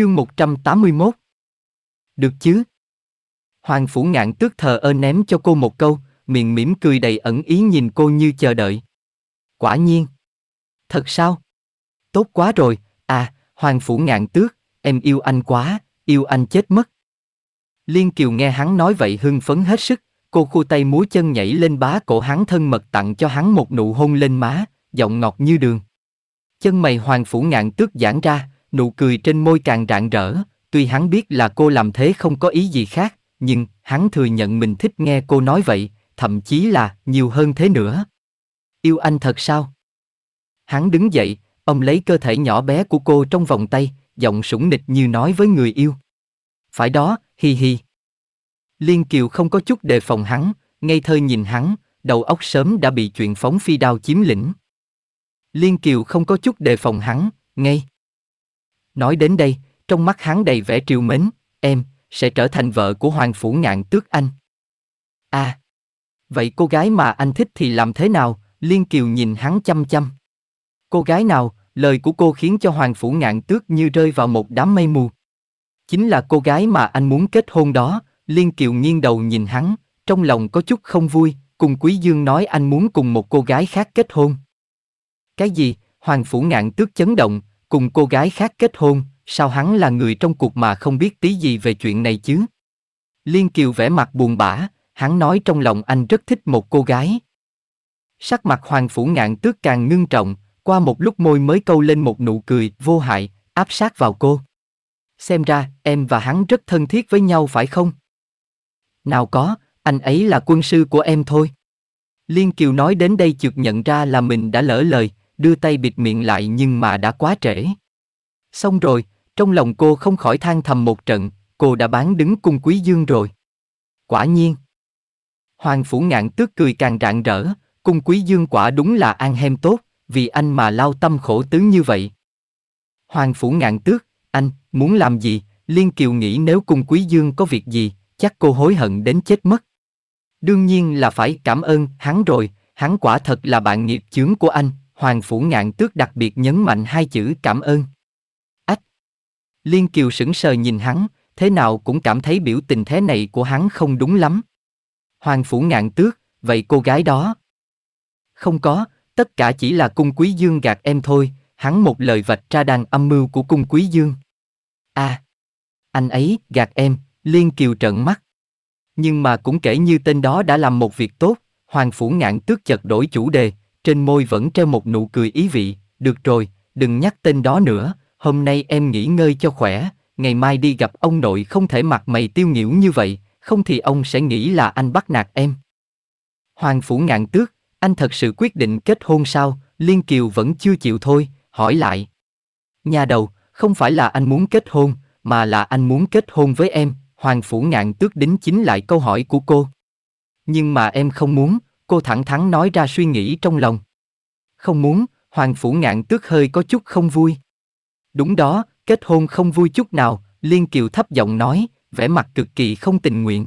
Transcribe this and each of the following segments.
Chương 181 Được chứ? Hoàng phủ ngạn tước thờ ơ ném cho cô một câu, miệng mỉm cười đầy ẩn ý nhìn cô như chờ đợi. Quả nhiên. Thật sao? Tốt quá rồi, à, hoàng phủ ngạn tước, em yêu anh quá, yêu anh chết mất. Liên Kiều nghe hắn nói vậy hưng phấn hết sức, cô khu tay múa chân nhảy lên bá cổ hắn thân mật tặng cho hắn một nụ hôn lên má, giọng ngọt như đường. Chân mày hoàng phủ ngạn tước giãn ra, nụ cười trên môi càng rạng rỡ, tuy hắn biết là cô làm thế không có ý gì khác, nhưng hắn thừa nhận mình thích nghe cô nói vậy, thậm chí là nhiều hơn thế nữa. Yêu anh thật sao? Hắn đứng dậy, ôm lấy cơ thể nhỏ bé của cô trong vòng tay, giọng sủng nịch như nói với người yêu. Phải đó, hi hi. Liên Kiều không có chút đề phòng hắn, ngây thơ nhìn hắn, đầu óc sớm đã bị chuyện phóng phi đao chiếm lĩnh. Liên Kiều không có chút đề phòng hắn, ngay. Nói đến đây, trong mắt hắn đầy vẻ triều mến, em, sẽ trở thành vợ của Hoàng Phủ Ngạn Tước Anh. À, vậy cô gái mà anh thích thì làm thế nào? Liên Kiều nhìn hắn chăm chăm. Cô gái nào, lời của cô khiến cho Hoàng Phủ Ngạn Tước như rơi vào một đám mây mù. Chính là cô gái mà anh muốn kết hôn đó, Liên Kiều nghiêng đầu nhìn hắn, trong lòng có chút không vui, cùng Quý Dương nói anh muốn cùng một cô gái khác kết hôn. Cái gì? Hoàng Phủ Ngạn Tước chấn động, cùng cô gái khác kết hôn, sao hắn là người trong cuộc mà không biết tí gì về chuyện này chứ? Liên Kiều vẻ mặt buồn bã, hắn nói trong lòng anh rất thích một cô gái. Sắc mặt Hoàng Phủ Ngạn tước càng ngưng trọng, qua một lúc môi mới câu lên một nụ cười vô hại, áp sát vào cô. Xem ra, em và hắn rất thân thiết với nhau phải không? Nào có, anh ấy là quân sư của em thôi. Liên Kiều nói đến đây chợt nhận ra là mình đã lỡ lời, đưa tay bịt miệng lại nhưng mà đã quá trễ. Xong rồi, trong lòng cô không khỏi than thầm một trận, cô đã bán đứng cung quý dương rồi. Quả nhiên. Hoàng phủ ngạn tước cười càng rạng rỡ, cung quý dương quả đúng là an hem tốt, vì anh mà lao tâm khổ tứ như vậy. Hoàng phủ ngạn tước, anh, muốn làm gì? Liên Kiều nghĩ nếu cung quý dương có việc gì, chắc cô hối hận đến chết mất. Đương nhiên là phải cảm ơn hắn rồi, hắn quả thật là bạn nghiệp chướng của anh, Hoàng Phủ Ngạn Tước đặc biệt nhấn mạnh hai chữ cảm ơn. Ách! Liên Kiều sững sờ nhìn hắn, thế nào cũng cảm thấy biểu tình thế này của hắn không đúng lắm. Hoàng Phủ Ngạn Tước, vậy cô gái đó? Không có, tất cả chỉ là cung quý dương gạt em thôi, hắn một lời vạch ra đàn âm mưu của cung quý dương. À! Anh ấy gạt em, Liên Kiều trợn mắt. Nhưng mà cũng kể như tên đó đã làm một việc tốt, Hoàng Phủ Ngạn Tước chợt đổi chủ đề, trên môi vẫn treo một nụ cười ý vị, được rồi, đừng nhắc tên đó nữa, hôm nay em nghỉ ngơi cho khỏe, ngày mai đi gặp ông nội không thể mặt mày tiêu nghỉu như vậy, không thì ông sẽ nghĩ là anh bắt nạt em. Hoàng Phủ ngạn tước, anh thật sự quyết định kết hôn sao, Liên Kiều vẫn chưa chịu thôi, hỏi lại. Nhà đầu, không phải là anh muốn kết hôn, mà là anh muốn kết hôn với em, Hoàng Phủ ngạn tước đính chính lại câu hỏi của cô. Nhưng mà em không muốn, cô thẳng thắn nói ra suy nghĩ trong lòng. Không muốn, Hoàng Phủ Ngạn tước hơi có chút không vui. Đúng đó, kết hôn không vui chút nào, Liên Kiều thấp giọng nói, vẻ mặt cực kỳ không tình nguyện.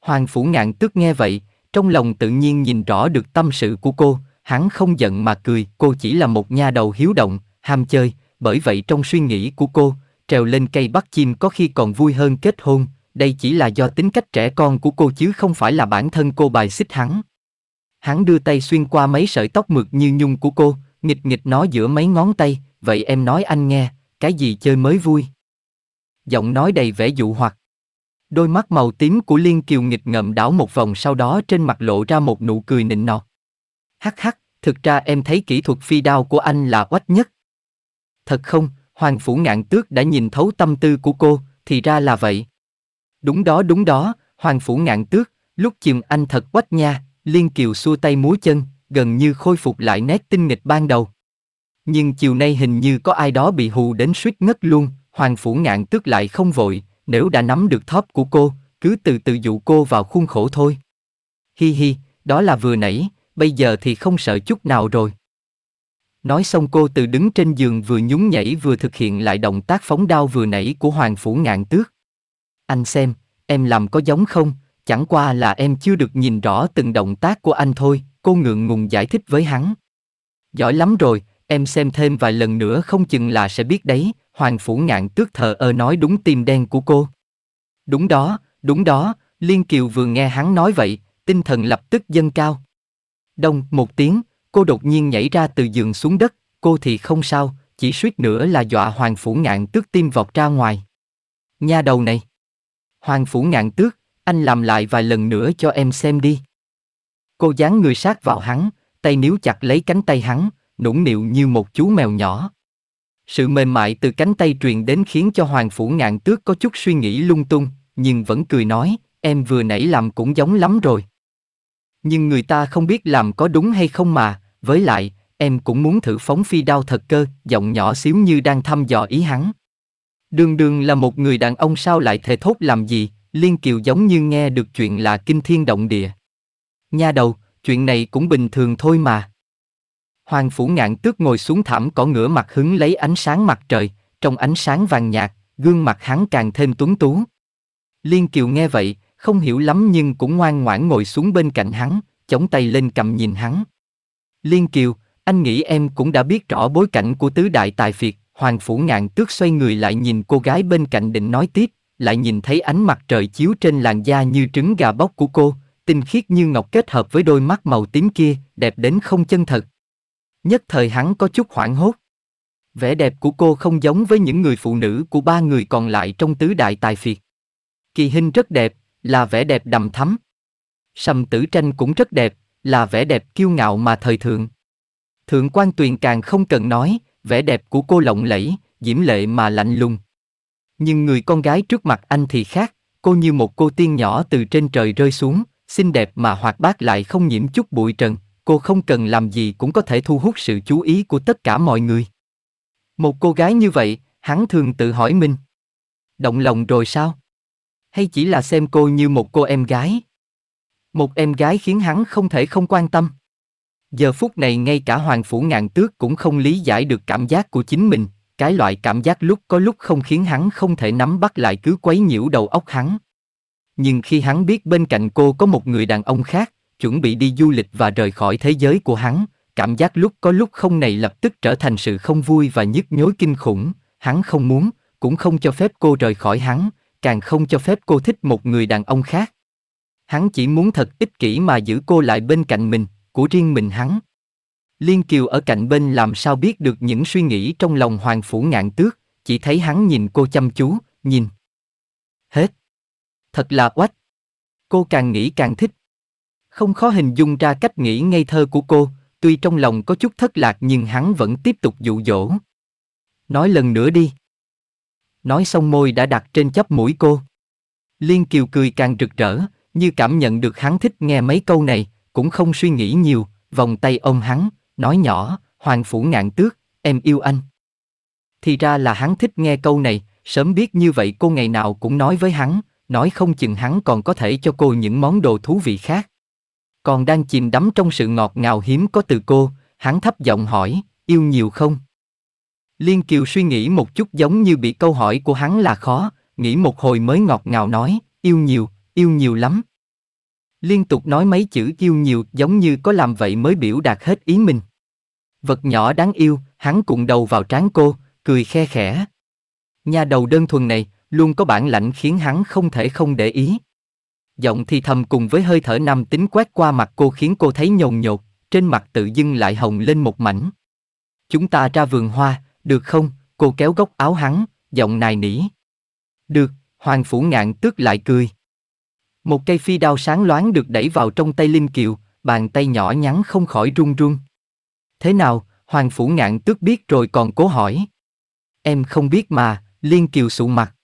Hoàng Phủ Ngạn tước nghe vậy, trong lòng tự nhiên nhìn rõ được tâm sự của cô, hắn không giận mà cười, cô chỉ là một nha đầu hiếu động, ham chơi, bởi vậy trong suy nghĩ của cô, trèo lên cây bắt chim có khi còn vui hơn kết hôn, đây chỉ là do tính cách trẻ con của cô chứ không phải là bản thân cô bài xích hắn. Hắn đưa tay xuyên qua mấy sợi tóc mượt như nhung của cô, nghịch nghịch nó giữa mấy ngón tay, vậy em nói anh nghe, cái gì chơi mới vui. Giọng nói đầy vẻ dụ hoặc. Đôi mắt màu tím của Liên Kiều nghịch ngợm đảo một vòng sau đó trên mặt lộ ra một nụ cười nịnh nọt. Hắc hắc, thực ra em thấy kỹ thuật phi đao của anh là oách nhất. Thật không, Hoàng Phủ Ngạn Tước đã nhìn thấu tâm tư của cô, thì ra là vậy. Đúng đó đúng đó, Hoàng Phủ Ngạn Tước, lúc chiều anh thật oách nha, Liên Kiều xua tay múa chân, gần như khôi phục lại nét tinh nghịch ban đầu. Nhưng chiều nay hình như có ai đó bị hù đến suýt ngất luôn, Hoàng Phủ Ngạn tức lại không vội, nếu đã nắm được thóp của cô, cứ từ từ dụ cô vào khuôn khổ thôi. Hi hi, đó là vừa nãy, bây giờ thì không sợ chút nào rồi. Nói xong cô từ đứng trên giường vừa nhún nhảy vừa thực hiện lại động tác phóng đao vừa nãy của Hoàng Phủ Ngạn Tước. Anh xem, em làm có giống không, Chẳng qua là em chưa được nhìn rõ từng động tác của anh thôi, cô ngượng ngùng giải thích với hắn. Giỏi lắm rồi, em xem thêm vài lần nữa không chừng là sẽ biết đấy, Hoàng Phủ Ngạn tước thờ ơ nói đúng tim đen của cô. Đúng đó, đúng đó, Liên Kiều vừa nghe hắn nói vậy, tinh thần lập tức dâng cao. Đông, một tiếng, cô đột nhiên nhảy ra từ giường xuống đất, cô thì không sao, chỉ suýt nữa là dọa Hoàng Phủ Ngạn tước tim vọt ra ngoài. Nha đầu này! Hoàng Phủ Ngạn tước, anh làm lại vài lần nữa cho em xem đi. Cô dán người sát vào hắn, tay níu chặt lấy cánh tay hắn, nũng nịu như một chú mèo nhỏ. Sự mềm mại từ cánh tay truyền đến khiến cho Hoàng Phủ Ngạn Tước có chút suy nghĩ lung tung, nhưng vẫn cười nói, em vừa nãy làm cũng giống lắm rồi. Nhưng người ta không biết làm có đúng hay không mà, với lại, em cũng muốn thử phóng phi đao thật cơ, giọng nhỏ xíu như đang thăm dò ý hắn. Đường đường là một người đàn ông sao lại thề thốt làm gì, Liên Kiều giống như nghe được chuyện là kinh thiên động địa. Nha đầu, chuyện này cũng bình thường thôi mà. Hoàng phủ ngạn tước ngồi xuống thảm cỏ ngửa mặt hứng lấy ánh sáng mặt trời, trong ánh sáng vàng nhạt, gương mặt hắn càng thêm tuấn tú. Liên Kiều nghe vậy, không hiểu lắm nhưng cũng ngoan ngoãn ngồi xuống bên cạnh hắn, chống tay lên cầm nhìn hắn. Liên Kiều, anh nghĩ em cũng đã biết rõ bối cảnh của tứ đại tài phiệt, Hoàng phủ ngạn tước xoay người lại nhìn cô gái bên cạnh định nói tiếp, lại nhìn thấy ánh mặt trời chiếu trên làn da như trứng gà bóc của cô, tinh khiết như ngọc kết hợp với đôi mắt màu tím kia, đẹp đến không chân thật. Nhất thời hắn có chút hoảng hốt. Vẻ đẹp của cô không giống với những người phụ nữ của ba người còn lại trong tứ đại tài phiệt. Kỳ hình rất đẹp, là vẻ đẹp đầm thắm. Sầm tử tranh cũng rất đẹp, là vẻ đẹp kiêu ngạo mà thời thượng. Thượng quan tuyền càng không cần nói, vẻ đẹp của cô lộng lẫy, diễm lệ mà lạnh lùng, nhưng người con gái trước mặt anh thì khác, cô như một cô tiên nhỏ từ trên trời rơi xuống, xinh đẹp mà hoạt bát lại không nhiễm chút bụi trần, cô không cần làm gì cũng có thể thu hút sự chú ý của tất cả mọi người. Một cô gái như vậy, hắn thường tự hỏi mình. Động lòng rồi sao? Hay chỉ là xem cô như một cô em gái? Một em gái khiến hắn không thể không quan tâm. Giờ phút này ngay cả Hoàng Phủ Ngàn Tước cũng không lý giải được cảm giác của chính mình, cái loại cảm giác lúc có lúc không khiến hắn không thể nắm bắt lại cứ quấy nhiễu đầu óc hắn. Nhưng khi hắn biết bên cạnh cô có một người đàn ông khác, chuẩn bị đi du lịch và rời khỏi thế giới của hắn, cảm giác lúc có lúc không này lập tức trở thành sự không vui và nhức nhối kinh khủng, hắn không muốn, cũng không cho phép cô rời khỏi hắn, càng không cho phép cô thích một người đàn ông khác. Hắn chỉ muốn thật ích kỷ mà giữ cô lại bên cạnh mình, của riêng mình hắn. Liên Kiều ở cạnh bên làm sao biết được những suy nghĩ trong lòng Hoàng Phủ Ngạn Tước, chỉ thấy hắn nhìn cô chăm chú, nhìn. Hết. Thật là oách. Cô càng nghĩ càng thích. Không khó hình dung ra cách nghĩ ngây thơ của cô, tuy trong lòng có chút thất lạc nhưng hắn vẫn tiếp tục dụ dỗ. Nói lần nữa đi. Nói xong môi đã đặt trên chóp mũi cô. Liên Kiều cười càng rực rỡ, như cảm nhận được hắn thích nghe mấy câu này, cũng không suy nghĩ nhiều, vòng tay ôm hắn, nói nhỏ, Hoàng Phủ Ngạn Tước, em yêu anh. Thì ra là hắn thích nghe câu này, sớm biết như vậy cô ngày nào cũng nói với hắn, nói không chừng hắn còn có thể cho cô những món đồ thú vị khác. Còn đang chìm đắm trong sự ngọt ngào hiếm có từ cô, hắn thấp giọng hỏi, yêu nhiều không? Liên Kiều suy nghĩ một chút giống như bị câu hỏi của hắn là khó, nghĩ một hồi mới ngọt ngào nói, yêu nhiều, yêu nhiều lắm. Liên tục nói mấy chữ yêu nhiều giống như có làm vậy mới biểu đạt hết ý mình. Vật nhỏ đáng yêu, hắn cuộn đầu vào trán cô, cười khe khẽ. Nhà đầu đơn thuần này, luôn có bản lãnh khiến hắn không thể không để ý. Giọng thì thầm cùng với hơi thở nam tính quét qua mặt cô khiến cô thấy nhồn nhột, trên mặt tự dưng lại hồng lên một mảnh. Chúng ta ra vườn hoa, được không? Cô kéo góc áo hắn, giọng nài nỉ. Được, Hoàng Phủ Ngạn tước lại cười. Một cây phi đao sáng loáng được đẩy vào trong tay Linh Kiều, bàn tay nhỏ nhắn không khỏi run run. Thế nào, Hoàng Phủ Ngạn tước biết rồi còn cố hỏi. Em không biết mà, Liên Kiều sụ mặt.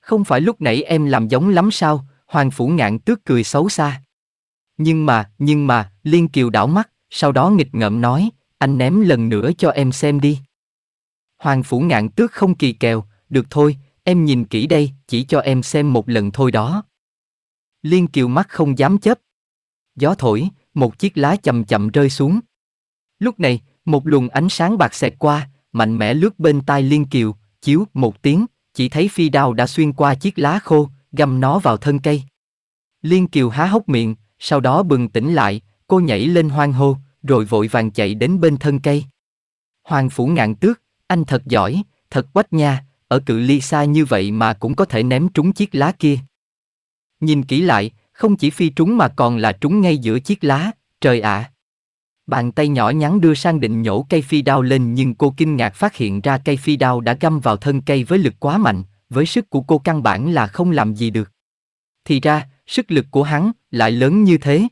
Không phải lúc nãy em làm giống lắm sao, Hoàng Phủ Ngạn tước cười xấu xa. Nhưng mà, nhưng mà, Liên Kiều đảo mắt, sau đó nghịch ngợm nói, anh ném lần nữa cho em xem đi. Hoàng Phủ Ngạn tước không kỳ kèo, được thôi, em nhìn kỹ đây, chỉ cho em xem một lần thôi đó. Liên Kiều mắt không dám chấp. Gió thổi, một chiếc lá chậm chậm rơi xuống, Lúc này, một luồng ánh sáng bạc xẹt qua, mạnh mẽ lướt bên tai Liên Kiều, chiếu một tiếng, chỉ thấy phi đao đã xuyên qua chiếc lá khô, găm nó vào thân cây. Liên Kiều há hốc miệng, sau đó bừng tỉnh lại, cô nhảy lên hoang hô, rồi vội vàng chạy đến bên thân cây. Hoàng phủ ngạn tước, anh thật giỏi, thật quách nha, ở cự ly xa như vậy mà cũng có thể ném trúng chiếc lá kia. Nhìn kỹ lại, không chỉ phi trúng mà còn là trúng ngay giữa chiếc lá, trời ạ. À. Bàn tay nhỏ nhắn đưa sang định nhổ cây phi đao lên nhưng cô kinh ngạc phát hiện ra cây phi đao đã găm vào thân cây với lực quá mạnh, với sức của cô căn bản là không làm gì được. Thì ra, sức lực của hắn lại lớn như thế.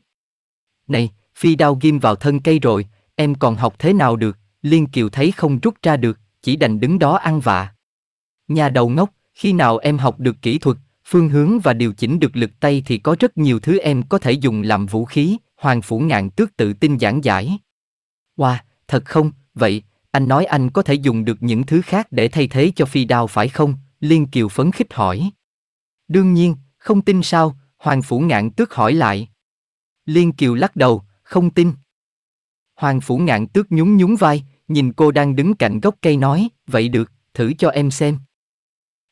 Này, phi đao ghim vào thân cây rồi, em còn học thế nào được, Liên Kiều thấy không rút ra được, chỉ đành đứng đó ăn vạ. Nhà đầu ngốc, khi nào em học được kỹ thuật, phương hướng và điều chỉnh được lực tay thì có rất nhiều thứ em có thể dùng làm vũ khí, Hoàng Phủ Ngạn Tước tự tin giảng giải. Wow, thật không, vậy, anh nói anh có thể dùng được những thứ khác để thay thế cho phi đao phải không? Liên Kiều phấn khích hỏi. Đương nhiên, không tin sao, Hoàng Phủ Ngạn Tước hỏi lại. Liên Kiều lắc đầu, không tin. Hoàng Phủ Ngạn Tước nhún nhún vai, nhìn cô đang đứng cạnh gốc cây nói, vậy được, thử cho em xem.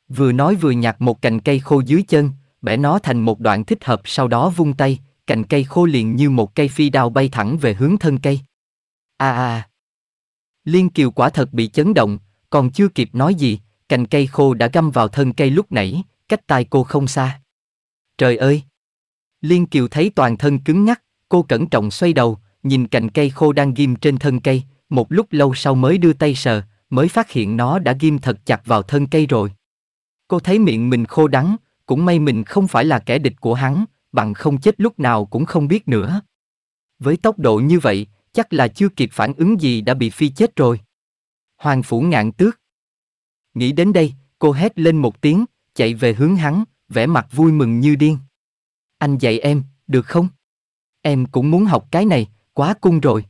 Vừa nói vừa nhặt một cành cây khô dưới chân, bẻ nó thành một đoạn thích hợp sau đó vung tay, cành cây khô liền như một cây phi đao bay thẳng về hướng thân cây. A a. Liên Kiều quả thật bị chấn động, còn chưa kịp nói gì, cành cây khô đã găm vào thân cây lúc nãy, cách tai cô không xa. Trời ơi! Liên Kiều thấy toàn thân cứng ngắc, cô cẩn trọng xoay đầu, nhìn cành cây khô đang ghim trên thân cây, một lúc lâu sau mới đưa tay sờ, mới phát hiện nó đã ghim thật chặt vào thân cây rồi. Cô thấy miệng mình khô đắng, cũng may mình không phải là kẻ địch của hắn, bằng không chết lúc nào cũng không biết nữa. Với tốc độ như vậy, chắc là chưa kịp phản ứng gì đã bị phi chết rồi. Hoàng phủ ngạn tước. Nghĩ đến đây, cô hét lên một tiếng, chạy về hướng hắn, vẻ mặt vui mừng như điên. Anh dạy em, được không? Em cũng muốn học cái này, quá cung rồi.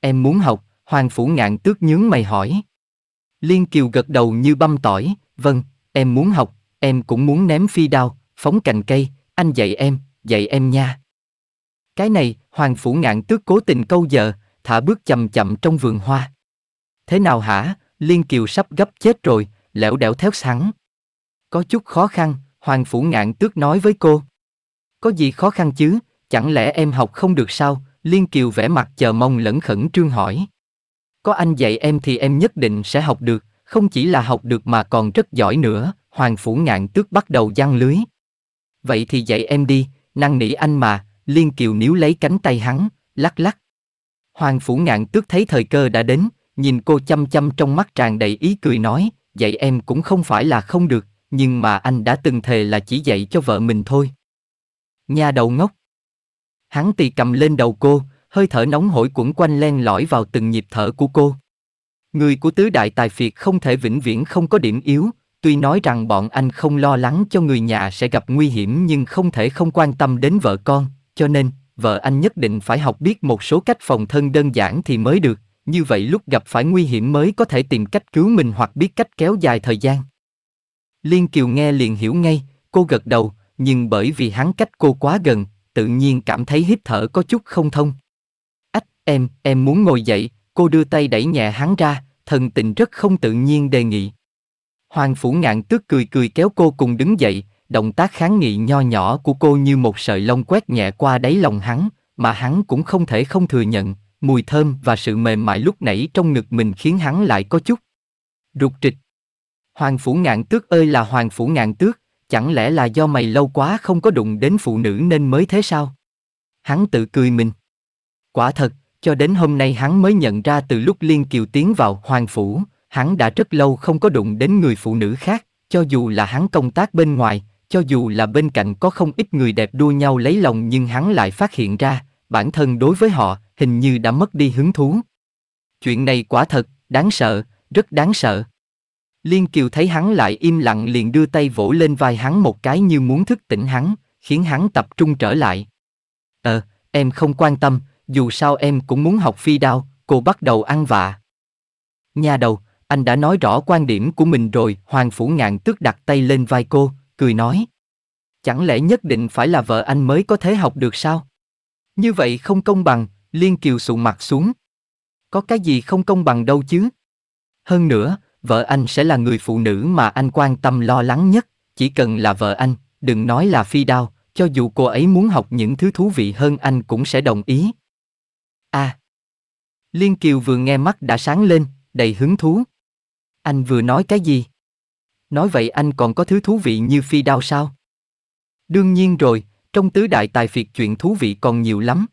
Em muốn học, Hoàng phủ ngạn tước nhướng mày hỏi. Liên Kiều gật đầu như băm tỏi, vâng, em muốn học, em cũng muốn ném phi đao, phóng cành cây, anh dạy em, dạy em nha. Cái này, Hoàng Phủ Ngạn tước cố tình câu giờ, thả bước chậm chậm trong vườn hoa. Thế nào hả, Liên Kiều sắp gấp chết rồi, lẻo đẻo theo sẵn. Có chút khó khăn, Hoàng Phủ Ngạn tước nói với cô. Có gì khó khăn chứ, chẳng lẽ em học không được sao, Liên Kiều vẻ mặt chờ mong lẫn khẩn trương hỏi. Có anh dạy em thì em nhất định sẽ học được, không chỉ là học được mà còn rất giỏi nữa, Hoàng Phủ Ngạn tước bắt đầu giăng lưới vậy thì dạy em đi, năng nỉ anh mà, Liên Kiều níu lấy cánh tay hắn, lắc lắc. Hoàng Phủ Ngạn tước thấy thời cơ đã đến, nhìn cô chăm chăm trong mắt tràn đầy ý cười nói, dạy em cũng không phải là không được, nhưng mà anh đã từng thề là chỉ dạy cho vợ mình thôi. Nhà đầu ngốc. Hắn tì cầm lên đầu cô, hơi thở nóng hổi quẩn quanh len lỏi vào từng nhịp thở của cô. Người của tứ đại tài phiệt không thể vĩnh viễn không có điểm yếu, Tuy nói rằng bọn anh không lo lắng cho người nhà sẽ gặp nguy hiểm nhưng không thể không quan tâm đến vợ con, cho nên, vợ anh nhất định phải học biết một số cách phòng thân đơn giản thì mới được, như vậy lúc gặp phải nguy hiểm mới có thể tìm cách cứu mình hoặc biết cách kéo dài thời gian. Liên Kiều nghe liền hiểu ngay, cô gật đầu, nhưng bởi vì hắn cách cô quá gần, tự nhiên cảm thấy hít thở có chút không thông. Ách, em, em muốn ngồi dậy, cô đưa tay đẩy nhẹ hắn ra, thần tình rất không tự nhiên đề nghị. Hoàng Phủ Ngạn Tước cười cười kéo cô cùng đứng dậy, động tác kháng nghị nho nhỏ của cô như một sợi lông quét nhẹ qua đáy lòng hắn, mà hắn cũng không thể không thừa nhận, mùi thơm và sự mềm mại lúc nãy trong ngực mình khiến hắn lại có chút rụt trịch. Hoàng Phủ Ngạn Tước ơi là Hoàng Phủ Ngạn Tước, chẳng lẽ là do mày lâu quá không có đụng đến phụ nữ nên mới thế sao? Hắn tự cười mình. Quả thật, cho đến hôm nay hắn mới nhận ra từ lúc Liên Kiều tiến vào Hoàng Phủ, Hắn đã rất lâu không có đụng đến người phụ nữ khác, cho dù là hắn công tác bên ngoài, cho dù là bên cạnh có không ít người đẹp đua nhau lấy lòng nhưng hắn lại phát hiện ra, bản thân đối với họ hình như đã mất đi hứng thú. Chuyện này quả thật, đáng sợ, rất đáng sợ. Liên Kiều thấy hắn lại im lặng liền đưa tay vỗ lên vai hắn một cái như muốn thức tỉnh hắn, khiến hắn tập trung trở lại. Ờ, em không quan tâm, dù sao em cũng muốn học phi đao, cô bắt đầu ăn vạ. Nhà đầu, anh đã nói rõ quan điểm của mình rồi, Hoàng Phủ Ngạn tước đặt tay lên vai cô, cười nói. Chẳng lẽ nhất định phải là vợ anh mới có thể học được sao? Như vậy không công bằng, Liên Kiều sụ mặt xuống. Có cái gì không công bằng đâu chứ? Hơn nữa, vợ anh sẽ là người phụ nữ mà anh quan tâm lo lắng nhất, chỉ cần là vợ anh, đừng nói là phi đao, cho dù cô ấy muốn học những thứ thú vị hơn anh cũng sẽ đồng ý. À. Liên Kiều vừa nghe mắt đã sáng lên, đầy hứng thú. Anh vừa nói cái gì? Nói vậy anh còn có thứ thú vị như phi đao sao? Đương nhiên rồi, trong tứ đại tài phiệt chuyện thú vị còn nhiều lắm.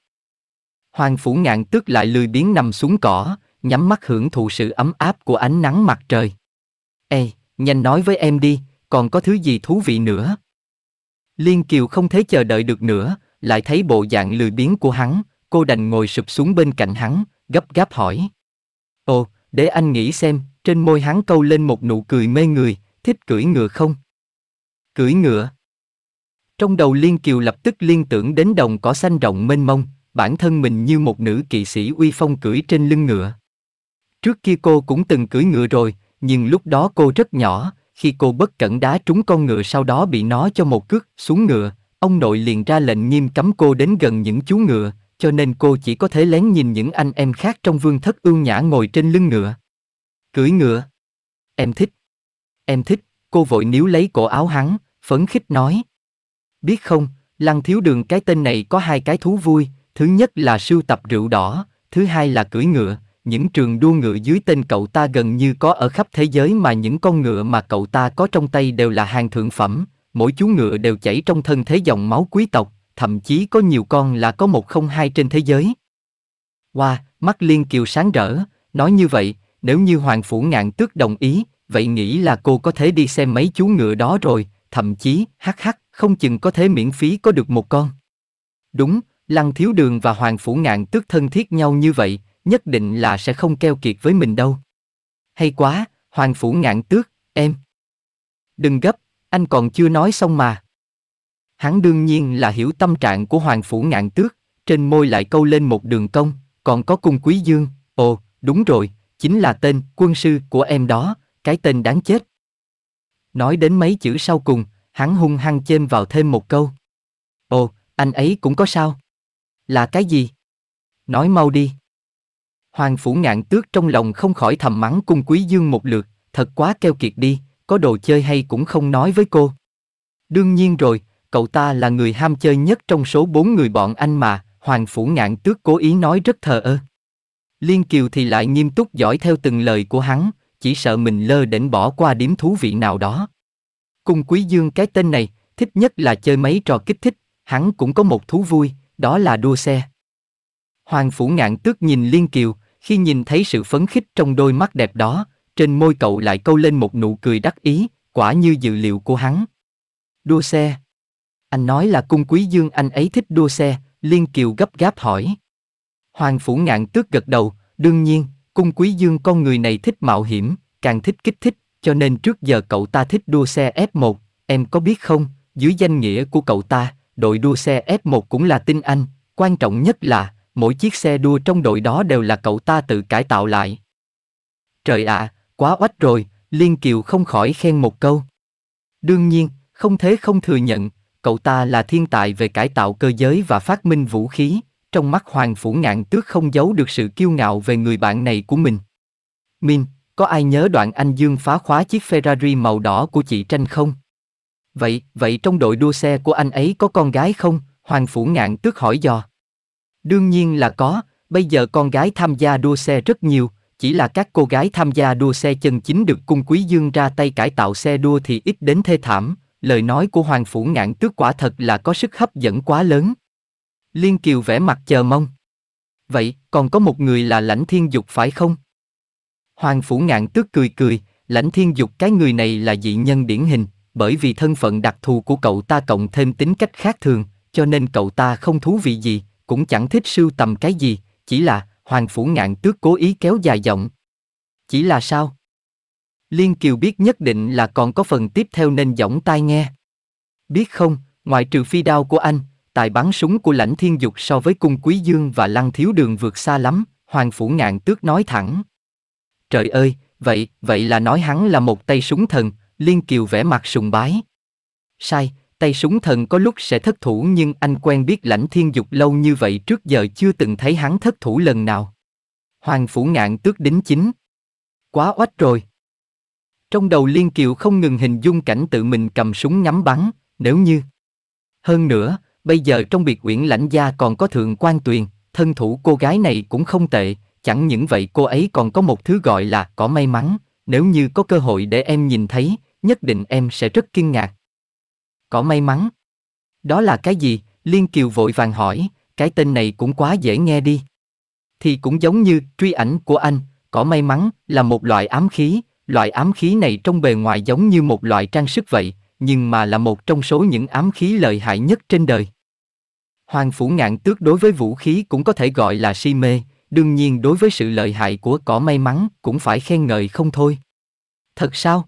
Hoàng phủ ngạn tức lại lười biếng nằm xuống cỏ, nhắm mắt hưởng thụ sự ấm áp của ánh nắng mặt trời. Ê, nhanh nói với em đi, còn có thứ gì thú vị nữa? Liên Kiều không thấy chờ đợi được nữa, lại thấy bộ dạng lười biếng của hắn, cô đành ngồi sụp xuống bên cạnh hắn, gấp gáp hỏi. Ồ, để anh nghĩ xem, trên môi hắn câu lên một nụ cười mê người, thích cưỡi ngựa không? Cưỡi ngựa. Trong đầu Liên Kiều lập tức liên tưởng đến đồng cỏ xanh rộng mênh mông, bản thân mình như một nữ kỵ sĩ uy phong cưỡi trên lưng ngựa. Trước kia cô cũng từng cưỡi ngựa rồi, nhưng lúc đó cô rất nhỏ, khi cô bất cẩn đá trúng con ngựa sau đó bị nó cho một cước xuống ngựa, ông nội liền ra lệnh nghiêm cấm cô đến gần những chú ngựa, cho nên cô chỉ có thể lén nhìn những anh em khác trong vương thất ương nhã ngồi trên lưng ngựa cưỡi ngựa. Em thích. Em thích, cô vội níu lấy cổ áo hắn, phấn khích nói. Biết không, lăng thiếu đường cái tên này có hai cái thú vui, thứ nhất là sưu tập rượu đỏ, thứ hai là cưỡi ngựa, những trường đua ngựa dưới tên cậu ta gần như có ở khắp thế giới mà những con ngựa mà cậu ta có trong tay đều là hàng thượng phẩm, mỗi chú ngựa đều chảy trong thân thế dòng máu quý tộc, thậm chí có nhiều con là có một không hai trên thế giới. Wow, mắt Liên Kiều sáng rỡ, nói như vậy, nếu như Hoàng Phủ Ngạn Tước đồng ý, vậy nghĩ là cô có thể đi xem mấy chú ngựa đó rồi, thậm chí, hắc hắc, không chừng có thể miễn phí có được một con. Đúng, Lăng Thiếu Đường và Hoàng Phủ Ngạn Tước thân thiết nhau như vậy, nhất định là sẽ không keo kiệt với mình đâu. Hay quá, Hoàng Phủ Ngạn Tước, em. Đừng gấp, anh còn chưa nói xong mà. Hắn đương nhiên là hiểu tâm trạng của Hoàng Phủ Ngạn Tước, trên môi lại câu lên một đường cong, còn có cung quý dương, ồ, đúng rồi, chính là tên quân sư của em đó, cái tên đáng chết. Nói đến mấy chữ sau cùng, hắn hung hăng chêm vào thêm một câu. Ồ, anh ấy cũng có sao? Là cái gì? Nói mau đi. Hoàng phủ ngạn tước trong lòng không khỏi thầm mắng cung quý dương một lượt, thật quá keo kiệt đi, có đồ chơi hay cũng không nói với cô. Đương nhiên rồi, cậu ta là người ham chơi nhất trong số bốn người bọn anh mà, Hoàng phủ ngạn tước cố ý nói rất thờ ơ. Liên Kiều thì lại nghiêm túc dõi theo từng lời của hắn, chỉ sợ mình lơ đễnh bỏ qua điểm thú vị nào đó. Cùng Quý Dương cái tên này, thích nhất là chơi mấy trò kích thích, hắn cũng có một thú vui, đó là đua xe. Hoàng Phủ Ngạn tước nhìn Liên Kiều, khi nhìn thấy sự phấn khích trong đôi mắt đẹp đó, trên môi cậu lại câu lên một nụ cười đắc ý, quả như dự liệu của hắn. Đua xe. Anh nói là cung quý dương anh ấy thích đua xe, Liên Kiều gấp gáp hỏi. Hoàng phủ ngạn tước gật đầu, đương nhiên, cung quý dương con người này thích mạo hiểm, càng thích kích thích, cho nên trước giờ cậu ta thích đua xe F1, em có biết không, dưới danh nghĩa của cậu ta, đội đua xe F1 cũng là tinh anh, quan trọng nhất là, mỗi chiếc xe đua trong đội đó đều là cậu ta tự cải tạo lại. Trời ạ, à, quá oách rồi, Liên Kiều không khỏi khen một câu. Đương nhiên, không thế không thừa nhận, cậu ta là thiên tài về cải tạo cơ giới và phát minh vũ khí, trong mắt Hoàng Phủ Ngạn Tước không giấu được sự kiêu ngạo về người bạn này của mình. Min, có ai nhớ đoạn anh Dương phá khóa chiếc Ferrari màu đỏ của chị Tranh không? Vậy, vậy trong đội đua xe của anh ấy có con gái không? Hoàng Phủ Ngạn Tước hỏi dò. Đương nhiên là có, bây giờ con gái tham gia đua xe rất nhiều, chỉ là các cô gái tham gia đua xe chân chính được cung quý dương ra tay cải tạo xe đua thì ít đến thê thảm, lời nói của Hoàng Phủ Ngạn Tước quả thật là có sức hấp dẫn quá lớn. Liên Kiều vẽ mặt chờ mong. Vậy, còn có một người là Lãnh Thiên Dục phải không? Hoàng Phủ Ngạn tước cười cười, Lãnh Thiên Dục cái người này là dị nhân điển hình, bởi vì thân phận đặc thù của cậu ta cộng thêm tính cách khác thường, cho nên cậu ta không thú vị gì, cũng chẳng thích sưu tầm cái gì, chỉ là Hoàng Phủ Ngạn tước cố ý kéo dài giọng. Chỉ là sao? Liên Kiều biết nhất định là còn có phần tiếp theo nên giọng tai nghe. Biết không, ngoại trừ phi đao của anh, tài bắn súng của lãnh thiên dục so với cung quý dương và lăng thiếu đường vượt xa lắm, hoàng phủ ngạn tước nói thẳng. Trời ơi, vậy, vậy là nói hắn là một tay súng thần, liên kiều vẻ mặt sùng bái. Sai, tay súng thần có lúc sẽ thất thủ nhưng anh quen biết lãnh thiên dục lâu như vậy trước giờ chưa từng thấy hắn thất thủ lần nào. Hoàng phủ ngạn tước đính chính. Quá oách rồi. Trong đầu Liên Kiều không ngừng hình dung cảnh tự mình cầm súng nhắm bắn, nếu như. Hơn nữa, Bây giờ trong biệt uyển lãnh gia còn có thượng quan tuyền, thân thủ cô gái này cũng không tệ, chẳng những vậy cô ấy còn có một thứ gọi là có may mắn, nếu như có cơ hội để em nhìn thấy, nhất định em sẽ rất kinh ngạc. Có may mắn? Đó là cái gì? Liên Kiều vội vàng hỏi, cái tên này cũng quá dễ nghe đi. Thì cũng giống như truy ảnh của anh, có may mắn là một loại ám khí, loại ám khí này trong bề ngoài giống như một loại trang sức vậy, nhưng mà là một trong số những ám khí lợi hại nhất trên đời. Hoàng phủ ngạn tước đối với vũ khí cũng có thể gọi là si mê, đương nhiên đối với sự lợi hại của cỏ may mắn cũng phải khen ngợi không thôi. Thật sao?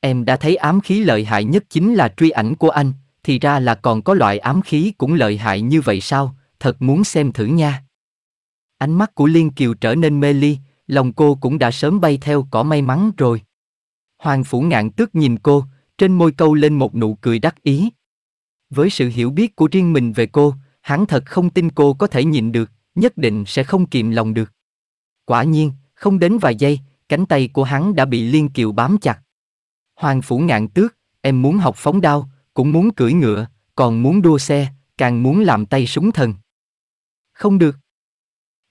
Em đã thấy ám khí lợi hại nhất chính là truy ảnh của anh, thì ra là còn có loại ám khí cũng lợi hại như vậy sao, thật muốn xem thử nha. Ánh mắt của Liên Kiều trở nên mê ly, lòng cô cũng đã sớm bay theo cỏ may mắn rồi. Hoàng phủ ngạn tước nhìn cô, trên môi câu lên một nụ cười đắc ý. Với sự hiểu biết của riêng mình về cô, hắn thật không tin cô có thể nhịn được, nhất định sẽ không kìm lòng được. Quả nhiên, không đến vài giây, cánh tay của hắn đã bị Liên Kiều bám chặt. Hoàng phủ ngạn tước, em muốn học phóng đao, cũng muốn cưỡi ngựa, còn muốn đua xe, càng muốn làm tay súng thần. Không được.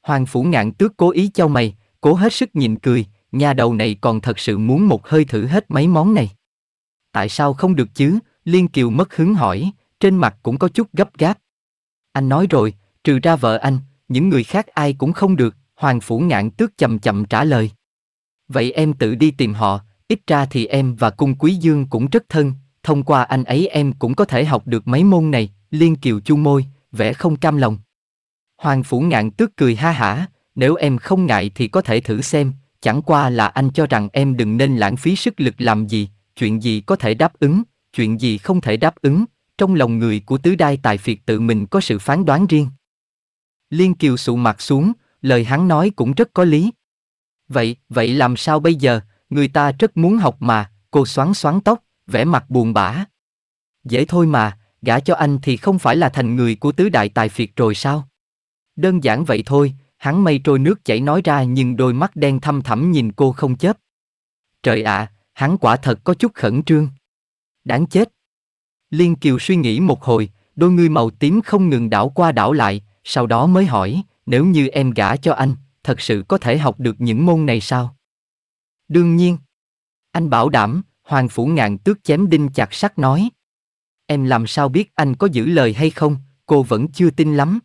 Hoàng phủ ngạn tước cố ý cho mày, cố hết sức nhìn cười, nhà đầu này còn thật sự muốn một hơi thử hết mấy món này. Tại sao không được chứ? Liên Kiều mất hứng hỏi, trên mặt cũng có chút gấp gáp. Anh nói rồi, trừ ra vợ anh, những người khác ai cũng không được, Hoàng Phủ Ngạn tước chậm chậm trả lời. Vậy em tự đi tìm họ, ít ra thì em và cung quý dương cũng rất thân, thông qua anh ấy em cũng có thể học được mấy môn này, Liên Kiều chung môi, vẻ không cam lòng. Hoàng Phủ Ngạn tước cười ha hả, nếu em không ngại thì có thể thử xem, chẳng qua là anh cho rằng em đừng nên lãng phí sức lực làm gì, chuyện gì có thể đáp ứng, chuyện gì không thể đáp ứng, trong lòng người của tứ đai tài phiệt tự mình có sự phán đoán riêng. Liên Kiều sụ mặt xuống, lời hắn nói cũng rất có lý. Vậy, vậy làm sao bây giờ, người ta rất muốn học mà, cô xoắn xoắn tóc, vẻ mặt buồn bã. Dễ thôi mà, gả cho anh thì không phải là thành người của tứ đại tài phiệt rồi sao? Đơn giản vậy thôi, hắn mây trôi nước chảy nói ra nhưng đôi mắt đen thăm thẳm nhìn cô không chớp. Trời ạ, à, Hắn quả thật có chút khẩn trương. Đáng chết. Liên Kiều suy nghĩ một hồi, đôi ngươi màu tím không ngừng đảo qua đảo lại, sau đó mới hỏi, nếu như em gả cho anh, thật sự có thể học được những môn này sao? Đương nhiên. Anh bảo đảm, Hoàng Phủ Ngạn tước chém đinh chặt sắt nói. Em làm sao biết anh có giữ lời hay không, cô vẫn chưa tin lắm.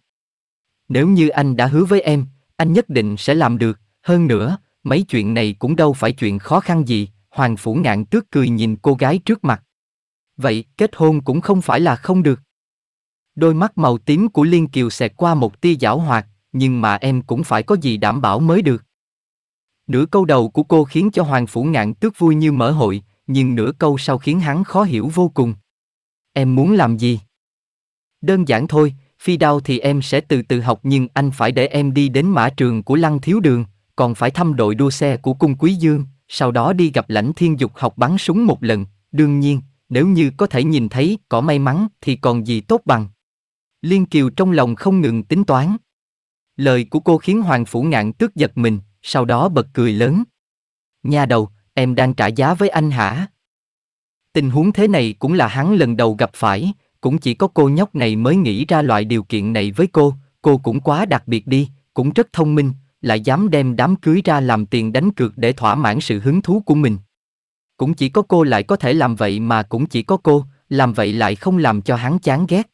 Nếu như anh đã hứa với em, anh nhất định sẽ làm được, hơn nữa, mấy chuyện này cũng đâu phải chuyện khó khăn gì, Hoàng Phủ Ngạn tước cười nhìn cô gái trước mặt. Vậy, kết hôn cũng không phải là không được. Đôi mắt màu tím của Liên Kiều xẹt qua một tia giảo hoạt, nhưng mà em cũng phải có gì đảm bảo mới được. Nửa câu đầu của cô khiến cho Hoàng Phủ Ngạn tước vui như mở hội, nhưng nửa câu sau khiến hắn khó hiểu vô cùng. Em muốn làm gì? Đơn giản thôi, phi đao thì em sẽ từ từ học nhưng anh phải để em đi đến mã trường của Lăng Thiếu Đường, còn phải thăm đội đua xe của cung Quý Dương sau đó đi gặp lãnh thiên dục học bắn súng một lần, đương nhiên, nếu như có thể nhìn thấy có may mắn thì còn gì tốt bằng. Liên Kiều trong lòng không ngừng tính toán. Lời của cô khiến Hoàng Phủ Ngạn tức giật mình, sau đó bật cười lớn. Nha đầu, em đang trả giá với anh hả? Tình huống thế này cũng là hắn lần đầu gặp phải, cũng chỉ có cô nhóc này mới nghĩ ra loại điều kiện này với cô, cô cũng quá đặc biệt đi, cũng rất thông minh, lại dám đem đám cưới ra làm tiền đánh cược để thỏa mãn sự hứng thú của mình. Cũng chỉ có cô lại có thể làm vậy mà cũng chỉ có cô, làm vậy lại không làm cho hắn chán ghét.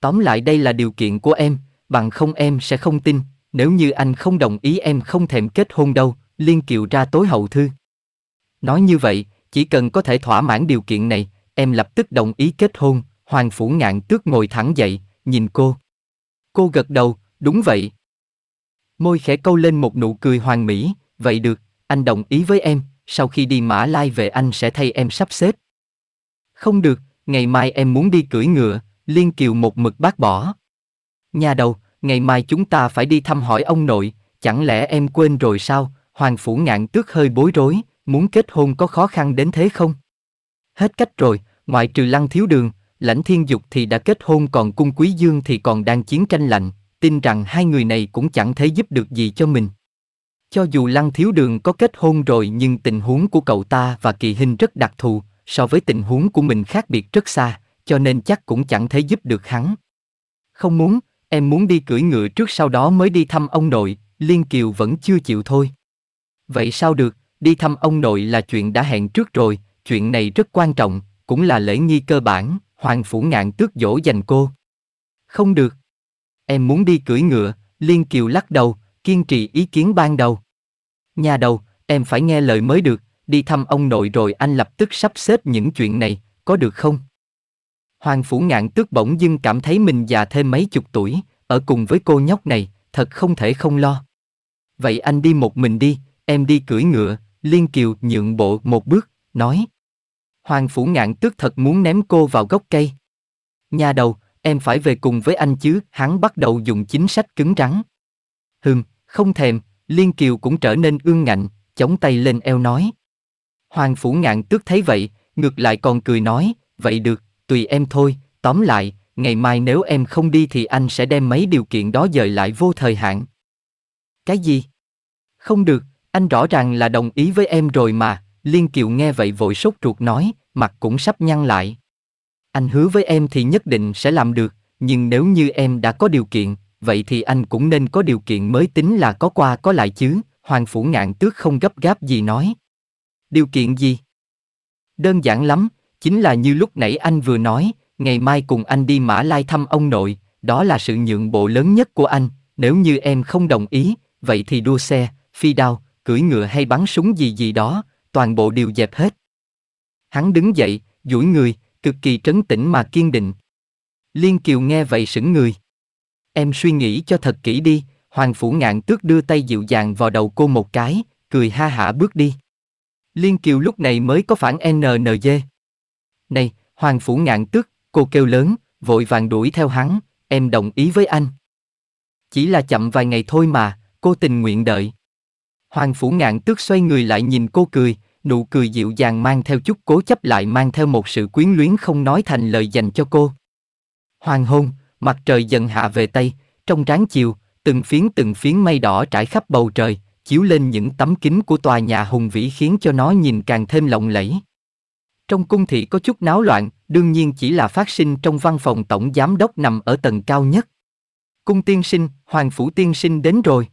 Tóm lại đây là điều kiện của em, bằng không em sẽ không tin, nếu như anh không đồng ý em không thèm kết hôn đâu, Liên Kiều ra tối hậu thư. Nói như vậy, chỉ cần có thể thỏa mãn điều kiện này, em lập tức đồng ý kết hôn, Hoàng Phủ Ngạn tước ngồi thẳng dậy, nhìn cô. Cô gật đầu, đúng vậy, Môi khẽ câu lên một nụ cười hoàn mỹ, vậy được, anh đồng ý với em, sau khi đi Mã Lai về anh sẽ thay em sắp xếp. Không được, ngày mai em muốn đi cưỡi ngựa, Liên Kiều một mực bác bỏ. Nhà đầu, ngày mai chúng ta phải đi thăm hỏi ông nội, chẳng lẽ em quên rồi sao, Hoàng Phủ Ngạn tước hơi bối rối, muốn kết hôn có khó khăn đến thế không? Hết cách rồi, ngoại trừ lăng thiếu đường, lãnh thiên dục thì đã kết hôn còn cung quý dương thì còn đang chiến tranh lạnh, tin rằng hai người này cũng chẳng thể giúp được gì cho mình. Cho dù Lăng Thiếu Đường có kết hôn rồi nhưng tình huống của cậu ta và kỳ hình rất đặc thù, so với tình huống của mình khác biệt rất xa, cho nên chắc cũng chẳng thể giúp được hắn. Không muốn, em muốn đi cưỡi ngựa trước sau đó mới đi thăm ông nội, Liên Kiều vẫn chưa chịu thôi. Vậy sao được, đi thăm ông nội là chuyện đã hẹn trước rồi, chuyện này rất quan trọng, cũng là lễ nghi cơ bản, Hoàng Phủ Ngạn tước dỗ dành cô. Không được. Em muốn đi cưỡi ngựa, Liên Kiều lắc đầu, kiên trì ý kiến ban đầu. Nhà đầu, em phải nghe lời mới được, đi thăm ông nội rồi anh lập tức sắp xếp những chuyện này, có được không? Hoàng Phủ Ngạn tước bỗng dưng cảm thấy mình già thêm mấy chục tuổi, ở cùng với cô nhóc này, thật không thể không lo. Vậy anh đi một mình đi, em đi cưỡi ngựa, Liên Kiều nhượng bộ một bước, nói. Hoàng Phủ Ngạn tước thật muốn ném cô vào gốc cây. Nhà đầu, em phải về cùng với anh chứ, hắn bắt đầu dùng chính sách cứng rắn. Hừm, không thèm, Liên Kiều cũng trở nên ương ngạnh, chống tay lên eo nói. Hoàng Phủ Ngạn tước thấy vậy, ngược lại còn cười nói, vậy được, tùy em thôi, tóm lại, ngày mai nếu em không đi thì anh sẽ đem mấy điều kiện đó dời lại vô thời hạn. Cái gì? Không được, anh rõ ràng là đồng ý với em rồi mà, Liên Kiều nghe vậy vội sốt ruột nói, mặt cũng sắp nhăn lại anh hứa với em thì nhất định sẽ làm được nhưng nếu như em đã có điều kiện vậy thì anh cũng nên có điều kiện mới tính là có qua có lại chứ hoàng phủ ngạn tước không gấp gáp gì nói điều kiện gì đơn giản lắm chính là như lúc nãy anh vừa nói ngày mai cùng anh đi mã lai thăm ông nội đó là sự nhượng bộ lớn nhất của anh nếu như em không đồng ý vậy thì đua xe phi đao cưỡi ngựa hay bắn súng gì gì đó toàn bộ đều dẹp hết hắn đứng dậy duỗi người cực kỳ trấn tĩnh mà kiên định. Liên Kiều nghe vậy sững người. Em suy nghĩ cho thật kỹ đi, Hoàng Phủ Ngạn tước đưa tay dịu dàng vào đầu cô một cái, cười ha hả bước đi. Liên Kiều lúc này mới có phản NNG. Này, Hoàng Phủ Ngạn tước, cô kêu lớn, vội vàng đuổi theo hắn, em đồng ý với anh. Chỉ là chậm vài ngày thôi mà, cô tình nguyện đợi. Hoàng Phủ Ngạn tước xoay người lại nhìn cô cười, nụ cười dịu dàng mang theo chút cố chấp lại mang theo một sự quyến luyến không nói thành lời dành cho cô. Hoàng hôn, mặt trời dần hạ về Tây, trong ráng chiều, từng phiến từng phiến mây đỏ trải khắp bầu trời, chiếu lên những tấm kính của tòa nhà hùng vĩ khiến cho nó nhìn càng thêm lộng lẫy. Trong cung thị có chút náo loạn, đương nhiên chỉ là phát sinh trong văn phòng tổng giám đốc nằm ở tầng cao nhất. Cung tiên sinh, hoàng phủ tiên sinh đến rồi.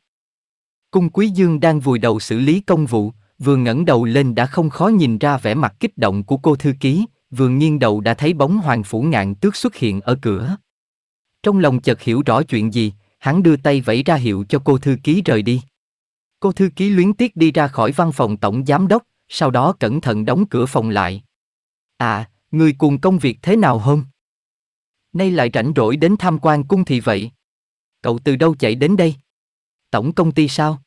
Cung quý dương đang vùi đầu xử lý công vụ, vừa ngẩng đầu lên đã không khó nhìn ra vẻ mặt kích động của cô thư ký, vừa nghiêng đầu đã thấy bóng hoàng phủ ngạn tước xuất hiện ở cửa. Trong lòng chợt hiểu rõ chuyện gì, hắn đưa tay vẫy ra hiệu cho cô thư ký rời đi. Cô thư ký luyến tiếc đi ra khỏi văn phòng tổng giám đốc, sau đó cẩn thận đóng cửa phòng lại. À, người cùng công việc thế nào hôm? Nay lại rảnh rỗi đến tham quan cung thì vậy. Cậu từ đâu chạy đến đây? Tổng công ty sao?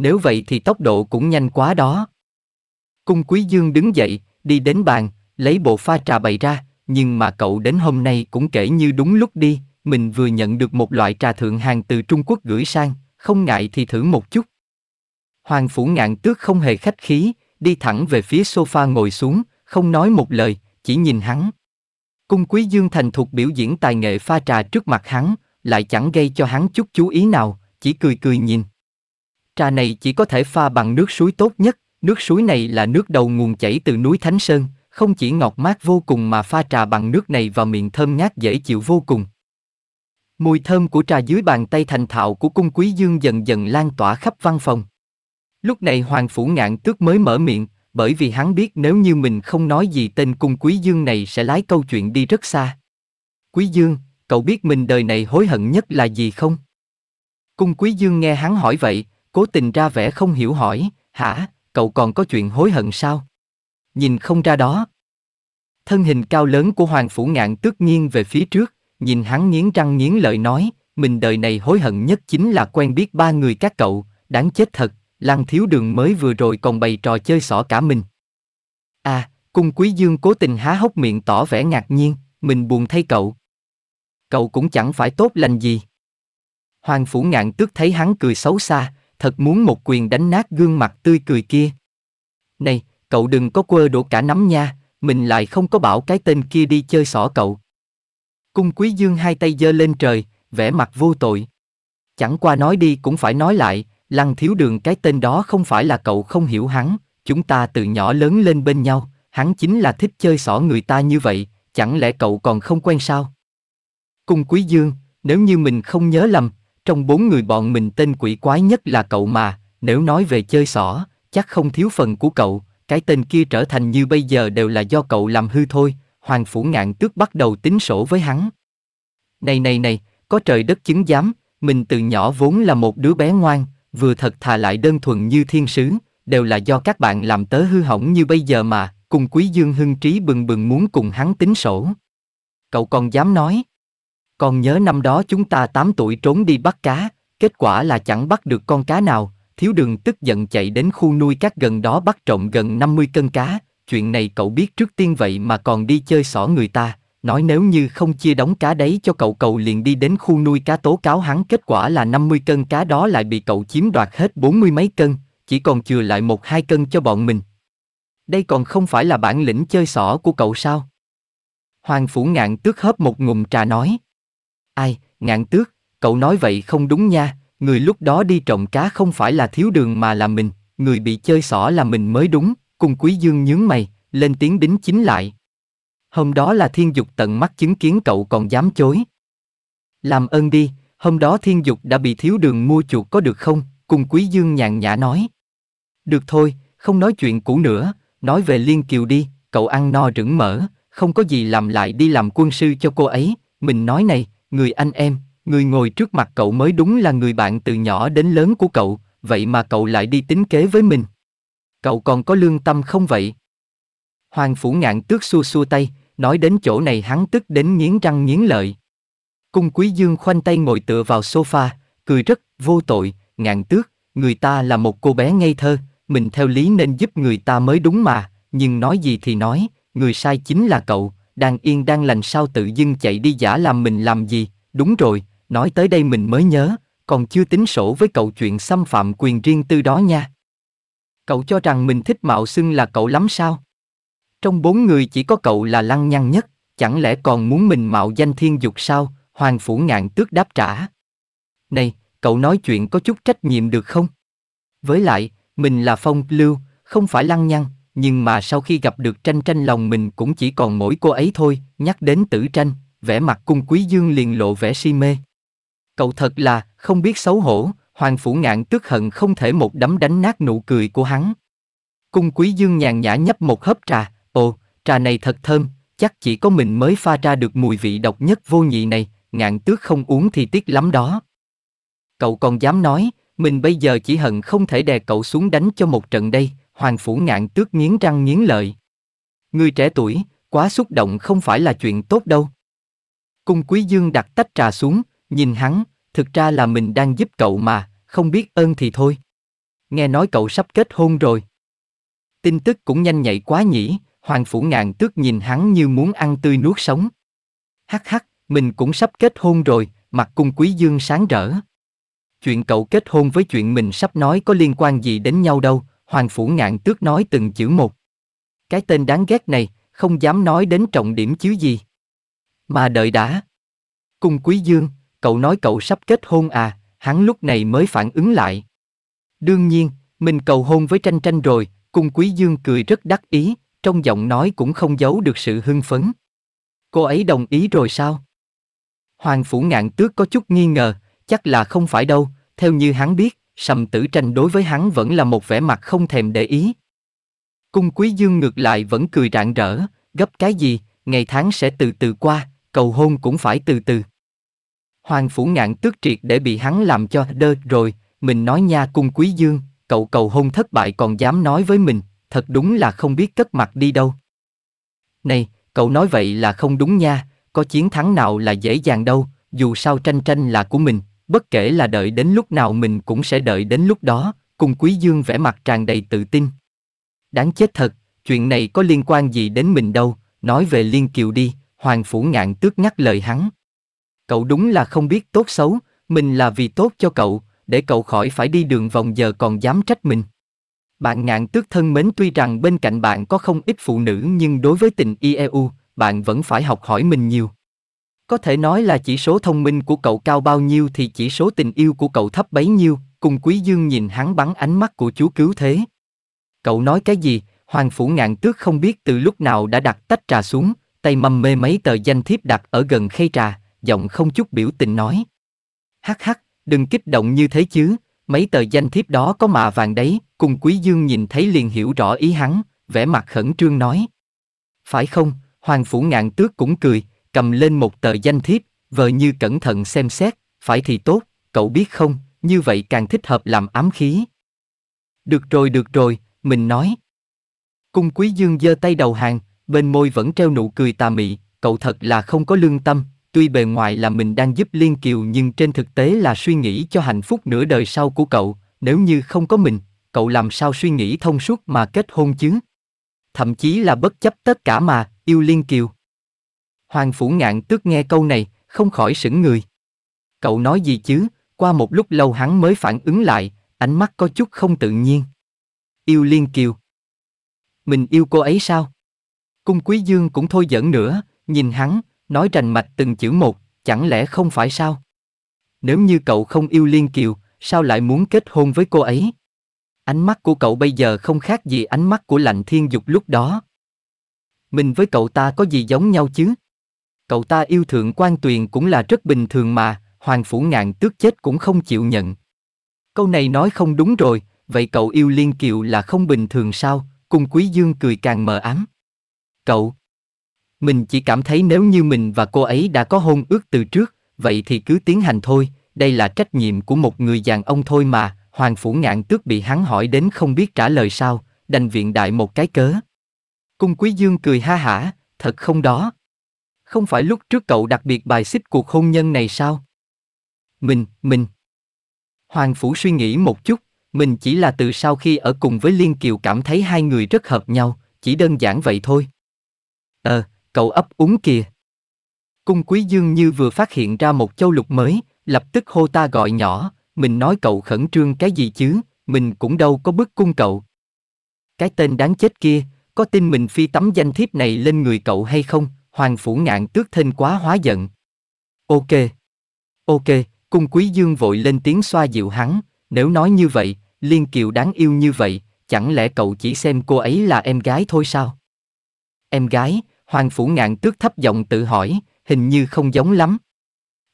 nếu vậy thì tốc độ cũng nhanh quá đó. Cung Quý Dương đứng dậy, đi đến bàn, lấy bộ pha trà bày ra, nhưng mà cậu đến hôm nay cũng kể như đúng lúc đi, mình vừa nhận được một loại trà thượng hàng từ Trung Quốc gửi sang, không ngại thì thử một chút. Hoàng Phủ Ngạn Tước không hề khách khí, đi thẳng về phía sofa ngồi xuống, không nói một lời, chỉ nhìn hắn. Cung Quý Dương thành thục biểu diễn tài nghệ pha trà trước mặt hắn, lại chẳng gây cho hắn chút chú ý nào, chỉ cười cười nhìn. Trà này chỉ có thể pha bằng nước suối tốt nhất, nước suối này là nước đầu nguồn chảy từ núi Thánh Sơn, không chỉ ngọt mát vô cùng mà pha trà bằng nước này vào miệng thơm ngát dễ chịu vô cùng. Mùi thơm của trà dưới bàn tay thành thạo của cung quý dương dần dần lan tỏa khắp văn phòng. Lúc này Hoàng Phủ Ngạn Tước mới mở miệng, bởi vì hắn biết nếu như mình không nói gì tên cung quý dương này sẽ lái câu chuyện đi rất xa. Quý dương, cậu biết mình đời này hối hận nhất là gì không? Cung quý dương nghe hắn hỏi vậy, cố tình ra vẻ không hiểu hỏi, hả, cậu còn có chuyện hối hận sao? Nhìn không ra đó. Thân hình cao lớn của Hoàng Phủ Ngạn tước nghiêng về phía trước, nhìn hắn nghiến răng nghiến lợi nói, mình đời này hối hận nhất chính là quen biết ba người các cậu, đáng chết thật, lăng Thiếu Đường mới vừa rồi còn bày trò chơi xỏ cả mình. À, cung quý dương cố tình há hốc miệng tỏ vẻ ngạc nhiên, mình buồn thay cậu. Cậu cũng chẳng phải tốt lành gì. Hoàng Phủ Ngạn tước thấy hắn cười xấu xa, thật muốn một quyền đánh nát gương mặt tươi cười kia. Này, cậu đừng có quơ đổ cả nắm nha, mình lại không có bảo cái tên kia đi chơi xỏ cậu. Cung quý dương hai tay giơ lên trời, vẻ mặt vô tội. Chẳng qua nói đi cũng phải nói lại, lăng thiếu đường cái tên đó không phải là cậu không hiểu hắn, chúng ta từ nhỏ lớn lên bên nhau, hắn chính là thích chơi xỏ người ta như vậy, chẳng lẽ cậu còn không quen sao? Cung quý dương, nếu như mình không nhớ lầm, trong bốn người bọn mình tên quỷ quái nhất là cậu mà, nếu nói về chơi xỏ, chắc không thiếu phần của cậu, cái tên kia trở thành như bây giờ đều là do cậu làm hư thôi, Hoàng Phủ Ngạn Tước bắt đầu tính sổ với hắn. Này này này, có trời đất chứng giám, mình từ nhỏ vốn là một đứa bé ngoan, vừa thật thà lại đơn thuần như thiên sứ, đều là do các bạn làm tớ hư hỏng như bây giờ mà, cùng Quý Dương hưng trí bừng bừng muốn cùng hắn tính sổ. Cậu còn dám nói, con nhớ năm đó chúng ta 8 tuổi trốn đi bắt cá, kết quả là chẳng bắt được con cá nào, thiếu đường tức giận chạy đến khu nuôi các gần đó bắt trộm gần 50 cân cá, chuyện này cậu biết trước tiên vậy mà còn đi chơi xỏ người ta, nói nếu như không chia đóng cá đấy cho cậu cậu liền đi đến khu nuôi cá tố cáo hắn kết quả là 50 cân cá đó lại bị cậu chiếm đoạt hết 40 mấy cân, chỉ còn chừa lại một hai cân cho bọn mình. Đây còn không phải là bản lĩnh chơi xỏ của cậu sao? Hoàng Phủ Ngạn tước hớp một ngụm trà nói. Ai, ngạn tước, cậu nói vậy không đúng nha, người lúc đó đi trộm cá không phải là thiếu đường mà là mình, người bị chơi xỏ là mình mới đúng, cùng quý dương nhướng mày, lên tiếng đính chính lại. Hôm đó là thiên dục tận mắt chứng kiến cậu còn dám chối. Làm ơn đi, hôm đó thiên dục đã bị thiếu đường mua chuột có được không, cùng quý dương nhàn nhã nói. Được thôi, không nói chuyện cũ nữa, nói về Liên Kiều đi, cậu ăn no rửng mỡ, không có gì làm lại đi làm quân sư cho cô ấy, mình nói này, người anh em, người ngồi trước mặt cậu mới đúng là người bạn từ nhỏ đến lớn của cậu, vậy mà cậu lại đi tính kế với mình. Cậu còn có lương tâm không vậy? Hoàng Phủ Ngạn tước xua xua tay, nói đến chỗ này hắn tức đến nghiến răng nghiến lợi. Cung Quý Dương khoanh tay ngồi tựa vào sofa, cười rất vô tội, ngạn tước, người ta là một cô bé ngây thơ, mình theo lý nên giúp người ta mới đúng mà, nhưng nói gì thì nói, người sai chính là cậu, đang yên đang lành sao tự dưng chạy đi giả làm mình làm gì, đúng rồi, nói tới đây mình mới nhớ, còn chưa tính sổ với cậu chuyện xâm phạm quyền riêng tư đó nha. Cậu cho rằng mình thích mạo xưng là cậu lắm sao? Trong bốn người chỉ có cậu là lăng nhăng nhất, chẳng lẽ còn muốn mình mạo danh thiên dục sao? Hoàng phủ ngạn tước đáp trả. Này, cậu nói chuyện có chút trách nhiệm được không? Với lại, mình là phong lưu, không phải lăng nhăng, nhưng mà sau khi gặp được tranh tranh lòng mình cũng chỉ còn mỗi cô ấy thôi, nhắc đến tử tranh, vẻ mặt cung quý dương liền lộ vẻ si mê. Cậu thật là, không biết xấu hổ, hoàng phủ ngạn tức hận không thể một đấm đánh nát nụ cười của hắn. Cung quý dương nhàn nhã nhấp một hớp trà, ồ, trà này thật thơm, chắc chỉ có mình mới pha ra được mùi vị độc nhất vô nhị này, ngạn tước không uống thì tiếc lắm đó. Cậu còn dám nói, mình bây giờ chỉ hận không thể đè cậu xuống đánh cho một trận đây, Hoàng Phủ Ngạn tước nghiến răng nghiến lợi. Người trẻ tuổi, quá xúc động không phải là chuyện tốt đâu. Cung Quý Dương đặt tách trà xuống, nhìn hắn, thực ra là mình đang giúp cậu mà, không biết ơn thì thôi. Nghe nói cậu sắp kết hôn rồi. Tin tức cũng nhanh nhạy quá nhỉ, Hoàng Phủ Ngạn tước nhìn hắn như muốn ăn tươi nuốt sống. Hắc hắc, mình cũng sắp kết hôn rồi, mặt cung quý dương sáng rỡ. Chuyện cậu kết hôn với chuyện mình sắp nói có liên quan gì đến nhau đâu, Hoàng Phủ Ngạn Tước nói từng chữ một. Cái tên đáng ghét này, không dám nói đến trọng điểm chứ gì. Mà đợi đã. cùng Quý Dương, cậu nói cậu sắp kết hôn à, hắn lúc này mới phản ứng lại. Đương nhiên, mình cầu hôn với tranh tranh rồi, cung Quý Dương cười rất đắc ý, trong giọng nói cũng không giấu được sự hưng phấn. Cô ấy đồng ý rồi sao? Hoàng Phủ Ngạn Tước có chút nghi ngờ, chắc là không phải đâu, theo như hắn biết, sầm tử tranh đối với hắn vẫn là một vẻ mặt không thèm để ý. Cung quý dương ngược lại vẫn cười rạng rỡ, gấp cái gì, ngày tháng sẽ từ từ qua, cầu hôn cũng phải từ từ. Hoàng phủ ngạn tước triệt để bị hắn làm cho đơ rồi, mình nói nha cung quý dương, cậu cầu hôn thất bại còn dám nói với mình, thật đúng là không biết cất mặt đi đâu. Này, cậu nói vậy là không đúng nha, có chiến thắng nào là dễ dàng đâu, dù sao tranh tranh là của mình, bất kể là đợi đến lúc nào mình cũng sẽ đợi đến lúc đó, cùng Quý Dương vẻ mặt tràn đầy tự tin. Đáng chết thật, chuyện này có liên quan gì đến mình đâu, nói về Liên Kiều đi, Hoàng Phủ Ngạn tước ngắt lời hắn. Cậu đúng là không biết tốt xấu, mình là vì tốt cho cậu, để cậu khỏi phải đi đường vòng giờ còn dám trách mình. Bạn Ngạn tước thân mến tuy rằng bên cạnh bạn có không ít phụ nữ nhưng đối với tình IEU, bạn vẫn phải học hỏi mình nhiều. Có thể nói là chỉ số thông minh của cậu cao bao nhiêu thì chỉ số tình yêu của cậu thấp bấy nhiêu, cùng Quý Dương nhìn hắn bắn ánh mắt của chú cứu thế. Cậu nói cái gì, Hoàng Phủ Ngạn Tước không biết từ lúc nào đã đặt tách trà xuống, tay mầm mê mấy tờ danh thiếp đặt ở gần khay trà, giọng không chút biểu tình nói. Hắc hắc, đừng kích động như thế chứ, mấy tờ danh thiếp đó có mạ vàng đấy, cùng Quý Dương nhìn thấy liền hiểu rõ ý hắn, vẻ mặt khẩn trương nói. Phải không, Hoàng Phủ Ngạn Tước cũng cười, cầm lên một tờ danh thiếp, vờ như cẩn thận xem xét, phải thì tốt, cậu biết không, như vậy càng thích hợp làm ám khí. Được rồi được rồi, mình nói. Cung quý dương giơ tay đầu hàng, bên môi vẫn treo nụ cười tà mị, cậu thật là không có lương tâm, tuy bề ngoài là mình đang giúp Liên Kiều nhưng trên thực tế là suy nghĩ cho hạnh phúc nửa đời sau của cậu, nếu như không có mình, cậu làm sao suy nghĩ thông suốt mà kết hôn chứ? Thậm chí là bất chấp tất cả mà, yêu Liên Kiều. Hoàng Phủ Ngạn tước nghe câu này, không khỏi sững người. Cậu nói gì chứ, qua một lúc lâu hắn mới phản ứng lại, ánh mắt có chút không tự nhiên. Yêu Liên Kiều. Mình yêu cô ấy sao? Cung Quý Dương cũng thôi giỡn nữa, nhìn hắn, nói rành mạch từng chữ một, chẳng lẽ không phải sao? Nếu như cậu không yêu Liên Kiều, sao lại muốn kết hôn với cô ấy? Ánh mắt của cậu bây giờ không khác gì ánh mắt của lạnh thiên dục lúc đó. Mình với cậu ta có gì giống nhau chứ, Cậu ta yêu thượng quan tuyền cũng là rất bình thường mà, hoàng phủ ngạn tước chết cũng không chịu nhận. Câu này nói không đúng rồi, vậy cậu yêu liên kiều là không bình thường sao, cùng quý dương cười càng mờ ám. Cậu, mình chỉ cảm thấy nếu như mình và cô ấy đã có hôn ước từ trước, vậy thì cứ tiến hành thôi, đây là trách nhiệm của một người đàn ông thôi mà, hoàng phủ ngạn tước bị hắn hỏi đến không biết trả lời sao, đành viện đại một cái cớ. Cung quý dương cười ha hả, thật không đó không phải lúc trước cậu đặc biệt bài xích cuộc hôn nhân này sao? Mình, mình. Hoàng Phủ suy nghĩ một chút, mình chỉ là từ sau khi ở cùng với Liên Kiều cảm thấy hai người rất hợp nhau, chỉ đơn giản vậy thôi. Ờ, cậu ấp úng kìa. Cung Quý Dương như vừa phát hiện ra một châu lục mới, lập tức hô ta gọi nhỏ, mình nói cậu khẩn trương cái gì chứ, mình cũng đâu có bức cung cậu. Cái tên đáng chết kia, có tin mình phi tấm danh thiếp này lên người cậu hay không, Hoàng Phủ Ngạn tước thênh quá hóa giận. Ok. Ok, cung quý dương vội lên tiếng xoa dịu hắn, nếu nói như vậy, Liên Kiều đáng yêu như vậy, chẳng lẽ cậu chỉ xem cô ấy là em gái thôi sao? Em gái, Hoàng Phủ Ngạn tước thấp giọng tự hỏi, hình như không giống lắm.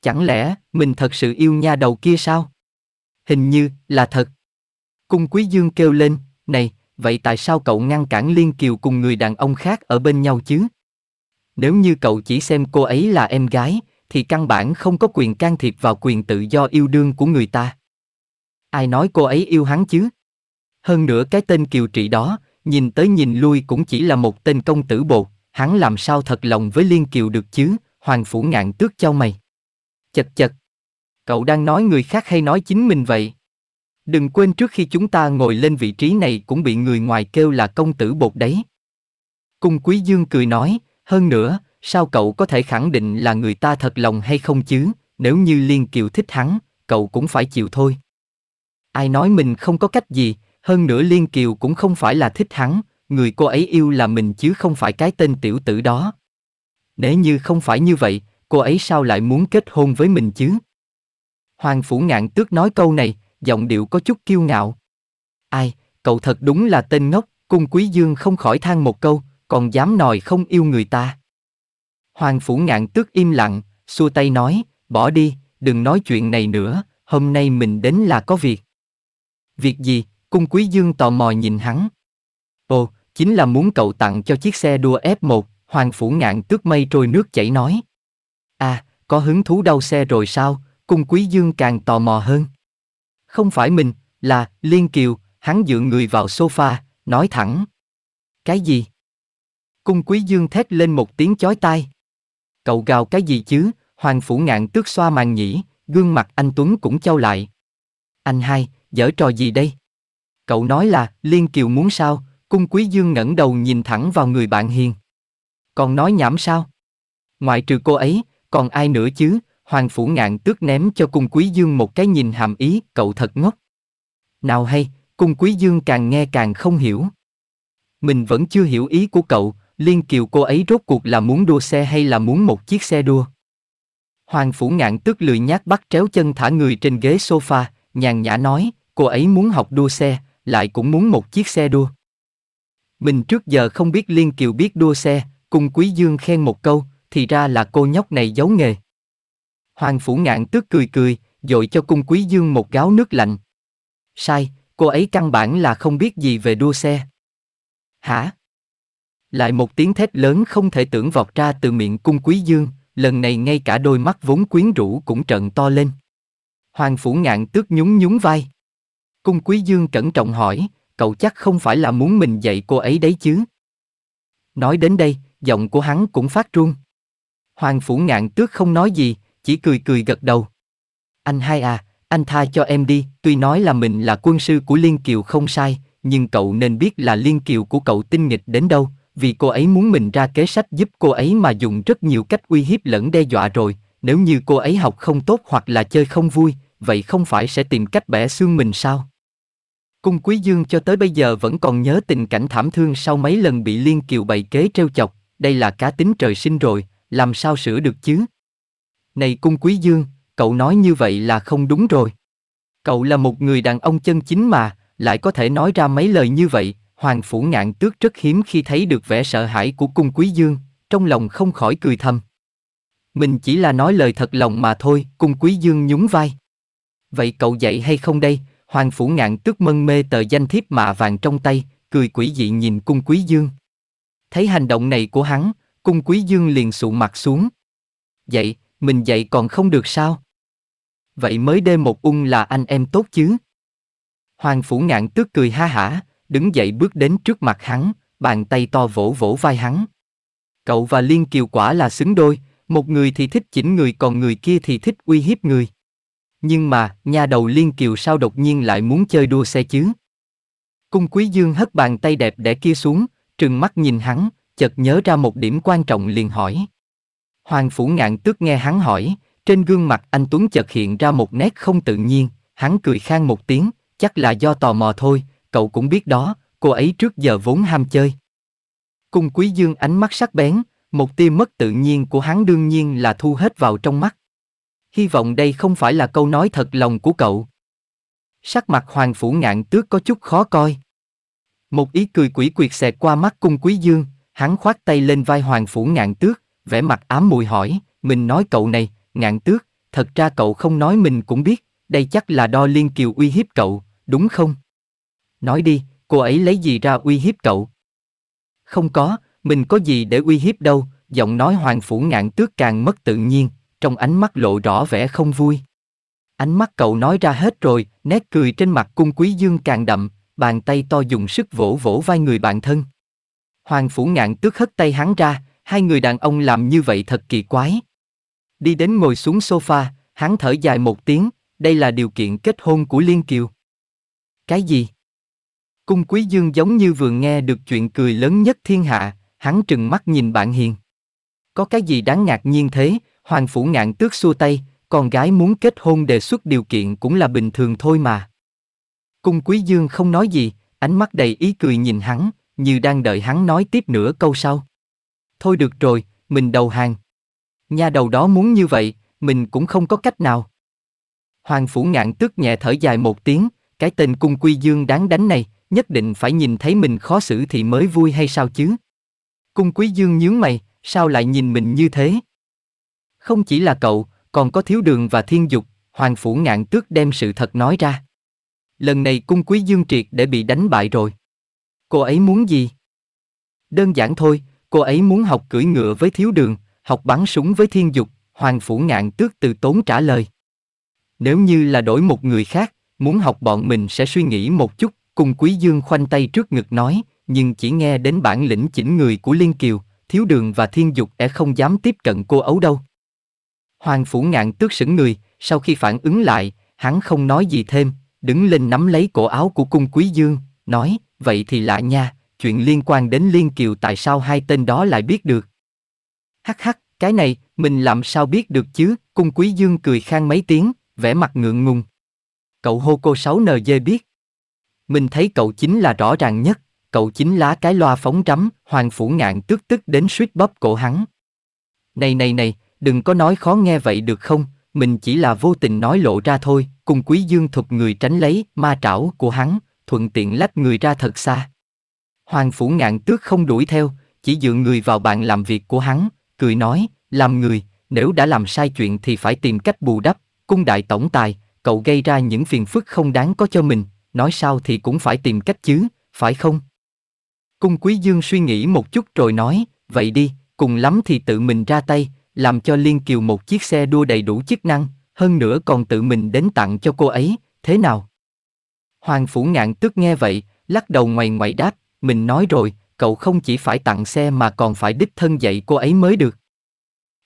Chẳng lẽ, mình thật sự yêu nha đầu kia sao? Hình như, là thật. Cung Quý Dương kêu lên, này, vậy tại sao cậu ngăn cản Liên Kiều cùng người đàn ông khác ở bên nhau chứ? Nếu như cậu chỉ xem cô ấy là em gái, thì căn bản không có quyền can thiệp vào quyền tự do yêu đương của người ta. Ai nói cô ấy yêu hắn chứ? Hơn nữa cái tên kiều trị đó, nhìn tới nhìn lui cũng chỉ là một tên công tử bột, hắn làm sao thật lòng với Liên Kiều được chứ, Hoàng Phủ Ngạn tước cho mày. Chật chật. Cậu đang nói người khác hay nói chính mình vậy? Đừng quên trước khi chúng ta ngồi lên vị trí này cũng bị người ngoài kêu là công tử bột đấy. Cung Quý Dương cười nói, hơn nữa, sao cậu có thể khẳng định là người ta thật lòng hay không chứ, nếu như Liên Kiều thích hắn, cậu cũng phải chịu thôi. Ai nói mình không có cách gì, hơn nữa Liên Kiều cũng không phải là thích hắn, người cô ấy yêu là mình chứ không phải cái tên tiểu tử đó. Nếu như không phải như vậy, cô ấy sao lại muốn kết hôn với mình chứ? Hoàng Phủ Ngạn Tước nói câu này, giọng điệu có chút kiêu ngạo. Ai, cậu thật đúng là tên ngốc, cung quý dương không khỏi than một câu, còn dám nòi không yêu người ta. Hoàng phủ ngạn tức im lặng, xua tay nói, bỏ đi, đừng nói chuyện này nữa, hôm nay mình đến là có việc. Việc gì? Cung Quý Dương tò mò nhìn hắn. Ồ, chính là muốn cậu tặng cho chiếc xe đua F1, Hoàng Phủ Ngạn tước mây trôi nước chảy nói. À, có hứng thú đau xe rồi sao? Cung Quý Dương càng tò mò hơn. Không phải mình, là Liên Kiều, hắn dựa người vào sofa, nói thẳng. Cái gì? Cung quý dương thét lên một tiếng chói tai. Cậu gào cái gì chứ, hoàng phủ ngạn tước xoa màn nhĩ, gương mặt anh Tuấn cũng trao lại. Anh hai, dở trò gì đây? Cậu nói là, Liên Kiều muốn sao, cung quý dương ngẩng đầu nhìn thẳng vào người bạn hiền. Còn nói nhảm sao? Ngoại trừ cô ấy, còn ai nữa chứ, hoàng phủ ngạn tước ném cho cung quý dương một cái nhìn hàm ý, cậu thật ngốc. Nào hay, cung quý dương càng nghe càng không hiểu. Mình vẫn chưa hiểu ý của cậu, Liên Kiều cô ấy rốt cuộc là muốn đua xe hay là muốn một chiếc xe đua? Hoàng Phủ Ngạn tức lười nhát bắt tréo chân thả người trên ghế sofa, nhàn nhã nói, cô ấy muốn học đua xe, lại cũng muốn một chiếc xe đua. Mình trước giờ không biết Liên Kiều biết đua xe, cùng Quý Dương khen một câu, thì ra là cô nhóc này giấu nghề. Hoàng Phủ Ngạn tức cười cười, dội cho cung Quý Dương một gáo nước lạnh. Sai, cô ấy căn bản là không biết gì về đua xe. Hả? Lại một tiếng thét lớn không thể tưởng vọt ra từ miệng cung quý dương, lần này ngay cả đôi mắt vốn quyến rũ cũng trợn to lên. Hoàng phủ ngạn tước nhún nhún vai. Cung quý dương cẩn trọng hỏi, cậu chắc không phải là muốn mình dạy cô ấy đấy chứ? Nói đến đây, giọng của hắn cũng phát run. Hoàng phủ ngạn tước không nói gì, chỉ cười cười gật đầu. Anh hai à, anh tha cho em đi, tuy nói là mình là quân sư của Liên Kiều không sai, nhưng cậu nên biết là Liên Kiều của cậu tinh nghịch đến đâu, vì cô ấy muốn mình ra kế sách giúp cô ấy mà dùng rất nhiều cách uy hiếp lẫn đe dọa rồi, nếu như cô ấy học không tốt hoặc là chơi không vui, vậy không phải sẽ tìm cách bẻ xương mình sao? Cung Quý Dương cho tới bây giờ vẫn còn nhớ tình cảnh thảm thương sau mấy lần bị Liên Kiều bày kế treo chọc, đây là cá tính trời sinh rồi, làm sao sửa được chứ? Này Cung Quý Dương, cậu nói như vậy là không đúng rồi. Cậu là một người đàn ông chân chính mà, lại có thể nói ra mấy lời như vậy, Hoàng Phủ Ngạn Tước rất hiếm khi thấy được vẻ sợ hãi của cung quý dương, trong lòng không khỏi cười thầm. Mình chỉ là nói lời thật lòng mà thôi, cung quý dương nhún vai. Vậy cậu dậy hay không đây? Hoàng Phủ Ngạn Tước mân mê tờ danh thiếp mạ vàng trong tay, cười quỷ dị nhìn cung quý dương. Thấy hành động này của hắn, cung quý dương liền sụ mặt xuống. Dậy, mình dậy còn không được sao? Vậy mới đê một ung là anh em tốt chứ? Hoàng Phủ Ngạn Tước cười ha hả, đứng dậy bước đến trước mặt hắn, bàn tay to vỗ vỗ vai hắn. Cậu và Liên Kiều quả là xứng đôi, một người thì thích chỉnh người còn người kia thì thích uy hiếp người. Nhưng mà, nhà đầu Liên Kiều sao đột nhiên lại muốn chơi đua xe chứ? Cung Quý Dương hất bàn tay đẹp đẽ kia xuống, trừng mắt nhìn hắn, chợt nhớ ra một điểm quan trọng liền hỏi. Hoàng Phủ Ngạn tước nghe hắn hỏi, trên gương mặt anh Tuấn chợt hiện ra một nét không tự nhiên, hắn cười khang một tiếng, chắc là do tò mò thôi, cậu cũng biết đó, cô ấy trước giờ vốn ham chơi. Cung Quý Dương ánh mắt sắc bén, một tia mất tự nhiên của hắn đương nhiên là thu hết vào trong mắt. Hy vọng đây không phải là câu nói thật lòng của cậu. Sắc mặt Hoàng Phủ Ngạn Tước có chút khó coi. Một ý cười quỷ quyệt xẹt qua mắt Cung Quý Dương, hắn khoát tay lên vai Hoàng Phủ Ngạn Tước, vẻ mặt ám mùi hỏi, mình nói cậu này, Ngạn Tước, thật ra cậu không nói mình cũng biết, đây chắc là đo liên kiều uy hiếp cậu, đúng không? Nói đi, cô ấy lấy gì ra uy hiếp cậu? Không có, mình có gì để uy hiếp đâu, giọng nói hoàng phủ ngạn tước càng mất tự nhiên, trong ánh mắt lộ rõ vẻ không vui. Ánh mắt cậu nói ra hết rồi, nét cười trên mặt cung quý dương càng đậm, bàn tay to dùng sức vỗ vỗ vai người bạn thân. Hoàng phủ ngạn tước hất tay hắn ra, hai người đàn ông làm như vậy thật kỳ quái. Đi đến ngồi xuống sofa, hắn thở dài một tiếng, đây là điều kiện kết hôn của Liên Kiều. Cái gì? Cung Quý Dương giống như vừa nghe được chuyện cười lớn nhất thiên hạ, hắn trừng mắt nhìn bạn hiền. Có cái gì đáng ngạc nhiên thế, Hoàng Phủ Ngạn tước xua tay, con gái muốn kết hôn đề xuất điều kiện cũng là bình thường thôi mà. Cung Quý Dương không nói gì, ánh mắt đầy ý cười nhìn hắn, như đang đợi hắn nói tiếp nửa câu sau. Thôi được rồi, mình đầu hàng. Nhà đầu đó muốn như vậy, mình cũng không có cách nào. Hoàng Phủ Ngạn tước nhẹ thở dài một tiếng, cái tên Cung Quy Dương đáng đánh này, nhất định phải nhìn thấy mình khó xử thì mới vui hay sao chứ? Cung Quý Dương nhướng mày, sao lại nhìn mình như thế? Không chỉ là cậu, còn có thiếu đường và thiên dục, Hoàng Phủ Ngạn Tước đem sự thật nói ra. Lần này cung Quý Dương triệt để bị đánh bại rồi. Cô ấy muốn gì? Đơn giản thôi, cô ấy muốn học cưỡi ngựa với thiếu đường, học bắn súng với thiên dục, Hoàng Phủ Ngạn Tước từ tốn trả lời. Nếu như là đổi một người khác, muốn học bọn mình sẽ suy nghĩ một chút Cùng Quý Dương khoanh tay trước ngực nói, nhưng chỉ nghe đến bản lĩnh chỉnh người của Liên Kiều, thiếu đường và thiên dục sẽ e không dám tiếp cận cô ấu đâu. Hoàng phủ ngạn tước sững người, sau khi phản ứng lại, hắn không nói gì thêm, đứng lên nắm lấy cổ áo của cung quý dương, nói, vậy thì lạ nha, chuyện liên quan đến Liên Kiều tại sao hai tên đó lại biết được. Hắc hắc, cái này, mình làm sao biết được chứ, cung quý dương cười khang mấy tiếng, vẻ mặt ngượng ngùng. Cậu hô cô 6NG biết. Mình thấy cậu chính là rõ ràng nhất, cậu chính lá cái loa phóng rắm, Hoàng Phủ Ngạn tức tức đến suýt bóp cổ hắn. Này này này, đừng có nói khó nghe vậy được không, mình chỉ là vô tình nói lộ ra thôi, cùng quý dương thục người tránh lấy ma trảo của hắn, thuận tiện lách người ra thật xa. Hoàng Phủ Ngạn tước không đuổi theo, chỉ dựa người vào bàn làm việc của hắn, cười nói, làm người, nếu đã làm sai chuyện thì phải tìm cách bù đắp, cung đại tổng tài, cậu gây ra những phiền phức không đáng có cho mình, nói sao thì cũng phải tìm cách chứ, phải không? Cung Quý Dương suy nghĩ một chút rồi nói, vậy đi, cùng lắm thì tự mình ra tay, làm cho Liên Kiều một chiếc xe đua đầy đủ chức năng, hơn nữa còn tự mình đến tặng cho cô ấy, thế nào? Hoàng Phủ Ngạn tức nghe vậy, lắc đầu ngoài ngoại đáp, mình nói rồi, cậu không chỉ phải tặng xe mà còn phải đích thân dạy cô ấy mới được.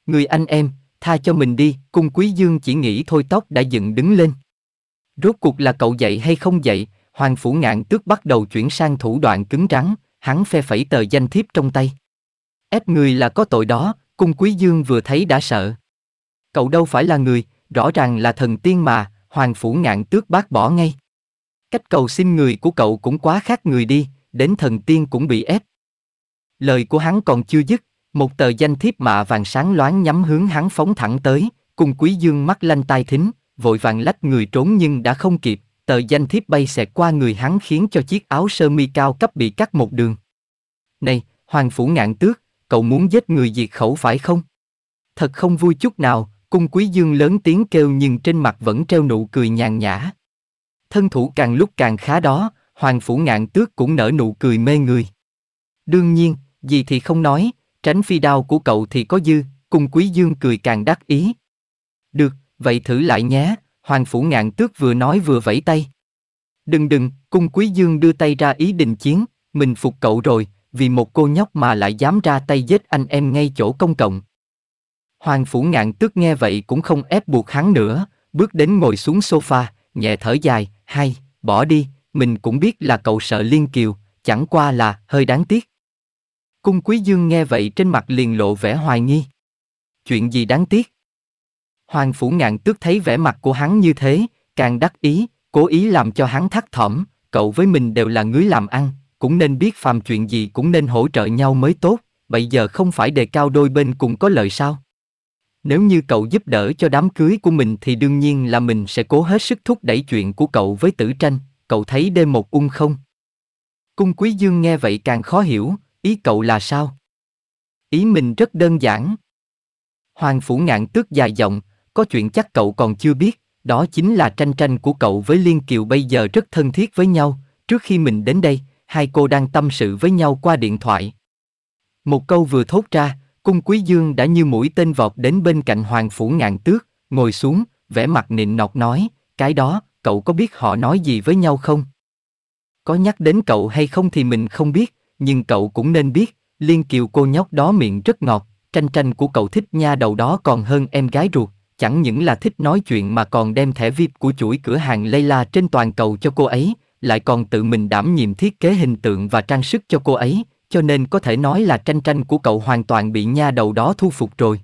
Người anh em, tha cho mình đi, cung quý dương chỉ nghĩ thôi tóc đã dựng đứng lên. Rốt cuộc là cậu dậy hay không dậy, Hoàng Phủ Ngạn tước bắt đầu chuyển sang thủ đoạn cứng rắn, hắn phe phẩy tờ danh thiếp trong tay. Ép người là có tội đó, cung quý dương vừa thấy đã sợ. Cậu đâu phải là người, rõ ràng là thần tiên mà, Hoàng Phủ Ngạn tước bác bỏ ngay. Cách cầu xin người của cậu cũng quá khác người đi, đến thần tiên cũng bị ép. Lời của hắn còn chưa dứt, một tờ danh thiếp mạ vàng sáng loáng nhắm hướng hắn phóng thẳng tới, cùng quý dương mắt lanh tai thính, vội vàng lách người trốn nhưng đã không kịp, tờ danh thiếp bay xẹt qua người hắn khiến cho chiếc áo sơ mi cao cấp bị cắt một đường. Này, Hoàng Phủ Ngạn Tước, cậu muốn giết người diệt khẩu phải không? Thật không vui chút nào, cung quý dương lớn tiếng kêu nhưng trên mặt vẫn treo nụ cười nhàn nhã. Thân thủ càng lúc càng khá đó, Hoàng Phủ Ngạn Tước cũng nở nụ cười mê người. Đương nhiên, gì thì không nói, tránh phi đao của cậu thì có dư, cung quý dương cười càng đắc ý. Được, vậy thử lại nhé, Hoàng Phủ Ngạn Tước vừa nói vừa vẫy tay. Đừng đừng, cung quý dương đưa tay ra ý định chiến, mình phục cậu rồi, vì một cô nhóc mà lại dám ra tay giết anh em ngay chỗ công cộng. Hoàng Phủ Ngạn Tước nghe vậy cũng không ép buộc hắn nữa, bước đến ngồi xuống sofa, nhẹ thở dài, hay, bỏ đi, mình cũng biết là cậu sợ Liên Kiều, chẳng qua là hơi đáng tiếc. Cung Quý Dương nghe vậy trên mặt liền lộ vẻ hoài nghi. Chuyện gì đáng tiếc? Hoàng phủ ngạn tước thấy vẻ mặt của hắn như thế, càng đắc ý, cố ý làm cho hắn thắt thỏm, cậu với mình đều là người làm ăn, cũng nên biết phàm chuyện gì cũng nên hỗ trợ nhau mới tốt, bây giờ không phải đề cao đôi bên cùng có lợi sao? Nếu như cậu giúp đỡ cho đám cưới của mình thì đương nhiên là mình sẽ cố hết sức thúc đẩy chuyện của cậu với tử tranh, cậu thấy đêm một ung không? Cung Quý Dương nghe vậy càng khó hiểu, ý cậu là sao? Ý mình rất đơn giản. Hoàng Phủ Ngạn tước dài giọng, có chuyện chắc cậu còn chưa biết, đó chính là tranh tranh của cậu với Liên Kiều bây giờ rất thân thiết với nhau, trước khi mình đến đây, hai cô đang tâm sự với nhau qua điện thoại. Một câu vừa thốt ra, cung quý dương đã như mũi tên vọt đến bên cạnh hoàng phủ ngạn tước, ngồi xuống, vẻ mặt nịnh nọt nói, cái đó, cậu có biết họ nói gì với nhau không? Có nhắc đến cậu hay không thì mình không biết, nhưng cậu cũng nên biết, Liên Kiều cô nhóc đó miệng rất ngọt, tranh tranh của cậu thích nha đầu đó còn hơn em gái ruột, chẳng những là thích nói chuyện mà còn đem thẻ VIP của chuỗi cửa hàng Layla trên toàn cầu cho cô ấy, lại còn tự mình đảm nhiệm thiết kế hình tượng và trang sức cho cô ấy, cho nên có thể nói là tranh tranh của cậu hoàn toàn bị nha đầu đó thu phục rồi.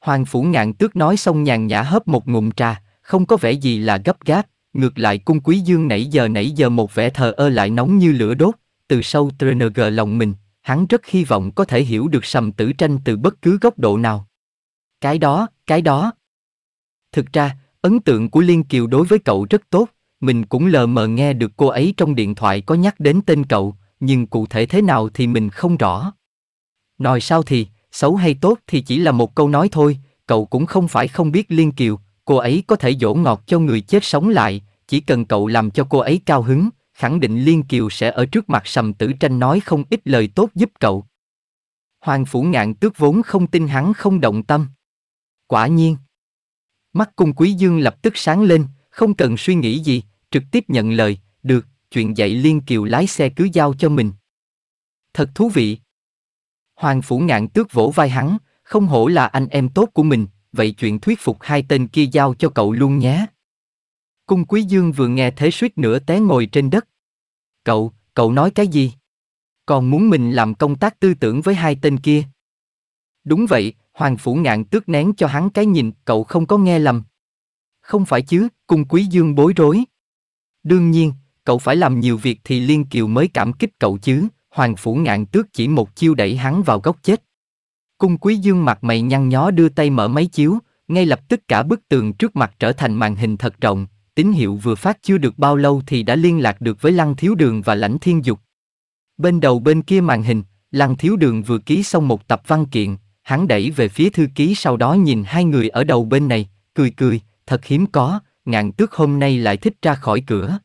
Hoàng Phủ Ngạn tước nói xong nhàn nhã hớp một ngụm trà, không có vẻ gì là gấp gáp, ngược lại cung quý dương nãy giờ nãy giờ một vẻ thờ ơ lại nóng như lửa đốt, từ sâu TRNG lòng mình, hắn rất hy vọng có thể hiểu được sầm tử tranh từ bất cứ góc độ nào. Cái đó, cái đó. Thực ra, ấn tượng của Liên Kiều đối với cậu rất tốt, mình cũng lờ mờ nghe được cô ấy trong điện thoại có nhắc đến tên cậu, nhưng cụ thể thế nào thì mình không rõ. Nói sao thì, xấu hay tốt thì chỉ là một câu nói thôi, cậu cũng không phải không biết Liên Kiều, cô ấy có thể dỗ ngọt cho người chết sống lại, chỉ cần cậu làm cho cô ấy cao hứng, khẳng định Liên Kiều sẽ ở trước mặt Sầm Tử Tranh nói không ít lời tốt giúp cậu. Hoàng Phủ Ngạn tước vốn không tin hắn không động tâm. Quả nhiên. Mắt cung quý dương lập tức sáng lên, không cần suy nghĩ gì, trực tiếp nhận lời, được, chuyện dạy liên kiều lái xe cứ giao cho mình. Thật thú vị. Hoàng phủ ngạn tước vỗ vai hắn, không hổ là anh em tốt của mình, vậy chuyện thuyết phục hai tên kia giao cho cậu luôn nhé. Cung quý dương vừa nghe thế suýt nữa té ngồi trên đất. Cậu, cậu nói cái gì? Còn muốn mình làm công tác tư tưởng với hai tên kia. Đúng vậy, Hoàng Phủ Ngạn tước nén cho hắn cái nhìn, cậu không có nghe lầm. Không phải chứ, cung quý dương bối rối. Đương nhiên, cậu phải làm nhiều việc thì Liên Kiều mới cảm kích cậu chứ, Hoàng Phủ Ngạn tước chỉ một chiêu đẩy hắn vào góc chết. Cung quý dương mặt mày nhăn nhó đưa tay mở máy chiếu, ngay lập tức cả bức tường trước mặt trở thành màn hình thật rộng, tín hiệu vừa phát chưa được bao lâu thì đã liên lạc được với Lăng Thiếu Đường và Lãnh Thiên Dục. Bên đầu bên kia màn hình, Lăng Thiếu Đường vừa ký xong một tập văn kiện, hắn đẩy về phía thư ký sau đó nhìn hai người ở đầu bên này, cười cười, thật hiếm có, ngạn tước hôm nay lại thích ra khỏi cửa.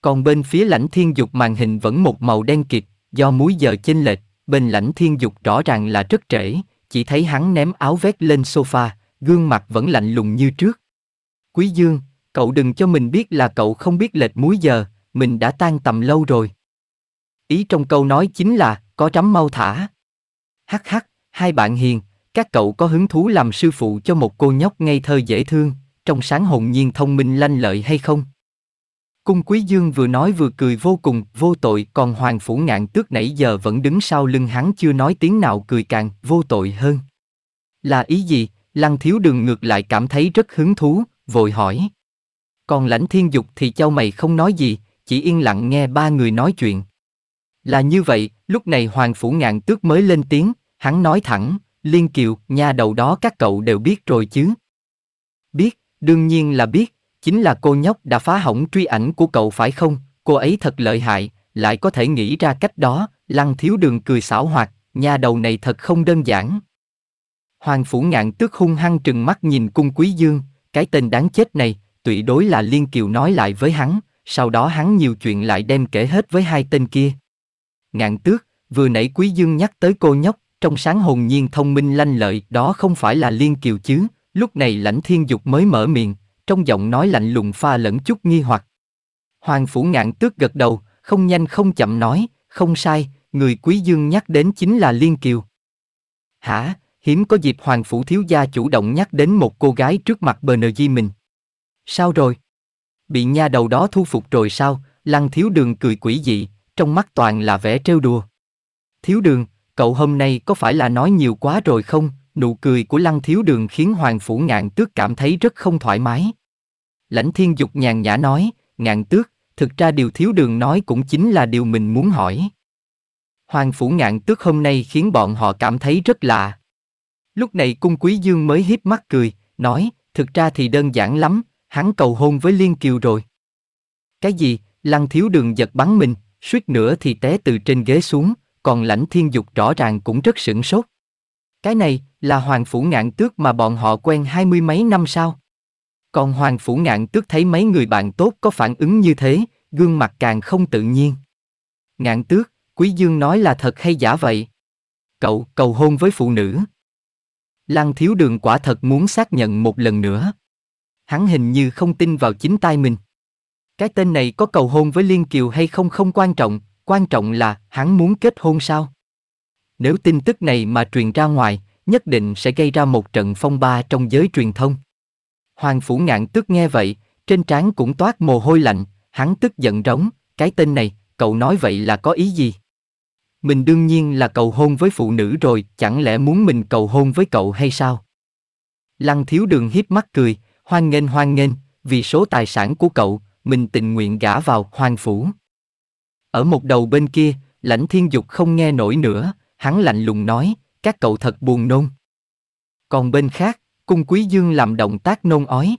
Còn bên phía lãnh thiên dục màn hình vẫn một màu đen kịt, do múi giờ chênh lệch, bên lãnh thiên dục rõ ràng là rất trễ, chỉ thấy hắn ném áo vét lên sofa, gương mặt vẫn lạnh lùng như trước. Quý Dương, cậu đừng cho mình biết là cậu không biết lệch múi giờ, mình đã tan tầm lâu rồi. Ý trong câu nói chính là, có trắm mau thả. Hắc hắc, Hai bạn hiền, các cậu có hứng thú làm sư phụ cho một cô nhóc ngây thơ dễ thương, trong sáng hồn nhiên thông minh lanh lợi hay không? Cung Quý Dương vừa nói vừa cười vô cùng, vô tội, còn Hoàng Phủ Ngạn tước nãy giờ vẫn đứng sau lưng hắn chưa nói tiếng nào cười càng, vô tội hơn. Là ý gì? Lăng Thiếu Đường ngược lại cảm thấy rất hứng thú, vội hỏi. Còn lãnh thiên dục thì châu mày không nói gì, chỉ yên lặng nghe ba người nói chuyện. Là như vậy, lúc này Hoàng Phủ Ngạn tước mới lên tiếng, Hắn nói thẳng, Liên Kiều, nhà đầu đó các cậu đều biết rồi chứ. Biết, đương nhiên là biết, chính là cô nhóc đã phá hỏng truy ảnh của cậu phải không, cô ấy thật lợi hại, lại có thể nghĩ ra cách đó, lăng thiếu đường cười xảo hoạt, nhà đầu này thật không đơn giản. Hoàng phủ ngạn tước hung hăng trừng mắt nhìn cung quý dương, cái tên đáng chết này, tuyệt đối là Liên Kiều nói lại với hắn, sau đó hắn nhiều chuyện lại đem kể hết với hai tên kia. Ngạn tước, vừa nãy quý dương nhắc tới cô nhóc, trong sáng hồn nhiên thông minh lanh lợi đó không phải là liên kiều chứ, lúc này lãnh thiên dục mới mở miệng, trong giọng nói lạnh lùng pha lẫn chút nghi hoặc. Hoàng phủ ngạn tước gật đầu, không nhanh không chậm nói, không sai, người quý dương nhắc đến chính là liên kiều. Hả, hiếm có dịp hoàng phủ thiếu gia chủ động nhắc đến một cô gái trước mặt bờ nờ di mình. Sao rồi? Bị nha đầu đó thu phục rồi sao? Lăng thiếu đường cười quỷ dị, trong mắt toàn là vẻ trêu đùa. Thiếu đường, cậu hôm nay có phải là nói nhiều quá rồi không? Nụ cười của Lăng Thiếu Đường khiến Hoàng Phủ Ngạn Tước cảm thấy rất không thoải mái. Lãnh Thiên Dục nhàn nhã nói, Ngạn Tước, thực ra điều Thiếu Đường nói cũng chính là điều mình muốn hỏi. Hoàng Phủ Ngạn Tước hôm nay khiến bọn họ cảm thấy rất lạ. Lúc này Cung Quý Dương mới hiếp mắt cười, nói, thực ra thì đơn giản lắm, hắn cầu hôn với Liên Kiều rồi. Cái gì, Lăng Thiếu Đường giật bắn mình, suýt nữa thì té từ trên ghế xuống, còn lãnh thiên dục rõ ràng cũng rất sửng sốt. Cái này là hoàng phủ ngạn tước mà bọn họ quen hai mươi mấy năm sau. Còn hoàng phủ ngạn tước thấy mấy người bạn tốt có phản ứng như thế, gương mặt càng không tự nhiên. Ngạn tước, quý dương nói là thật hay giả vậy? Cậu cầu hôn với phụ nữ. Lăng thiếu đường quả thật muốn xác nhận một lần nữa. Hắn hình như không tin vào chính tay mình. Cái tên này có cầu hôn với Liên Kiều hay không không quan trọng, quan trọng là hắn muốn kết hôn sao? Nếu tin tức này mà truyền ra ngoài, nhất định sẽ gây ra một trận phong ba trong giới truyền thông. Hoàng Phủ Ngạn tức nghe vậy, trên trán cũng toát mồ hôi lạnh, hắn tức giận rống, cái tên này, cậu nói vậy là có ý gì? Mình đương nhiên là cầu hôn với phụ nữ rồi, chẳng lẽ muốn mình cầu hôn với cậu hay sao? Lăng thiếu đường hiếp mắt cười, hoan nghênh hoan nghênh, vì số tài sản của cậu, mình tình nguyện gả vào hoàng phủ. Ở một đầu bên kia, lãnh thiên dục không nghe nổi nữa, hắn lạnh lùng nói, các cậu thật buồn nôn. Còn bên khác, cung quý dương làm động tác nôn ói.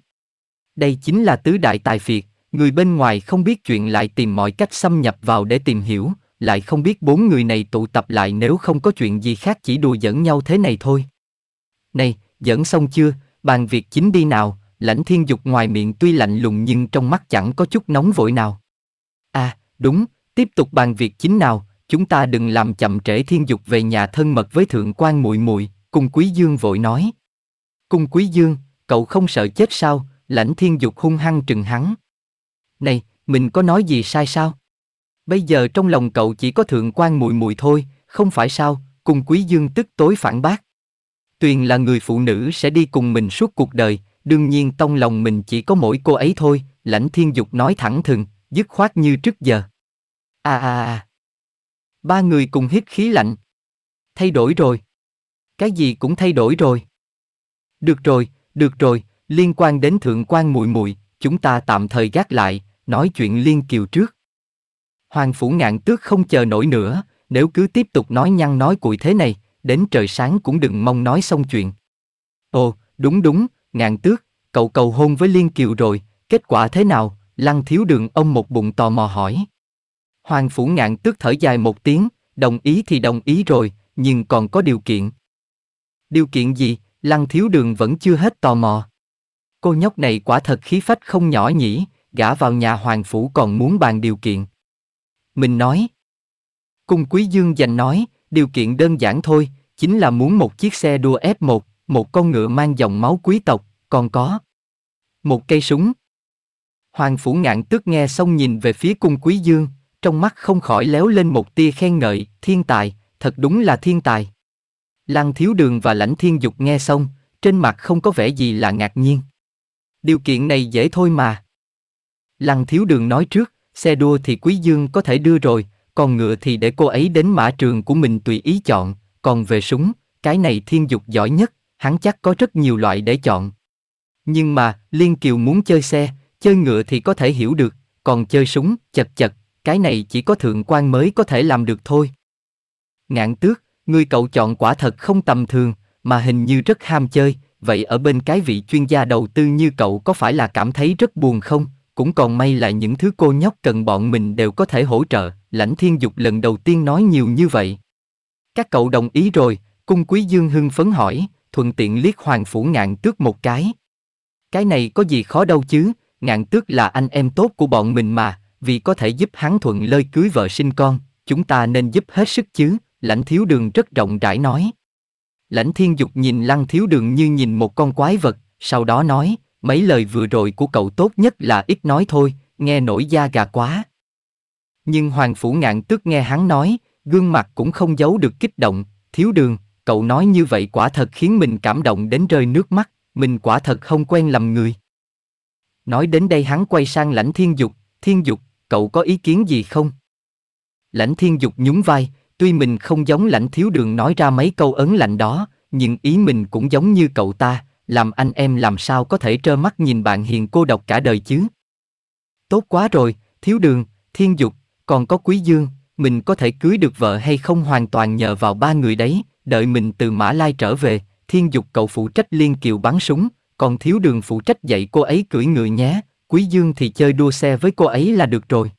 Đây chính là tứ đại tài phiệt, người bên ngoài không biết chuyện lại tìm mọi cách xâm nhập vào để tìm hiểu, lại không biết bốn người này tụ tập lại nếu không có chuyện gì khác chỉ đùa giỡn nhau thế này thôi. Này, giỡn xong chưa, bàn việc chính đi nào, lãnh thiên dục ngoài miệng tuy lạnh lùng nhưng trong mắt chẳng có chút nóng vội nào. À, đúng, Tiếp tục bàn việc chính nào, chúng ta đừng làm chậm trễ thiên dục về nhà thân mật với thượng quan muội muội, cung quý dương vội nói. Cung quý dương, cậu không sợ chết sao, lãnh thiên dục hung hăng trừng hắn. Này, mình có nói gì sai sao? Bây giờ trong lòng cậu chỉ có thượng quan muội muội thôi, không phải sao, cung quý dương tức tối phản bác. Tuyền là người phụ nữ sẽ đi cùng mình suốt cuộc đời, đương nhiên trong lòng mình chỉ có mỗi cô ấy thôi, lãnh thiên dục nói thẳng thừng, dứt khoát như trước giờ. À à à. Ba người cùng hít khí lạnh. Thay đổi rồi. Cái gì cũng thay đổi rồi. Được rồi, được rồi, liên quan đến thượng quan muội muội, chúng ta tạm thời gác lại, nói chuyện liên kiều trước. Hoàng phủ ngạn tước không chờ nổi nữa, nếu cứ tiếp tục nói nhăn nói cuội thế này, đến trời sáng cũng đừng mong nói xong chuyện. Ồ, đúng đúng, ngạn tước, cậu cầu hôn với Liên Kiều rồi, kết quả thế nào? Lăng thiếu đường ông một bụng tò mò hỏi. Hoàng Phủ Ngạn tức thở dài một tiếng, đồng ý thì đồng ý rồi, nhưng còn có điều kiện. Điều kiện gì, Lăng Thiếu Đường vẫn chưa hết tò mò. Cô nhóc này quả thật khí phách không nhỏ nhỉ, gã vào nhà Hoàng Phủ còn muốn bàn điều kiện. Mình nói. Cung Quý Dương dành nói, điều kiện đơn giản thôi, chính là muốn một chiếc xe đua F1, một con ngựa mang dòng máu quý tộc, còn có một cây súng. Hoàng Phủ Ngạn tức nghe xong nhìn về phía cung Quý Dương, trong mắt không khỏi léo lên một tia khen ngợi, thiên tài, thật đúng là thiên tài. Lăng Thiếu Đường và Lãnh Thiên Dục nghe xong, trên mặt không có vẻ gì là ngạc nhiên. Điều kiện này dễ thôi mà. Lăng Thiếu Đường nói trước, xe đua thì Quý Dương có thể đưa rồi, còn ngựa thì để cô ấy đến mã trường của mình tùy ý chọn, còn về súng, cái này Thiên Dục giỏi nhất, hắn chắc có rất nhiều loại để chọn. Nhưng mà, Liên Kiều muốn chơi xe, chơi ngựa thì có thể hiểu được, còn chơi súng, chật chật, cái này chỉ có thượng quan mới có thể làm được thôi. Ngạn tước, người cậu chọn quả thật không tầm thường, mà hình như rất ham chơi, vậy ở bên cái vị chuyên gia đầu tư như cậu có phải là cảm thấy rất buồn không? Cũng còn may là những thứ cô nhóc cần bọn mình đều có thể hỗ trợ, lãnh thiên dục lần đầu tiên nói nhiều như vậy. Các cậu đồng ý rồi, cung quý dương hưng phấn hỏi, thuận tiện liếc hoàng phủ ngạn tước một cái. Cái này có gì khó đâu chứ, ngạn tước là anh em tốt của bọn mình mà, vì có thể giúp hắn thuận lời cưới vợ sinh con, chúng ta nên giúp hết sức chứ, lãnh thiếu đường rất rộng rãi nói. Lãnh thiên dục nhìn lăng thiếu đường như nhìn một con quái vật, sau đó nói, mấy lời vừa rồi của cậu tốt nhất là ít nói thôi, nghe nổi da gà quá. Nhưng hoàng phủ ngạn tức nghe hắn nói, gương mặt cũng không giấu được kích động, thiếu đường, cậu nói như vậy quả thật khiến mình cảm động đến rơi nước mắt, mình quả thật không quen lầm người. Nói đến đây hắn quay sang lãnh thiên dục, Thiên Dục, cậu có ý kiến gì không? Lãnh Thiên Dục nhún vai, tuy mình không giống lãnh thiếu đường nói ra mấy câu ấn lạnh đó, nhưng ý mình cũng giống như cậu ta, làm anh em làm sao có thể trơ mắt nhìn bạn hiền cô độc cả đời chứ? Tốt quá rồi, thiếu đường, thiên dục, còn có quý dương, mình có thể cưới được vợ hay không hoàn toàn nhờ vào ba người đấy, đợi mình từ Mã Lai trở về, thiên dục cậu phụ trách liên kiều bắn súng, còn thiếu đường phụ trách dạy cô ấy cưỡi người nhé, Quý Dương thì chơi đua xe với cô ấy là được rồi.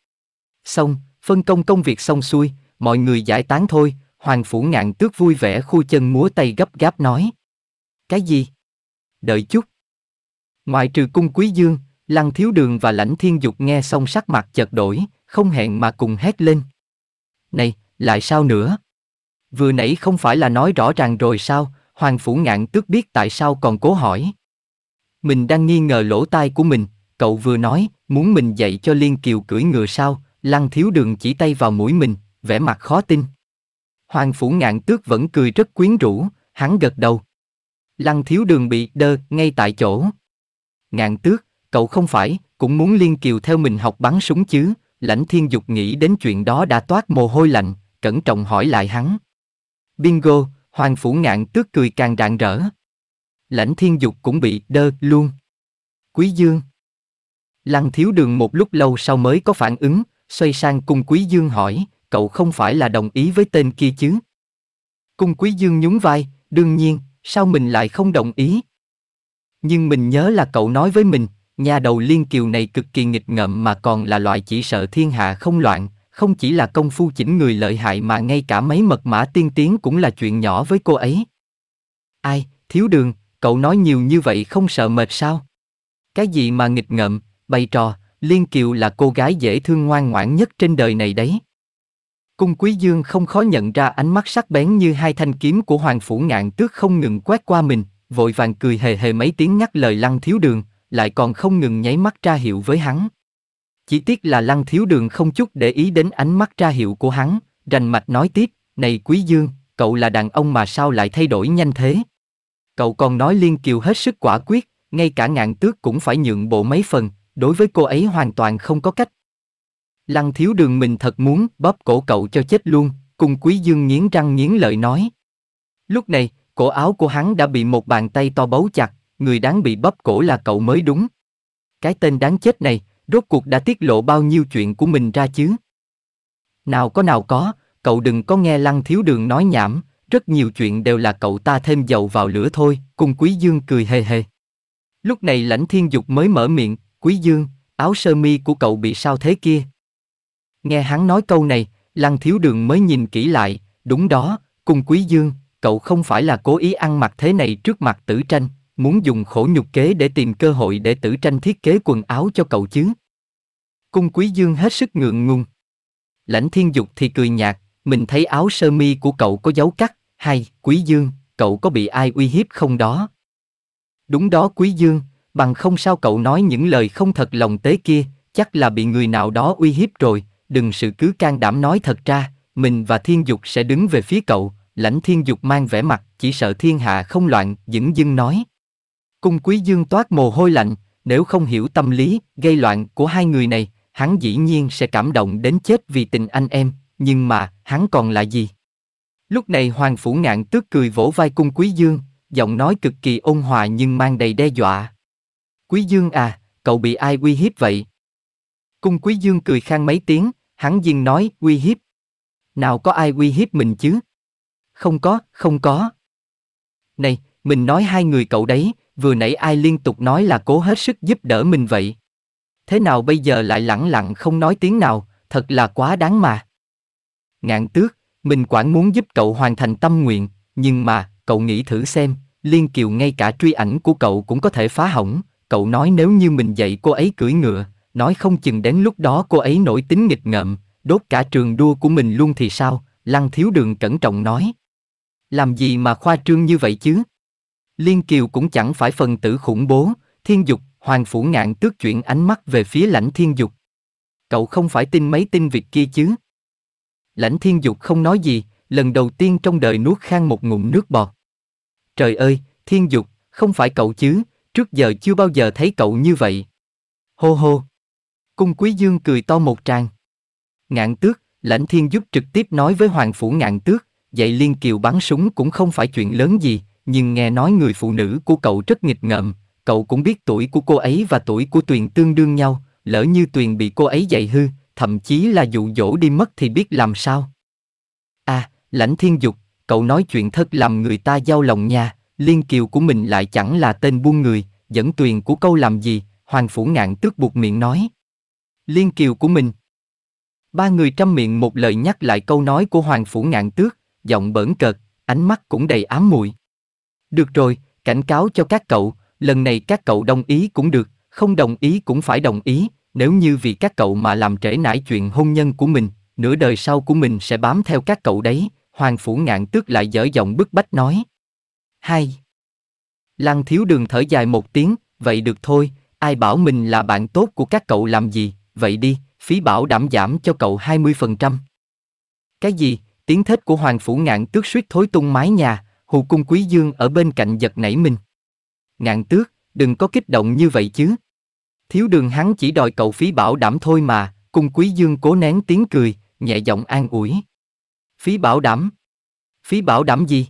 Xong, phân công công việc xong xuôi, mọi người giải tán thôi, Hoàng Phủ Ngạn Tước vui vẻ khu chân múa tay gấp gáp nói. Cái gì? Đợi chút. Ngoại trừ cung Quý Dương, Lăng Thiếu Đường và Lãnh Thiên Dục nghe xong sắc mặt chợt đổi, không hẹn mà cùng hét lên. Này, lại sao nữa? Vừa nãy không phải là nói rõ ràng rồi sao, Hoàng Phủ Ngạn Tước biết tại sao còn cố hỏi. Mình đang nghi ngờ lỗ tai của mình, cậu vừa nói, muốn mình dạy cho Liên Kiều cưỡi ngựa sao, lăng thiếu đường chỉ tay vào mũi mình, vẻ mặt khó tin. Hoàng phủ ngạn tước vẫn cười rất quyến rũ, hắn gật đầu. Lăng thiếu đường bị đơ ngay tại chỗ. Ngạn tước, cậu không phải, cũng muốn Liên Kiều theo mình học bắn súng chứ, lãnh thiên dục nghĩ đến chuyện đó đã toát mồ hôi lạnh, cẩn trọng hỏi lại hắn. Bingo, hoàng phủ ngạn tước cười càng rạng rỡ. Lãnh thiên dục cũng bị đơ luôn. Quý dương. Lăng thiếu đường một lúc lâu sau mới có phản ứng, xoay sang cung quý dương hỏi, cậu không phải là đồng ý với tên kia chứ? Cung quý dương nhún vai, đương nhiên, sao mình lại không đồng ý? Nhưng mình nhớ là cậu nói với mình, nhà đầu liên kiều này cực kỳ nghịch ngợm mà còn là loại chỉ sợ thiên hạ không loạn, không chỉ là công phu chỉnh người lợi hại mà ngay cả mấy mật mã tiên tiến cũng là chuyện nhỏ với cô ấy. Ai, thiếu đường, cậu nói nhiều như vậy không sợ mệt sao? Cái gì mà nghịch ngợm, bày trò, Liên Kiều là cô gái dễ thương ngoan ngoãn nhất trên đời này đấy. Cung Quý Dương không khó nhận ra ánh mắt sắc bén như hai thanh kiếm của Hoàng Phủ Ngạn Tước không ngừng quét qua mình, vội vàng cười hề hề mấy tiếng nhắc lời Lăng Thiếu Đường, lại còn không ngừng nháy mắt ra hiệu với hắn. Chỉ tiếc là Lăng Thiếu Đường không chút để ý đến ánh mắt ra hiệu của hắn, rành mạch nói tiếp, này Quý Dương, cậu là đàn ông mà sao lại thay đổi nhanh thế? Cậu còn nói Liên Kiều hết sức quả quyết, ngay cả Ngạn Tước cũng phải nhượng bộ mấy phần, đối với cô ấy hoàn toàn không có cách. Lăng thiếu đường mình thật muốn bóp cổ cậu cho chết luôn, cùng quý dương nghiến răng nghiến lợi nói. Lúc này, cổ áo của hắn đã bị một bàn tay to bấu chặt, người đáng bị bóp cổ là cậu mới đúng. Cái tên đáng chết này, rốt cuộc đã tiết lộ bao nhiêu chuyện của mình ra chứ. Nào có nào có, cậu đừng có nghe lăng thiếu đường nói nhảm, rất nhiều chuyện đều là cậu ta thêm dầu vào lửa thôi, cùng quý dương cười hề hề. Lúc này lãnh thiên dục mới mở miệng, Quý Dương, áo sơ mi của cậu bị sao thế kia? Nghe hắn nói câu này, Lăng Thiếu Đường mới nhìn kỹ lại, đúng đó, cùng Quý Dương, cậu không phải là cố ý ăn mặc thế này trước mặt tử tranh, muốn dùng khổ nhục kế để tìm cơ hội để tử tranh thiết kế quần áo cho cậu chứ. Cung Quý Dương hết sức ngượng ngùng. Lãnh Thiên Dục thì cười nhạt, mình thấy áo sơ mi của cậu có dấu cắt, hay, Quý Dương, cậu có bị ai uy hiếp không đó? Đúng đó Quý Dương, bằng không sao cậu nói những lời không thật lòng tế kia, chắc là bị người nào đó uy hiếp rồi, đừng sự cứ can đảm nói thật ra, mình và thiên dục sẽ đứng về phía cậu, lãnh thiên dục mang vẻ mặt, chỉ sợ thiên hạ không loạn, dững dưng nói. Cung quý dương toát mồ hôi lạnh, nếu không hiểu tâm lý, gây loạn của hai người này, hắn dĩ nhiên sẽ cảm động đến chết vì tình anh em, nhưng mà, hắn còn là gì? Lúc này Hoàng Phủ Ngạn tước cười vỗ vai cung quý dương, giọng nói cực kỳ ôn hòa nhưng mang đầy đe dọa, Quý Dương à, cậu bị ai uy hiếp vậy? Cung Quý Dương cười khang mấy tiếng, hắn Diên nói, uy hiếp. Nào có ai uy hiếp mình chứ? Không có, không có. Này, mình nói hai người cậu đấy, vừa nãy ai liên tục nói là cố hết sức giúp đỡ mình vậy? Thế nào bây giờ lại lặng lặng không nói tiếng nào, thật là quá đáng mà. Ngạn tước, mình quản muốn giúp cậu hoàn thành tâm nguyện, nhưng mà, cậu nghĩ thử xem, Liên Kiều ngay cả truy ảnh của cậu cũng có thể phá hỏng, cậu nói nếu như mình dạy cô ấy cưỡi ngựa, nói không chừng đến lúc đó cô ấy nổi tính nghịch ngợm, đốt cả trường đua của mình luôn thì sao, Lăng Thiếu Đường cẩn trọng nói. Làm gì mà khoa trương như vậy chứ? Liên Kiều cũng chẳng phải phần tử khủng bố, thiên dục, hoàng phủ ngạn tước chuyển ánh mắt về phía lãnh thiên dục. Cậu không phải tin mấy tin việc kia chứ? Lãnh thiên dục không nói gì, lần đầu tiên trong đời nuốt khang một ngụm nước bọt. Trời ơi, thiên dục, không phải cậu chứ, Trước giờ chưa bao giờ thấy cậu như vậy. Hô hô. Cung Quý Dương cười to một tràng. Ngạn tước, lãnh thiên giúp trực tiếp nói với Hoàng Phủ Ngạn tước, dạy Liên Kiều bắn súng cũng không phải chuyện lớn gì, nhưng nghe nói người phụ nữ của cậu rất nghịch ngợm, cậu cũng biết tuổi của cô ấy và tuổi của Tuyền tương đương nhau, lỡ như Tuyền bị cô ấy dạy hư, thậm chí là dụ dỗ đi mất thì biết làm sao. À, lãnh thiên dục, cậu nói chuyện thật làm người ta giao lòng nha, Liên Kiều của mình lại chẳng là tên buôn người, dẫn tuyền của câu làm gì, Hoàng Phủ Ngạn tức buộc miệng nói. Liên Kiều của mình. Ba người trăm miệng một lời nhắc lại câu nói của Hoàng Phủ Ngạn tước, giọng bẩn cợt, ánh mắt cũng đầy ám muội. Được rồi, cảnh cáo cho các cậu, lần này các cậu đồng ý cũng được, không đồng ý cũng phải đồng ý, nếu như vì các cậu mà làm trễ nải chuyện hôn nhân của mình, nửa đời sau của mình sẽ bám theo các cậu đấy, Hoàng Phủ Ngạn tước lại dở giọng bức bách nói. Hai. Lăng thiếu đường thở dài một tiếng, vậy được thôi, ai bảo mình là bạn tốt của các cậu làm gì, vậy đi, phí bảo đảm giảm cho cậu hai mươi phần trăm Cái gì, tiếng thét của Hoàng Phủ Ngạn tước suýt thối tung mái nhà, hù cung quý dương ở bên cạnh giật nảy mình. Ngạn tước, đừng có kích động như vậy chứ. Thiếu đường hắn chỉ đòi cậu phí bảo đảm thôi mà, cung quý dương cố nén tiếng cười, nhẹ giọng an ủi. Phí bảo đảm? Phí bảo đảm gì?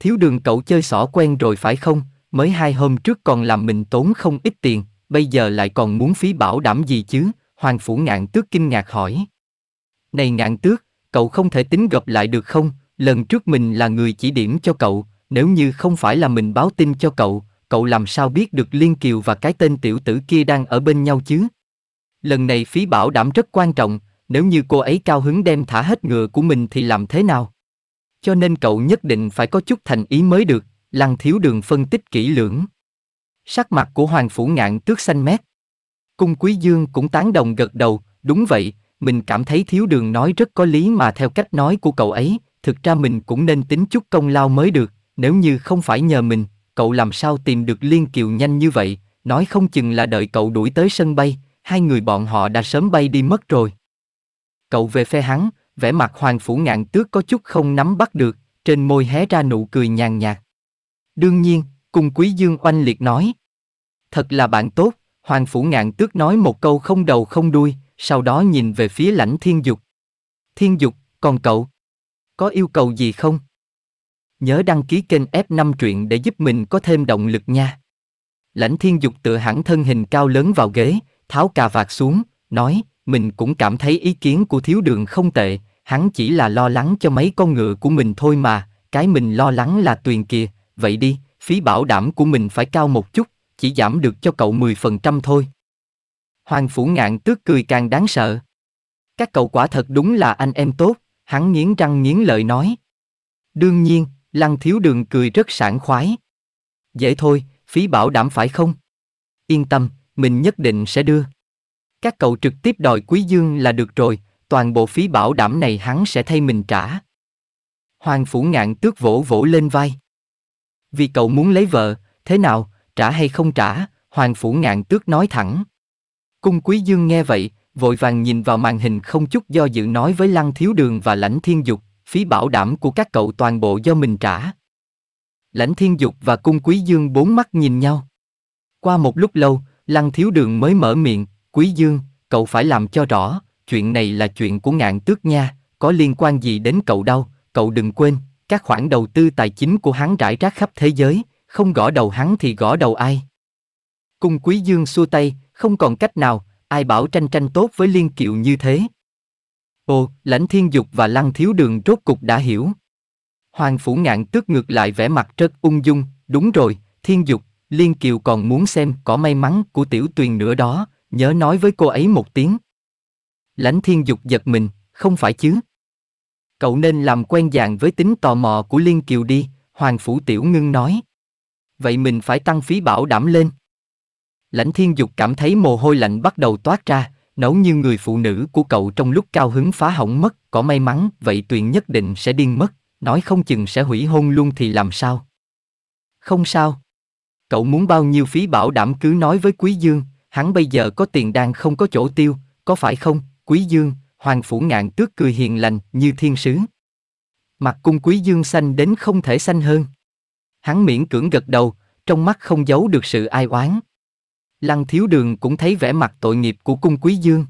Thiếu đường cậu chơi xỏ quen rồi phải không, mới hai hôm trước còn làm mình tốn không ít tiền, bây giờ lại còn muốn phí bảo đảm gì chứ, Hoàng Phủ Ngạn Tước kinh ngạc hỏi. Này Ngạn Tước, cậu không thể tính gặp lại được không, lần trước mình là người chỉ điểm cho cậu, nếu như không phải là mình báo tin cho cậu, cậu làm sao biết được Liên Kiều và cái tên tiểu tử kia đang ở bên nhau chứ? Lần này phí bảo đảm rất quan trọng, nếu như cô ấy cao hứng đem thả hết ngựa của mình thì làm thế nào? cho nên cậu nhất định phải có chút thành ý mới được, Lăng Thiếu Đường phân tích kỹ lưỡng. Sắc mặt của Hoàng Phủ Ngạn tước xanh mét. Cung Quý Dương cũng tán đồng gật đầu, đúng vậy, mình cảm thấy Thiếu Đường nói rất có lý mà theo cách nói của cậu ấy, thực ra mình cũng nên tính chút công lao mới được, nếu như không phải nhờ mình, cậu làm sao tìm được Liên Kiều nhanh như vậy, nói không chừng là đợi cậu đuổi tới sân bay, hai người bọn họ đã sớm bay đi mất rồi. Cậu về phe hắn, vẻ mặt hoàng phủ ngạn tước có chút không nắm bắt được, trên môi hé ra nụ cười nhàn nhạt. Đương nhiên, cùng quý dương oanh liệt nói. Thật là bạn tốt, hoàng phủ ngạn tước nói một câu không đầu không đuôi, sau đó nhìn về phía lãnh thiên dục. Thiên dục, còn cậu? Có yêu cầu gì không? Nhớ đăng ký kênh F5 truyện để giúp mình có thêm động lực nha. Lãnh thiên dục tự hẳn thân hình cao lớn vào ghế, tháo cà vạt xuống, nói, mình cũng cảm thấy ý kiến của thiếu đường không tệ, hắn chỉ là lo lắng cho mấy con ngựa của mình thôi mà, cái mình lo lắng là tuyền kia. vậy đi, phí bảo đảm của mình phải cao một chút, chỉ giảm được cho cậu 10% thôi. Hoàng Phủ Ngạn tước cười càng đáng sợ. Các cậu quả thật đúng là anh em tốt, hắn nghiến răng nghiến lợi nói. Đương nhiên, Lăng Thiếu Đường cười rất sảng khoái. Dễ thôi, phí bảo đảm phải không? Yên tâm, mình nhất định sẽ đưa. Các cậu trực tiếp đòi Quý Dương là được rồi, toàn bộ phí bảo đảm này hắn sẽ thay mình trả. Hoàng Phủ Ngạn tước vỗ vỗ lên vai. Vì cậu muốn lấy vợ, thế nào, trả hay không trả, Hoàng Phủ Ngạn tước nói thẳng. Cung Quý Dương nghe vậy, vội vàng nhìn vào màn hình không chút do dự nói với Lăng Thiếu Đường và Lãnh Thiên Dục, phí bảo đảm của các cậu toàn bộ do mình trả. Lãnh Thiên Dục và Cung Quý Dương bốn mắt nhìn nhau. Qua một lúc lâu, Lăng Thiếu Đường mới mở miệng, Quý Dương, cậu phải làm cho rõ, chuyện này là chuyện của ngạn tước nha, có liên quan gì đến cậu đâu, cậu đừng quên, các khoản đầu tư tài chính của hắn rải rác khắp thế giới, không gõ đầu hắn thì gõ đầu ai. Cung Quý Dương xua tay, không còn cách nào, ai bảo tranh tranh tốt với liên kiệu như thế. Ồ, lãnh thiên dục và lăng thiếu đường rốt cục đã hiểu. Hoàng phủ ngạn tước ngược lại vẻ mặt rất ung dung, đúng rồi, thiên dục, liên kiều còn muốn xem có may mắn của tiểu tuyền nữa đó, Nhớ nói với cô ấy một tiếng. Lãnh thiên dục giật mình, không phải chứ. Cậu nên làm quen dạng với tính tò mò của Liên Kiều đi, Hoàng Phủ Tiểu Ngưng nói. Vậy mình phải tăng phí bảo đảm lên. Lãnh thiên dục cảm thấy mồ hôi lạnh bắt đầu toát ra, nấu như người phụ nữ của cậu trong lúc cao hứng phá hỏng mất, có may mắn, vậy tuyền nhất định sẽ điên mất, nói không chừng sẽ hủy hôn luôn thì làm sao. Không sao. Cậu muốn bao nhiêu phí bảo đảm cứ nói với Quý Dương, hắn bây giờ có tiền đang không có chỗ tiêu, có phải không, Quý Dương, Hoàng Phủ Ngạn tước cười hiền lành như thiên sứ. Mặt cung Quý Dương xanh đến không thể xanh hơn. Hắn miễn cưỡng gật đầu, trong mắt không giấu được sự ai oán. Lăng thiếu đường cũng thấy vẻ mặt tội nghiệp của cung Quý Dương.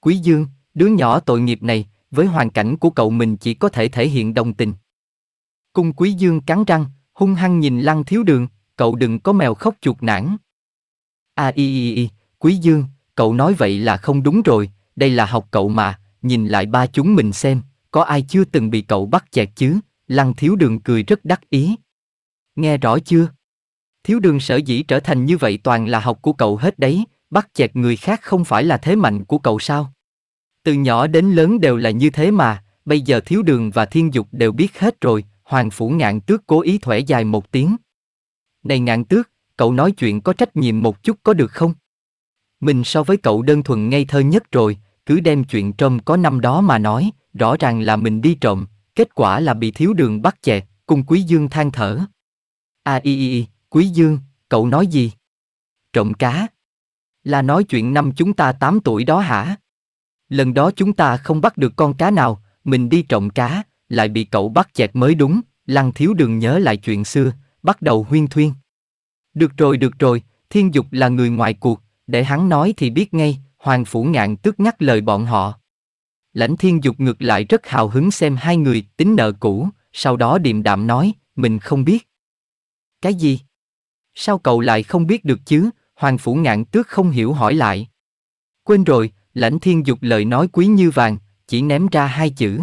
Quý Dương, đứa nhỏ tội nghiệp này, với hoàn cảnh của cậu mình chỉ có thể thể hiện đồng tình. Cung Quý Dương cắn răng, hung hăng nhìn Lăng Thiếu Đường, cậu đừng có mèo khóc chuột nản a i i i quý dương cậu nói vậy là không đúng rồi đây là học cậu mà nhìn lại ba chúng mình xem có ai chưa từng bị cậu bắt chẹt chứ lăng thiếu đường cười rất đắc ý nghe rõ chưa thiếu đường sở dĩ trở thành như vậy toàn là học của cậu hết đấy bắt chẹt người khác không phải là thế mạnh của cậu sao từ nhỏ đến lớn đều là như thế mà bây giờ thiếu đường và thiên dục đều biết hết rồi hoàng phủ ngạn tước cố ý thuẻ dài một tiếng này ngạn tước cậu nói chuyện có trách nhiệm một chút có được không? Mình so với cậu đơn thuần ngây thơ nhất rồi, cứ đem chuyện trộm có năm đó mà nói, rõ ràng là mình đi trộm, kết quả là bị thiếu đường bắt chẹt, cùng Quý Dương than thở. À y y Quý Dương, cậu nói gì? Trộm cá. Là nói chuyện năm chúng ta 8 tuổi đó hả? Lần đó chúng ta không bắt được con cá nào, mình đi trộm cá, lại bị cậu bắt chẹt mới đúng, Lăng thiếu đường nhớ lại chuyện xưa, bắt đầu huyên thuyên. Được rồi được rồi, thiên dục là người ngoài cuộc, để hắn nói thì biết ngay, hoàng phủ ngạn tức nhắc lời bọn họ. Lãnh thiên dục ngược lại rất hào hứng xem hai người tính nợ cũ, sau đó điềm đạm nói, mình không biết. Cái gì? Sao cậu lại không biết được chứ? Hoàng phủ ngạn tước không hiểu hỏi lại. Quên rồi, lãnh thiên dục lời nói quý như vàng, chỉ ném ra hai chữ.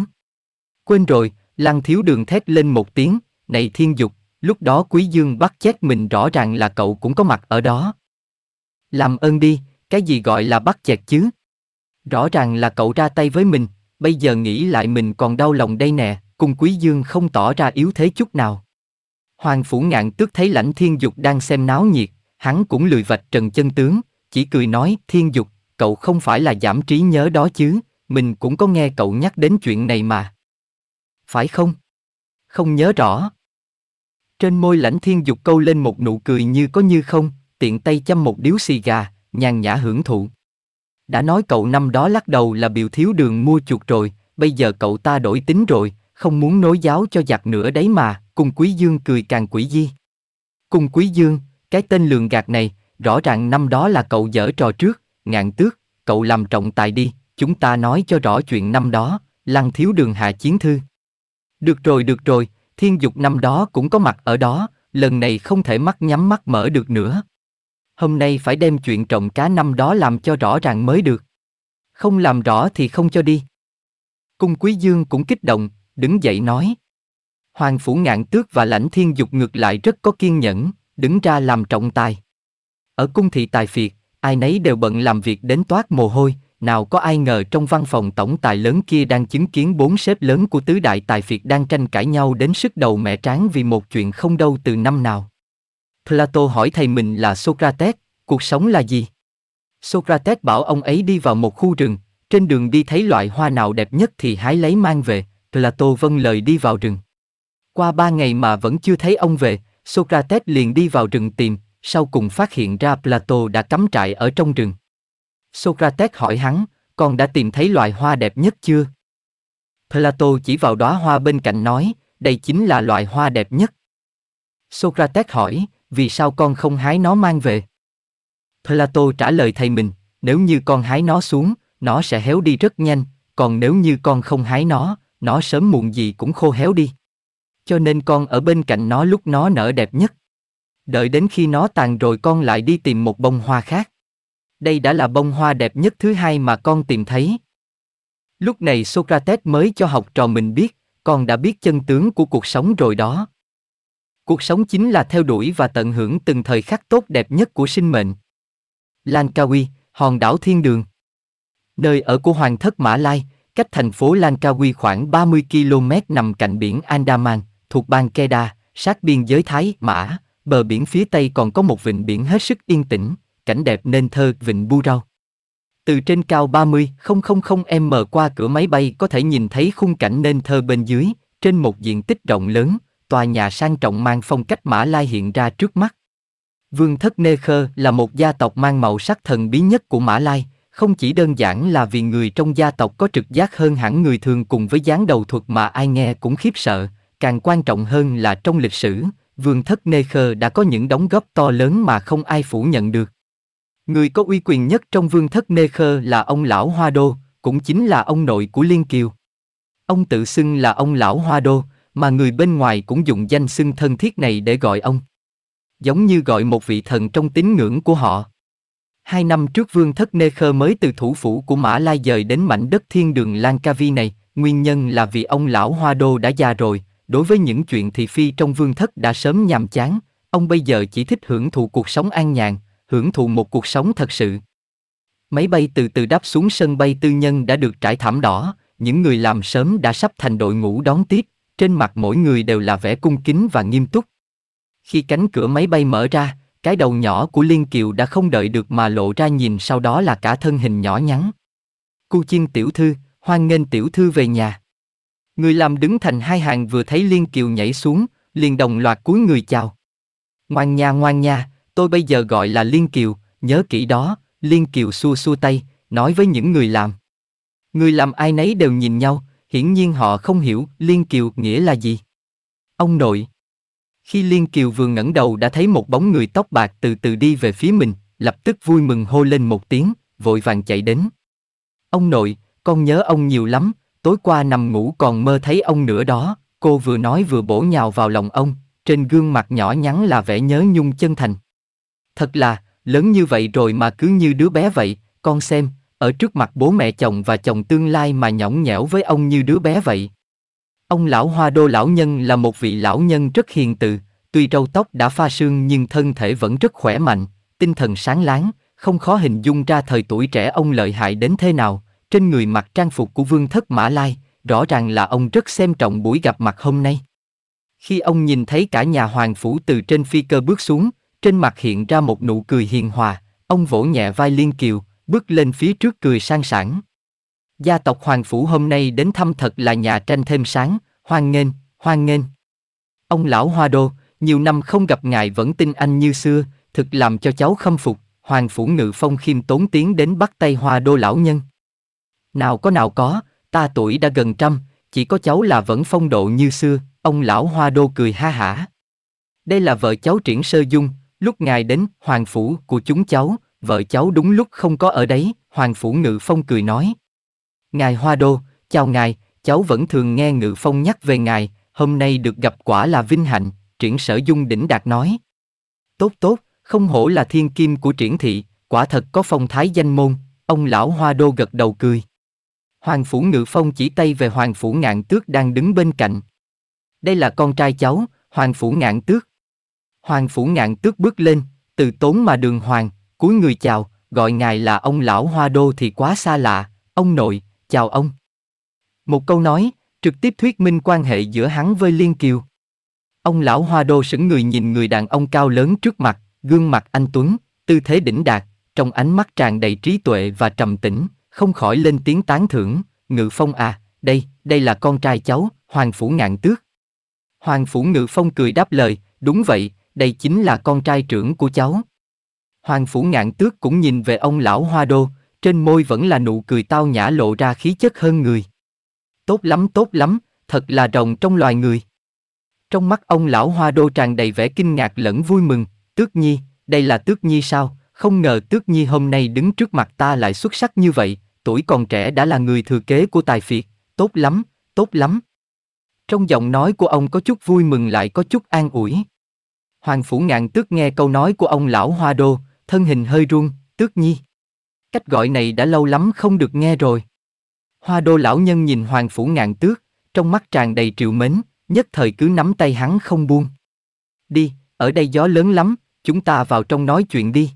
Quên rồi, lăng thiếu đường thét lên một tiếng, này thiên dục, Lúc đó Quý Dương bắt chết mình rõ ràng là cậu cũng có mặt ở đó. Làm ơn đi, cái gì gọi là bắt chẹt chứ? Rõ ràng là cậu ra tay với mình, bây giờ nghĩ lại mình còn đau lòng đây nè, cùng Quý Dương không tỏ ra yếu thế chút nào. Hoàng Phủ Ngạn tước thấy lãnh thiên dục đang xem náo nhiệt, hắn cũng lười vạch trần chân tướng, chỉ cười nói, thiên dục, cậu không phải là giảm trí nhớ đó chứ, mình cũng có nghe cậu nhắc đến chuyện này mà. Phải không? Không nhớ rõ. Trên môi lãnh thiên dục câu lên một nụ cười như có như không, tiện tay chăm một điếu xì gà, nhàn nhã hưởng thụ. Đã nói cậu năm đó lắc đầu là biểu thiếu đường mua chuột rồi, bây giờ cậu ta đổi tính rồi, không muốn nối giáo cho giặc nữa đấy mà, cùng quý dương cười càng quỷ di. Cùng quý dương, cái tên lường gạt này, rõ ràng năm đó là cậu dở trò trước, ngạn tước, cậu làm trọng tài đi, chúng ta nói cho rõ chuyện năm đó, lăng thiếu đường hạ chiến thư. Được rồi được rồi, thiên dục năm đó cũng có mặt ở đó, lần này không thể mắt nhắm mắt mở được nữa. Hôm nay phải đem chuyện trọng cá năm đó làm cho rõ ràng mới được. Không làm rõ thì không cho đi. Cung Quý Dương cũng kích động, đứng dậy nói. Hoàng Phủ Ngạn Tước và Lãnh Thiên Dục ngược lại rất có kiên nhẫn, đứng ra làm trọng tài. Ở cung thị tài phiệt, ai nấy đều bận làm việc đến toát mồ hôi, nào có ai ngờ trong văn phòng tổng tài lớn kia đang chứng kiến bốn sếp lớn của tứ đại tài phiệt đang tranh cãi nhau đến sức đầu mẹ tráng vì một chuyện không đâu từ năm nào. Plato hỏi thầy mình là Socrates, cuộc sống là gì? Socrates bảo ông ấy đi vào một khu rừng, trên đường đi thấy loại hoa nào đẹp nhất thì hái lấy mang về, Plato vâng lời đi vào rừng. Qua ba ngày mà vẫn chưa thấy ông về, Socrates liền đi vào rừng tìm, sau cùng phát hiện ra Plato đã cắm trại ở trong rừng. Socrates hỏi hắn, con đã tìm thấy loài hoa đẹp nhất chưa? Plato chỉ vào đóa hoa bên cạnh nói, đây chính là loài hoa đẹp nhất. Socrates hỏi, vì sao con không hái nó mang về? Plato trả lời thầy mình, nếu như con hái nó xuống, nó sẽ héo đi rất nhanh, còn nếu như con không hái nó, nó sớm muộn gì cũng khô héo đi. Cho nên con ở bên cạnh nó lúc nó nở đẹp nhất. Đợi đến khi nó tàn rồi con lại đi tìm một bông hoa khác đây đã là bông hoa đẹp nhất thứ hai mà con tìm thấy. Lúc này Socrates mới cho học trò mình biết, con đã biết chân tướng của cuộc sống rồi đó. Cuộc sống chính là theo đuổi và tận hưởng từng thời khắc tốt đẹp nhất của sinh mệnh. Langkawi, hòn đảo thiên đường. Nơi ở của Hoàng thất Mã Lai, cách thành phố Langkawi khoảng 30 km nằm cạnh biển Andaman, thuộc bang Kedah, sát biên giới Thái, Mã, bờ biển phía Tây còn có một vịnh biển hết sức yên tĩnh, cảnh đẹp nên thơ Vịnh Bu Rau. Từ trên cao 30.000 m qua cửa máy bay có thể nhìn thấy khung cảnh nên thơ bên dưới, trên một diện tích rộng lớn, tòa nhà sang trọng mang phong cách Mã Lai hiện ra trước mắt. Vương thất Nê Khơ là một gia tộc mang màu sắc thần bí nhất của Mã Lai, không chỉ đơn giản là vì người trong gia tộc có trực giác hơn hẳn người thường cùng với dáng đầu thuật mà ai nghe cũng khiếp sợ, càng quan trọng hơn là trong lịch sử, vương thất Nê Khơ đã có những đóng góp to lớn mà không ai phủ nhận được. Người có uy quyền nhất trong vương thất Nê Khơ là ông lão Hoa Đô, cũng chính là ông nội của Liên Kiều. Ông tự xưng là ông lão Hoa Đô, mà người bên ngoài cũng dùng danh xưng thân thiết này để gọi ông. Giống như gọi một vị thần trong tín ngưỡng của họ. Hai năm trước vương thất Nê Khơ mới từ thủ phủ của Mã Lai dời đến mảnh đất thiên đường Lan Lankavi này, nguyên nhân là vì ông lão Hoa Đô đã già rồi, đối với những chuyện thị phi trong vương thất đã sớm nhàm chán, ông bây giờ chỉ thích hưởng thụ cuộc sống an nhàn, hưởng thụ một cuộc sống thật sự. Máy bay từ từ đáp xuống sân bay tư nhân đã được trải thảm đỏ, những người làm sớm đã sắp thành đội ngũ đón tiếp, trên mặt mỗi người đều là vẻ cung kính và nghiêm túc. Khi cánh cửa máy bay mở ra, cái đầu nhỏ của Liên Kiều đã không đợi được mà lộ ra nhìn sau đó là cả thân hình nhỏ nhắn. Cô chiên tiểu thư, hoan nghênh tiểu thư về nhà. Người làm đứng thành hai hàng vừa thấy Liên Kiều nhảy xuống, liền đồng loạt cúi người chào. Ngoan nha ngoan nha, tôi bây giờ gọi là Liên Kiều, nhớ kỹ đó, Liên Kiều xua xua tay, nói với những người làm. Người làm ai nấy đều nhìn nhau, hiển nhiên họ không hiểu Liên Kiều nghĩa là gì. Ông nội. Khi Liên Kiều vừa ngẩng đầu đã thấy một bóng người tóc bạc từ từ đi về phía mình, lập tức vui mừng hô lên một tiếng, vội vàng chạy đến. Ông nội, con nhớ ông nhiều lắm, tối qua nằm ngủ còn mơ thấy ông nữa đó, cô vừa nói vừa bổ nhào vào lòng ông, trên gương mặt nhỏ nhắn là vẻ nhớ nhung chân thành. Thật là, lớn như vậy rồi mà cứ như đứa bé vậy, con xem, ở trước mặt bố mẹ chồng và chồng tương lai mà nhõng nhẽo với ông như đứa bé vậy. Ông lão Hoa Đô lão nhân là một vị lão nhân rất hiền từ, tuy râu tóc đã pha sương nhưng thân thể vẫn rất khỏe mạnh, tinh thần sáng láng, không khó hình dung ra thời tuổi trẻ ông lợi hại đến thế nào, trên người mặc trang phục của vương thất Mã Lai, rõ ràng là ông rất xem trọng buổi gặp mặt hôm nay. Khi ông nhìn thấy cả nhà hoàng phủ từ trên phi cơ bước xuống, trên mặt hiện ra một nụ cười hiền hòa, ông vỗ nhẹ vai Liên Kiều, bước lên phía trước cười sang sảng. Gia tộc Hoàng Phủ hôm nay đến thăm thật là nhà tranh thêm sáng, hoan nghênh, hoan nghênh. Ông lão Hoa Đô, nhiều năm không gặp ngài vẫn tin anh như xưa, thực làm cho cháu khâm phục, Hoàng Phủ Ngự Phong khiêm tốn tiến đến bắt tay Hoa Đô lão nhân. Nào có nào có, ta tuổi đã gần trăm, chỉ có cháu là vẫn phong độ như xưa, ông lão Hoa Đô cười ha hả. Đây là vợ cháu Triển Sơ Dung, Lúc ngài đến, hoàng phủ của chúng cháu, vợ cháu đúng lúc không có ở đấy, hoàng phủ ngự phong cười nói. Ngài Hoa Đô, chào ngài, cháu vẫn thường nghe ngự phong nhắc về ngài, hôm nay được gặp quả là vinh hạnh, triển sở dung đỉnh đạt nói. Tốt tốt, không hổ là thiên kim của triển thị, quả thật có phong thái danh môn, ông lão Hoa Đô gật đầu cười. Hoàng phủ ngự phong chỉ tay về hoàng phủ ngạn tước đang đứng bên cạnh. Đây là con trai cháu, hoàng phủ ngạn tước. Hoàng Phủ Ngạn tước bước lên, từ tốn mà đường hoàng, cúi người chào, gọi ngài là ông lão hoa đô thì quá xa lạ, ông nội, chào ông. Một câu nói, trực tiếp thuyết minh quan hệ giữa hắn với Liên Kiều. Ông lão hoa đô sững người nhìn người đàn ông cao lớn trước mặt, gương mặt anh Tuấn, tư thế đỉnh đạt, trong ánh mắt tràn đầy trí tuệ và trầm tĩnh, không khỏi lên tiếng tán thưởng, ngự phong à, đây, đây là con trai cháu, Hoàng Phủ Ngạn Tước. Hoàng Phủ Ngự Phong cười đáp lời, đúng vậy, đây chính là con trai trưởng của cháu. Hoàng phủ ngạn tước cũng nhìn về ông lão hoa đô, trên môi vẫn là nụ cười tao nhã lộ ra khí chất hơn người. Tốt lắm tốt lắm, thật là rồng trong loài người. Trong mắt ông lão hoa đô tràn đầy vẻ kinh ngạc lẫn vui mừng, tước nhi, đây là tước nhi sao, không ngờ tước nhi hôm nay đứng trước mặt ta lại xuất sắc như vậy, tuổi còn trẻ đã là người thừa kế của tài phiệt, tốt lắm, tốt lắm. Trong giọng nói của ông có chút vui mừng lại có chút an ủi. Hoàng phủ ngạn tước nghe câu nói của ông lão Hoa Đô, thân hình hơi run, tước nhi. Cách gọi này đã lâu lắm không được nghe rồi. Hoa Đô lão nhân nhìn Hoàng phủ ngạn tước, trong mắt tràn đầy triệu mến, nhất thời cứ nắm tay hắn không buông. Đi, ở đây gió lớn lắm, chúng ta vào trong nói chuyện đi.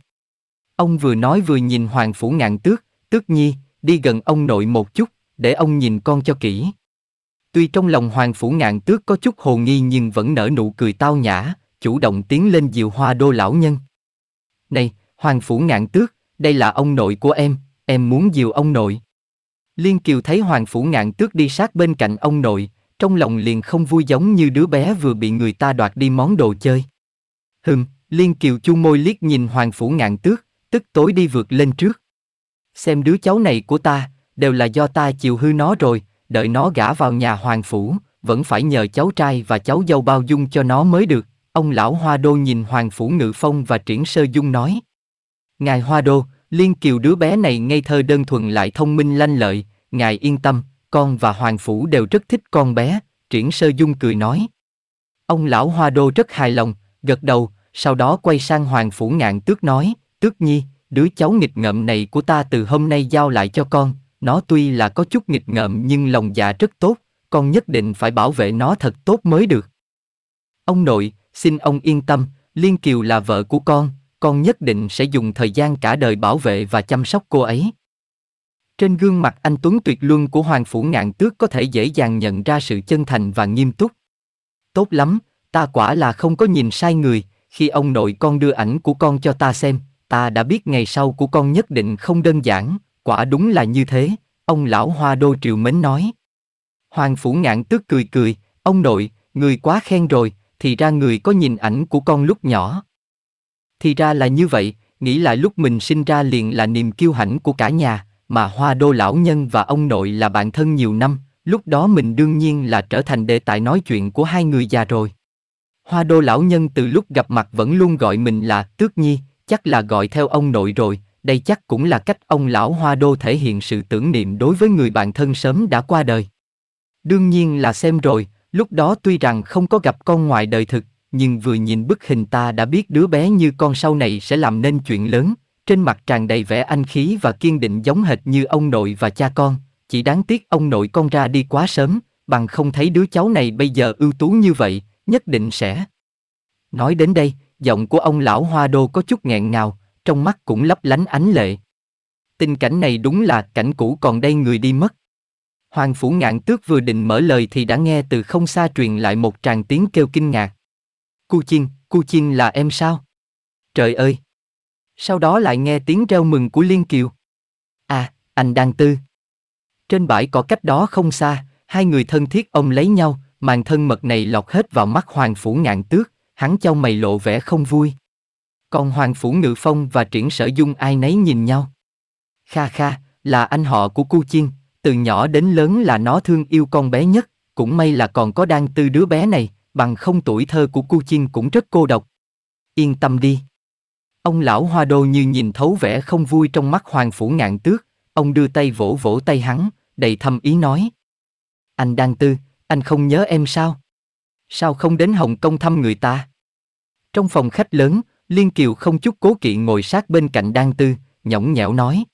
Ông vừa nói vừa nhìn Hoàng phủ ngạn tước, tước nhi, đi gần ông nội một chút, để ông nhìn con cho kỹ. Tuy trong lòng Hoàng Phủ Ngạn Tước có chút hồ nghi nhưng vẫn nở nụ cười tao nhã, chủ động tiến lên diệu hoa đô lão nhân. Này, Hoàng Phủ Ngạn Tước, đây là ông nội của em, em muốn diều ông nội. Liên Kiều thấy Hoàng Phủ Ngạn Tước đi sát bên cạnh ông nội, trong lòng liền không vui giống như đứa bé vừa bị người ta đoạt đi món đồ chơi. Hừm, Liên Kiều chu môi liếc nhìn Hoàng Phủ Ngạn Tước, tức tối đi vượt lên trước. Xem đứa cháu này của ta, đều là do ta chiều hư nó rồi, đợi nó gả vào nhà Hoàng Phủ, vẫn phải nhờ cháu trai và cháu dâu bao dung cho nó mới được, Ông lão Hoa Đô nhìn Hoàng Phủ Ngự Phong và Triển Sơ Dung nói. Ngài Hoa Đô, Liên Kiều đứa bé này ngây thơ đơn thuần lại thông minh lanh lợi, ngài yên tâm, con và Hoàng Phủ đều rất thích con bé, Triển Sơ Dung cười nói. Ông lão Hoa Đô rất hài lòng, gật đầu, sau đó quay sang Hoàng Phủ Ngạn Tước nói, Tước Nhi, đứa cháu nghịch ngợm này của ta từ hôm nay giao lại cho con, nó tuy là có chút nghịch ngợm nhưng lòng dạ rất tốt, con nhất định phải bảo vệ nó thật tốt mới được. Ông nội, xin ông yên tâm, Liên Kiều là vợ của con, con nhất định sẽ dùng thời gian cả đời bảo vệ và chăm sóc cô ấy. Trên gương mặt anh Tuấn tuyệt luân của Hoàng Phủ Ngạn Tước có thể dễ dàng nhận ra sự chân thành và nghiêm túc. Tốt lắm, ta quả là không có nhìn sai người, khi ông nội con đưa ảnh của con cho ta xem, ta đã biết ngày sau của con nhất định không đơn giản, quả đúng là như thế, ông lão Hoa Đô Triều Mến nói. Hoàng Phủ Ngạn Tước cười cười, ông nội, người quá khen rồi, thì ra người có nhìn ảnh của con lúc nhỏ. Thì ra là như vậy, nghĩ lại lúc mình sinh ra liền là niềm kiêu hãnh của cả nhà, mà hoa đô lão nhân và ông nội là bạn thân nhiều năm, lúc đó mình đương nhiên là trở thành đề tài nói chuyện của hai người già rồi. Hoa đô lão nhân từ lúc gặp mặt vẫn luôn gọi mình là Tước Nhi, chắc là gọi theo ông nội rồi, đây chắc cũng là cách ông lão hoa đô thể hiện sự tưởng niệm đối với người bạn thân sớm đã qua đời. Đương nhiên là xem rồi, Lúc đó tuy rằng không có gặp con ngoài đời thực, nhưng vừa nhìn bức hình ta đã biết đứa bé như con sau này sẽ làm nên chuyện lớn, trên mặt tràn đầy vẻ anh khí và kiên định giống hệt như ông nội và cha con, chỉ đáng tiếc ông nội con ra đi quá sớm, bằng không thấy đứa cháu này bây giờ ưu tú như vậy, nhất định sẽ. Nói đến đây, giọng của ông lão Hoa Đô có chút nghẹn ngào, trong mắt cũng lấp lánh ánh lệ. Tình cảnh này đúng là cảnh cũ còn đây người đi mất, Hoàng phủ ngạn tước vừa định mở lời thì đã nghe từ không xa truyền lại một tràng tiếng kêu kinh ngạc. Cu Chiên, Cu Chiên là em sao? Trời ơi! Sau đó lại nghe tiếng reo mừng của Liên Kiều. À, anh đang tư. Trên bãi cỏ cách đó không xa, hai người thân thiết ông lấy nhau, màn thân mật này lọt hết vào mắt Hoàng phủ ngạn tước, hắn cho mày lộ vẻ không vui. Còn Hoàng phủ ngự phong và triển sở dung ai nấy nhìn nhau. Kha kha, là anh họ của Cu Chiên, từ nhỏ đến lớn là nó thương yêu con bé nhất, cũng may là còn có đang tư đứa bé này, bằng không tuổi thơ của cu chiên cũng rất cô độc. Yên tâm đi. Ông lão hoa đô như nhìn thấu vẻ không vui trong mắt hoàng phủ ngạn tước, ông đưa tay vỗ vỗ tay hắn, đầy thâm ý nói. Anh đang tư, anh không nhớ em sao? Sao không đến Hồng Kông thăm người ta? Trong phòng khách lớn, Liên Kiều không chút cố kỵ ngồi sát bên cạnh Đan Tư, nhõng nhẽo nói.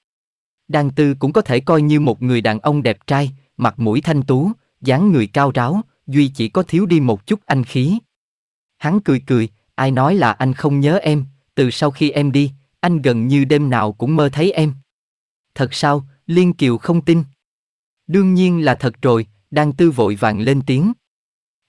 Đan Tư cũng có thể coi như một người đàn ông đẹp trai, mặt mũi thanh tú, dáng người cao ráo, duy chỉ có thiếu đi một chút anh khí. Hắn cười cười, ai nói là anh không nhớ em, từ sau khi em đi, anh gần như đêm nào cũng mơ thấy em. Thật sao, Liên Kiều không tin. Đương nhiên là thật rồi, Đan Tư vội vàng lên tiếng.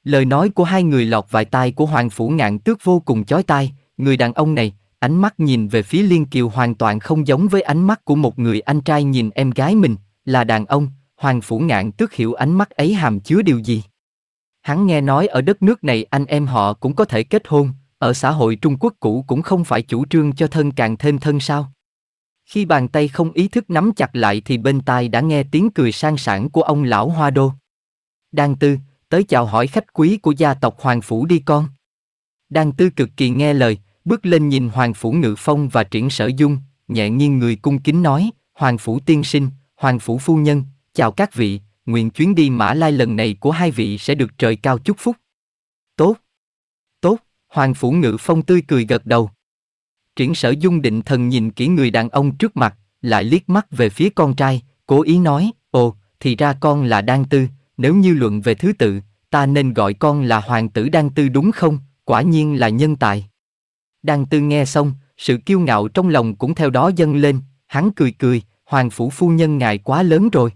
Lời nói của hai người lọt vài tai của Hoàng Phủ Ngạn Tước vô cùng chói tai, người đàn ông này, ánh mắt nhìn về phía Liên Kiều hoàn toàn không giống với ánh mắt của một người anh trai nhìn em gái mình, là đàn ông, Hoàng Phủ Ngạn tước hiểu ánh mắt ấy hàm chứa điều gì. Hắn nghe nói ở đất nước này anh em họ cũng có thể kết hôn, ở xã hội Trung Quốc cũ cũng không phải chủ trương cho thân càng thêm thân sao. Khi bàn tay không ý thức nắm chặt lại thì bên tai đã nghe tiếng cười sang sảng của ông lão Hoa Đô. Đang tư, tới chào hỏi khách quý của gia tộc Hoàng Phủ đi con. Đang tư cực kỳ nghe lời, bước lên nhìn Hoàng Phủ Ngự Phong và Triển Sở Dung, nhẹ nghiêng người cung kính nói, Hoàng Phủ Tiên Sinh, Hoàng Phủ Phu Nhân, chào các vị, nguyện chuyến đi Mã Lai lần này của hai vị sẽ được trời cao chúc phúc. Tốt, tốt, Hoàng Phủ Ngự Phong tươi cười gật đầu. Triển Sở Dung định thần nhìn kỹ người đàn ông trước mặt, lại liếc mắt về phía con trai, cố ý nói, ồ, thì ra con là Đan Tư, nếu như luận về thứ tự, ta nên gọi con là Hoàng tử Đan Tư đúng không, quả nhiên là nhân tài. Đang Tư nghe xong, sự kiêu ngạo trong lòng cũng theo đó dâng lên, hắn cười cười, hoàng phủ phu nhân ngài quá lớn rồi.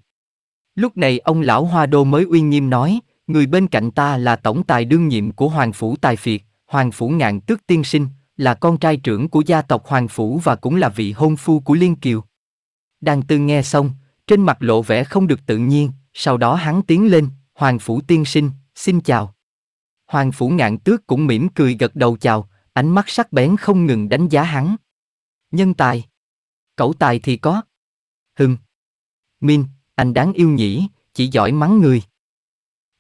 Lúc này ông lão Hoa Đô mới uy nghiêm nói, người bên cạnh ta là tổng tài đương nhiệm của hoàng phủ tài phiệt, hoàng phủ ngạn tước tiên sinh, là con trai trưởng của gia tộc hoàng phủ và cũng là vị hôn phu của Liên Kiều. Đang Tư nghe xong, trên mặt lộ vẻ không được tự nhiên, sau đó hắn tiến lên, hoàng phủ tiên sinh, xin chào. Hoàng phủ ngạn tước cũng mỉm cười gật đầu chào, ánh mắt sắc bén không ngừng đánh giá hắn. Nhân tài. cậu tài thì có. Hừm. Min, anh đáng yêu nhỉ, chỉ giỏi mắng người.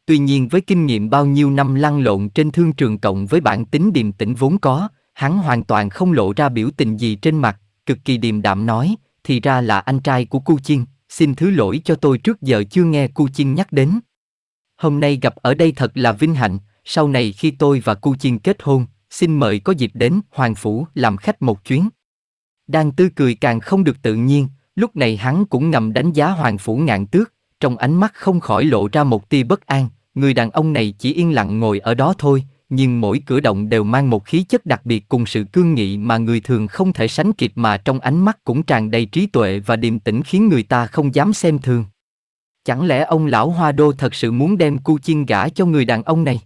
Tuy nhiên với kinh nghiệm bao nhiêu năm lăn lộn trên thương trường cộng với bản tính điềm tĩnh vốn có, hắn hoàn toàn không lộ ra biểu tình gì trên mặt, cực kỳ điềm đạm nói, thì ra là anh trai của cu Chinh. xin thứ lỗi cho tôi trước giờ chưa nghe cu Chinh nhắc đến. Hôm nay gặp ở đây thật là vinh hạnh, sau này khi tôi và cu Chinh kết hôn, xin mời có dịp đến Hoàng Phủ làm khách một chuyến. Đan Tư cười càng không được tự nhiên, lúc này hắn cũng ngầm đánh giá Hoàng Phủ ngạn tước, trong ánh mắt không khỏi lộ ra một tia bất an, người đàn ông này chỉ yên lặng ngồi ở đó thôi, nhưng mỗi cử động đều mang một khí chất đặc biệt cùng sự cương nghị mà người thường không thể sánh kịp mà trong ánh mắt cũng tràn đầy trí tuệ và điềm tĩnh khiến người ta không dám xem thường. Chẳng lẽ ông lão Hoa Đô thật sự muốn đem cu chiên gã cho người đàn ông này?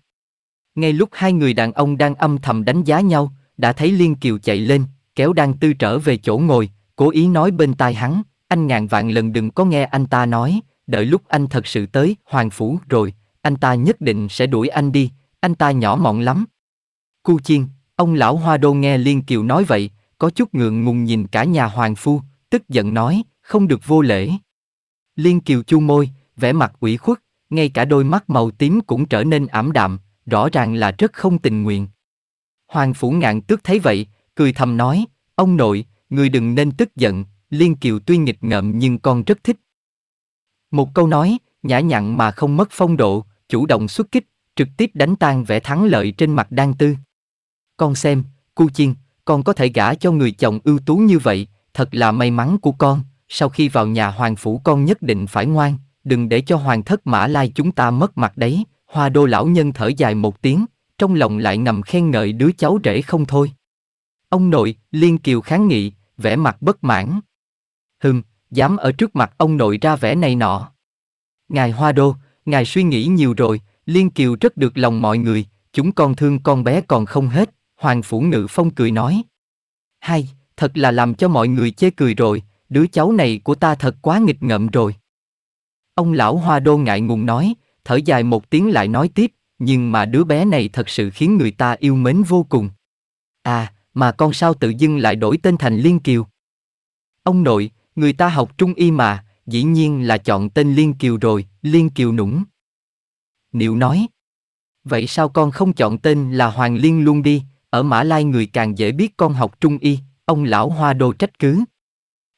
Ngay lúc hai người đàn ông đang âm thầm đánh giá nhau, đã thấy Liên Kiều chạy lên, kéo Đan Tư trở về chỗ ngồi, cố ý nói bên tai hắn, anh ngàn vạn lần đừng có nghe anh ta nói, đợi lúc anh thật sự tới Hoàng Phủ rồi, anh ta nhất định sẽ đuổi anh đi, anh ta nhỏ mọn lắm. Cu Chiên, ông lão Hoa Đô nghe Liên Kiều nói vậy, có chút ngượng ngùng nhìn cả nhà Hoàng Phu, tức giận nói, không được vô lễ. Liên Kiều chu môi, vẻ mặt ủy khuất, ngay cả đôi mắt màu tím cũng trở nên ảm đạm, rõ ràng là rất không tình nguyện. Hoàng phủ ngạn tước thấy vậy, cười thầm nói, ông nội, người đừng nên tức giận, Liên Kiều tuy nghịch ngợm nhưng con rất thích. Một câu nói, nhã nhặn mà không mất phong độ, chủ động xuất kích, trực tiếp đánh tan vẻ thắng lợi trên mặt Đan Tư. Con xem, cu chiên, con có thể gả cho người chồng ưu tú như vậy, thật là may mắn của con, sau khi vào nhà hoàng phủ con nhất định phải ngoan, đừng để cho hoàng thất mã lai chúng ta mất mặt đấy, Hoa đô lão nhân thở dài một tiếng, trong lòng lại nằm khen ngợi đứa cháu rể không thôi. Ông nội, Liên Kiều kháng nghị, vẻ mặt bất mãn. Hừm, dám ở trước mặt ông nội ra vẻ này nọ. Ngài Hoa Đô, ngài suy nghĩ nhiều rồi, Liên Kiều rất được lòng mọi người, chúng con thương con bé còn không hết, Hoàng Phủ Ngự Phong cười nói. Hay, thật là làm cho mọi người chê cười rồi, đứa cháu này của ta thật quá nghịch ngợm rồi. Ông lão Hoa Đô ngại ngùng nói, thở dài một tiếng lại nói tiếp, nhưng mà đứa bé này thật sự khiến người ta yêu mến vô cùng. À, mà con sao tự dưng lại đổi tên thành Liên Kiều? Ông nội, người ta học trung y mà, dĩ nhiên là chọn tên Liên Kiều rồi, Liên Kiều nũng. Niệu nói, vậy sao con không chọn tên là Hoàng Liên luôn đi, ở Mã Lai người càng dễ biết con học trung y, ông lão hoa đồ trách cứ.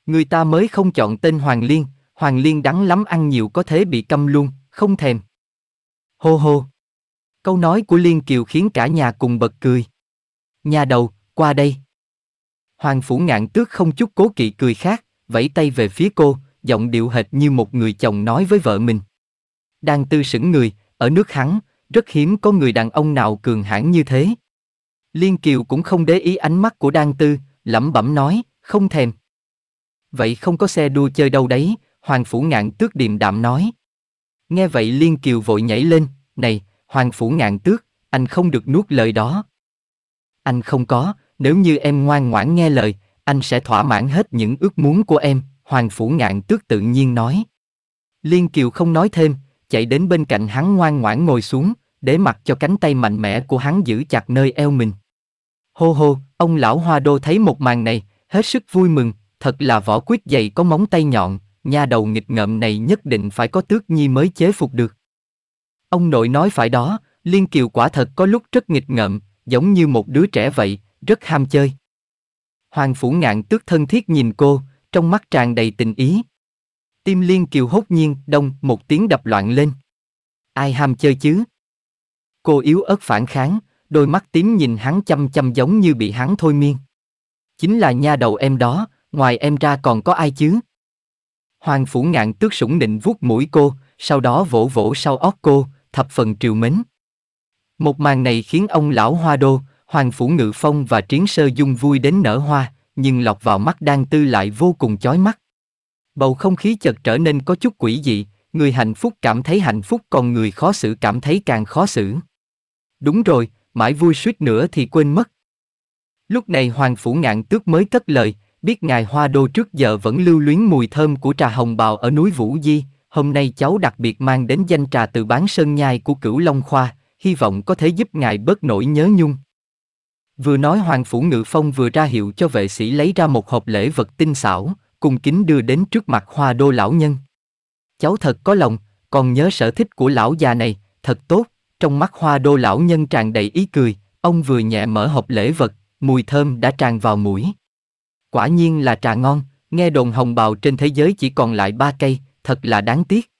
Người ta mới không chọn tên Hoàng Liên, Hoàng Liên đắng lắm ăn nhiều có thế bị câm luôn, không thèm. Hô hô. Câu nói của Liên Kiều khiến cả nhà cùng bật cười. Nhà đầu, qua đây. Hoàng phủ ngạn tước không chút cố kỵ cười khác, vẫy tay về phía cô, giọng điệu hệt như một người chồng nói với vợ mình. Đang tư sững người, ở nước hắn, rất hiếm có người đàn ông nào cường hãn như thế. Liên Kiều cũng không để ý ánh mắt của Đan Tư, lẩm bẩm nói, không thèm. Vậy không có xe đua chơi đâu đấy, Hoàng Phủ Ngạn tước điềm đạm nói. Nghe vậy Liên Kiều vội nhảy lên, này, Hoàng Phủ Ngạn Tước, anh không được nuốt lời đó. Anh không có, nếu như em ngoan ngoãn nghe lời, anh sẽ thỏa mãn hết những ước muốn của em, Hoàng Phủ Ngạn Tước tự nhiên nói. Liên Kiều không nói thêm, chạy đến bên cạnh hắn ngoan ngoãn ngồi xuống, để mặc cho cánh tay mạnh mẽ của hắn giữ chặt nơi eo mình. Hô hô, ông lão hoa đô thấy một màn này, hết sức vui mừng, thật là võ quyết dày có móng tay nhọn, nha đầu nghịch ngợm này nhất định phải có tước nhi mới chế phục được. Ông nội nói phải đó, Liên Kiều quả thật có lúc rất nghịch ngợm, giống như một đứa trẻ vậy, rất ham chơi. Hoàng Phủ Ngạn tước thân thiết nhìn cô, trong mắt tràn đầy tình ý. Tim Liên Kiều hốt nhiên, đông, một tiếng đập loạn lên. Ai ham chơi chứ? Cô yếu ớt phản kháng, đôi mắt tím nhìn hắn chăm chăm giống như bị hắn thôi miên. Chính là nha đầu em đó, ngoài em ra còn có ai chứ? Hoàng phủ ngạn tước sủng nịnh vuốt mũi cô, sau đó vỗ vỗ sau óc cô, thập phần triều mến. Một màn này khiến ông lão hoa đô, hoàng phủ ngự phong và triến sơ dung vui đến nở hoa, nhưng lọc vào mắt đang tư lại vô cùng chói mắt. Bầu không khí chợt trở nên có chút quỷ dị, người hạnh phúc cảm thấy hạnh phúc còn người khó xử cảm thấy càng khó xử. Đúng rồi, mãi vui suýt nữa thì quên mất. Lúc này hoàng phủ ngạn tước mới cất lời, biết ngài Hoa Đô trước giờ vẫn lưu luyến mùi thơm của trà hồng bào ở núi Vũ Di, hôm nay cháu đặc biệt mang đến danh trà từ bán sơn nhai của cửu Long Khoa, hy vọng có thể giúp ngài bớt nỗi nhớ nhung. Vừa nói Hoàng Phủ Ngự Phong vừa ra hiệu cho vệ sĩ lấy ra một hộp lễ vật tinh xảo, cùng kính đưa đến trước mặt Hoa Đô lão nhân. Cháu thật có lòng, còn nhớ sở thích của lão già này, thật tốt, trong mắt Hoa Đô lão nhân tràn đầy ý cười, ông vừa nhẹ mở hộp lễ vật, mùi thơm đã tràn vào mũi. Quả nhiên là trà ngon, nghe đồn hồng bào trên thế giới chỉ còn lại ba cây, thật là đáng tiếc.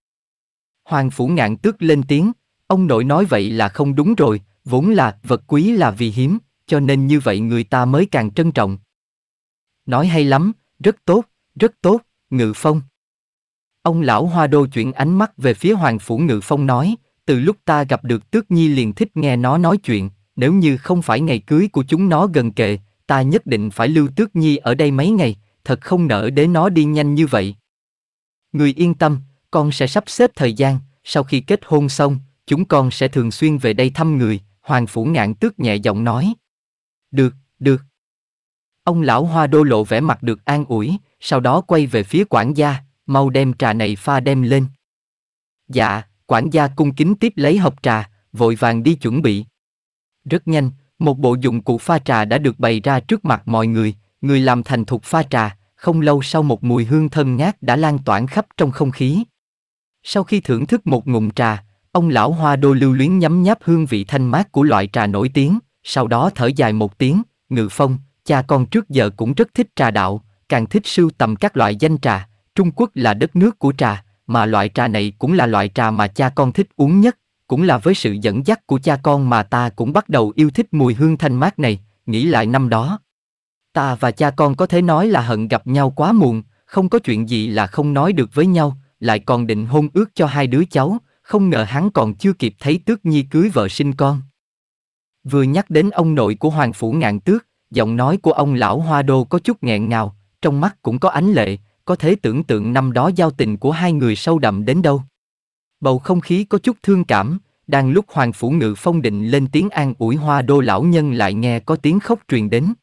Hoàng Phủ Ngạn tức lên tiếng, ông nội nói vậy là không đúng rồi, vốn là vật quý là vì hiếm, cho nên như vậy người ta mới càng trân trọng. Nói hay lắm, rất tốt, rất tốt, Ngự Phong. Ông lão Hoa Đô chuyển ánh mắt về phía Hoàng Phủ Ngự Phong nói, từ lúc ta gặp được Tước Nhi liền thích nghe nó nói chuyện, nếu như không phải ngày cưới của chúng nó gần kề, ta nhất định phải lưu tước nhi ở đây mấy ngày, thật không nỡ để nó đi nhanh như vậy. Người yên tâm, con sẽ sắp xếp thời gian, sau khi kết hôn xong, chúng con sẽ thường xuyên về đây thăm người, Hoàng Phủ Ngạn tước nhẹ giọng nói. Được, được. Ông lão hoa đô lộ vẻ mặt được an ủi, sau đó quay về phía quản gia, mau đem trà này pha đem lên. Dạ, quản gia cung kính tiếp lấy hộp trà, vội vàng đi chuẩn bị. Rất nhanh, một bộ dụng cụ pha trà đã được bày ra trước mặt mọi người, người làm thành thục pha trà, không lâu sau một mùi hương thơm ngát đã lan tỏa khắp trong không khí. Sau khi thưởng thức một ngụm trà, ông lão hoa đô lưu luyến nhấm nháp hương vị thanh mát của loại trà nổi tiếng, sau đó thở dài một tiếng, ngự phong, cha con trước giờ cũng rất thích trà đạo, càng thích sưu tầm các loại danh trà, Trung Quốc là đất nước của trà, mà loại trà này cũng là loại trà mà cha con thích uống nhất, cũng là với sự dẫn dắt của cha con mà ta cũng bắt đầu yêu thích mùi hương thanh mát này, nghĩ lại năm đó. Ta và cha con có thể nói là hận gặp nhau quá muộn, không có chuyện gì là không nói được với nhau, lại còn định hôn ước cho hai đứa cháu, không ngờ hắn còn chưa kịp thấy Tước Nhi cưới vợ sinh con. Vừa nhắc đến ông nội của Hoàng Phủ Ngạn Tước, giọng nói của ông lão Hoa Đô có chút nghẹn ngào, trong mắt cũng có ánh lệ, có thể tưởng tượng năm đó giao tình của hai người sâu đậm đến đâu. Bầu không khí có chút thương cảm, đang lúc Hoàng Phủ Ngự Phong định lên tiếng an ủi hoa đô lão nhân lại nghe có tiếng khóc truyền đến.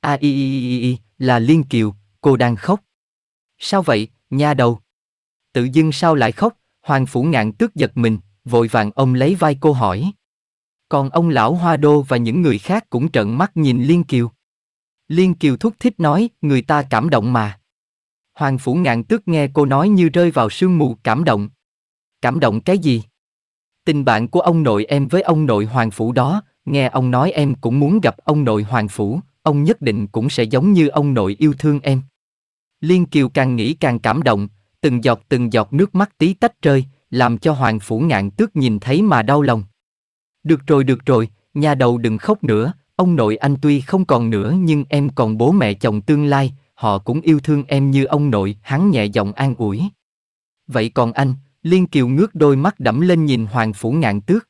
A i i i i, là Liên Kiều, cô đang khóc. Sao vậy, nha đầu? Tự dưng sao lại khóc, Hoàng Phủ Ngạn tức giật mình, vội vàng ông lấy vai cô hỏi. Còn ông lão Hoa Đô và những người khác cũng trợn mắt nhìn Liên Kiều. Liên Kiều thúc thích nói, người ta cảm động mà. Hoàng Phủ Ngạn tức nghe cô nói như rơi vào sương mù cảm động, Cảm động cái gì? Tình bạn của ông nội em với ông nội Hoàng Phủ đó, nghe ông nói em cũng muốn gặp ông nội Hoàng Phủ, ông nhất định cũng sẽ giống như ông nội yêu thương em. Liên Kiều càng nghĩ càng cảm động, từng giọt từng giọt nước mắt tí tách rơi, làm cho Hoàng Phủ ngạn tước nhìn thấy mà đau lòng. Được rồi được rồi, nhà đầu đừng khóc nữa, ông nội anh tuy không còn nữa nhưng em còn bố mẹ chồng tương lai, họ cũng yêu thương em như ông nội, hắn nhẹ giọng an ủi. Vậy còn anh, Liên Kiều ngước đôi mắt đẫm lên nhìn Hoàng Phủ Ngạn Tước.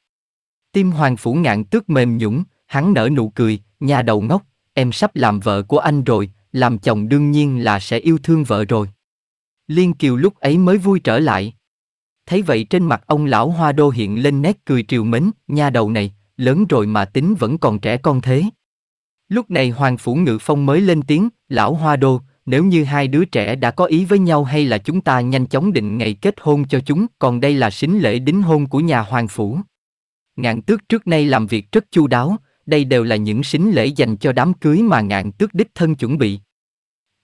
Tim Hoàng Phủ Ngạn Tước mềm nhũng, hắn nở nụ cười, nhà đầu ngốc, em sắp làm vợ của anh rồi, làm chồng đương nhiên là sẽ yêu thương vợ rồi. Liên Kiều lúc ấy mới vui trở lại. Thấy vậy trên mặt ông lão Hoa Đô hiện lên nét cười triều mến, nhà đầu này, lớn rồi mà tính vẫn còn trẻ con thế. Lúc này Hoàng Phủ Ngự Phong mới lên tiếng, lão Hoa Đô, nếu như hai đứa trẻ đã có ý với nhau hay là chúng ta nhanh chóng định ngày kết hôn cho chúng, còn đây là sính lễ đính hôn của nhà hoàng phủ. Ngạn tước trước nay làm việc rất chu đáo, đây đều là những sính lễ dành cho đám cưới mà ngạn tước đích thân chuẩn bị.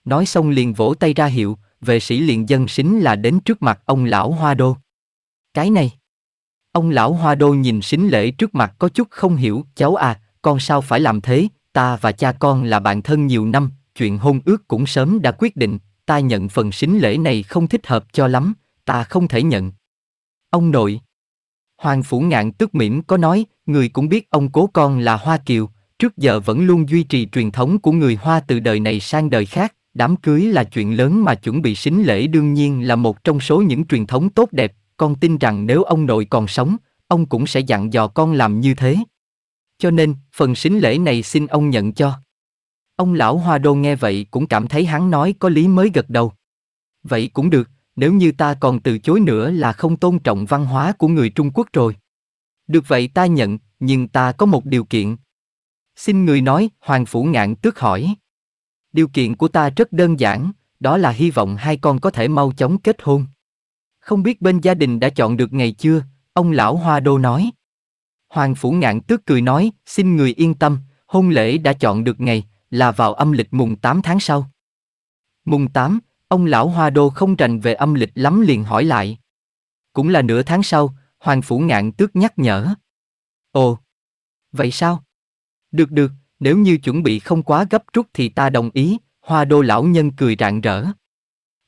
Nói xong liền vỗ tay ra hiệu, vệ sĩ liền dân sính là đến trước mặt ông lão Hoa Đô. Cái này. Ông lão Hoa Đô nhìn sính lễ trước mặt có chút không hiểu, cháu à, con sao phải làm thế, ta và cha con là bạn thân nhiều năm, chuyện hôn ước cũng sớm đã quyết định, ta nhận phần xính lễ này không thích hợp cho lắm, ta không thể nhận. Ông nội. Hoàng Phủ Ngạn tức mỉm có nói, người cũng biết ông cố con là Hoa Kiều, trước giờ vẫn luôn duy trì truyền thống của người Hoa từ đời này sang đời khác, đám cưới là chuyện lớn mà chuẩn bị xính lễ đương nhiên là một trong số những truyền thống tốt đẹp, con tin rằng nếu ông nội còn sống, ông cũng sẽ dặn dò con làm như thế. Cho nên, phần xính lễ này xin ông nhận cho. Ông lão Hoa Đô nghe vậy cũng cảm thấy hắn nói có lý mới gật đầu. Vậy cũng được, nếu như ta còn từ chối nữa là không tôn trọng văn hóa của người Trung Quốc rồi. Được vậy ta nhận, nhưng ta có một điều kiện. Xin người nói, Hoàng Phủ Ngạn tước hỏi. Điều kiện của ta rất đơn giản, đó là hy vọng hai con có thể mau chóng kết hôn. Không biết bên gia đình đã chọn được ngày chưa, ông lão Hoa Đô nói. Hoàng Phủ Ngạn tước cười nói, xin người yên tâm, hôn lễ đã chọn được ngày, là vào âm lịch mùng 8 tháng sau. Mùng 8, ông lão Hoa Đô không rành về âm lịch lắm liền hỏi lại. Cũng là nửa tháng sau, Hoàng Phủ Ngạn tước nhắc nhở. Ồ, vậy sao? Được được, nếu như chuẩn bị không quá gấp rút thì ta đồng ý, Hoa Đô lão nhân cười rạng rỡ.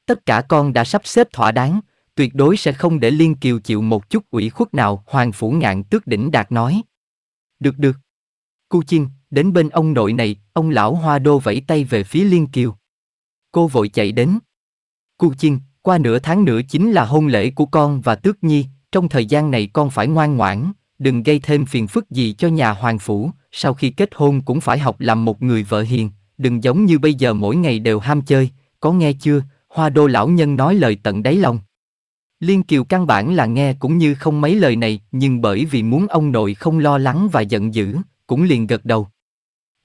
Tất cả con đã sắp xếp thỏa đáng, tuyệt đối sẽ không để Liên Kiều chịu một chút ủy khuất nào, Hoàng Phủ Ngạn tước đỉnh đạt nói. Được được. Cu Chinh, đến bên ông nội này, ông lão Hoa Đô vẫy tay về phía Liên Kiều. Cô vội chạy đến. Cu Chiên, qua nửa tháng nữa chính là hôn lễ của con và Tước Nhi, trong thời gian này con phải ngoan ngoãn, đừng gây thêm phiền phức gì cho nhà hoàng phủ, sau khi kết hôn cũng phải học làm một người vợ hiền, đừng giống như bây giờ mỗi ngày đều ham chơi, có nghe chưa, Hoa Đô lão nhân nói lời tận đáy lòng. Liên Kiều căn bản là nghe cũng như không mấy lời này, nhưng bởi vì muốn ông nội không lo lắng và giận dữ, cũng liền gật đầu.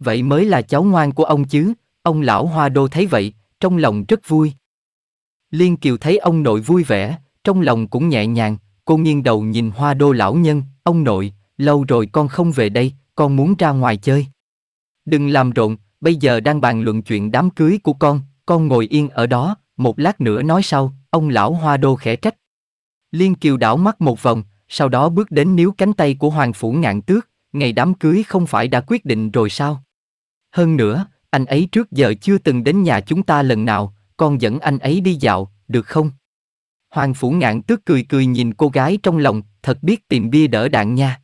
Vậy mới là cháu ngoan của ông chứ, ông lão Hoa Đô thấy vậy, trong lòng rất vui. Liên Kiều thấy ông nội vui vẻ, trong lòng cũng nhẹ nhàng, cô nghiêng đầu nhìn Hoa Đô lão nhân, ông nội, lâu rồi con không về đây, con muốn ra ngoài chơi. Đừng làm rộn, bây giờ đang bàn luận chuyện đám cưới của con, con ngồi yên ở đó, một lát nữa nói sau, ông lão Hoa Đô khẽ trách. Liên Kiều đảo mắt một vòng, sau đó bước đến níu cánh tay của Hoàng Phủ Ngạn Tước, ngày đám cưới không phải đã quyết định rồi sao? Hơn nữa, anh ấy trước giờ chưa từng đến nhà chúng ta lần nào, con dẫn anh ấy đi dạo, được không? Hoàng Phủ Ngạn tước cười cười nhìn cô gái trong lòng, thật biết tìm bia đỡ đạn nha.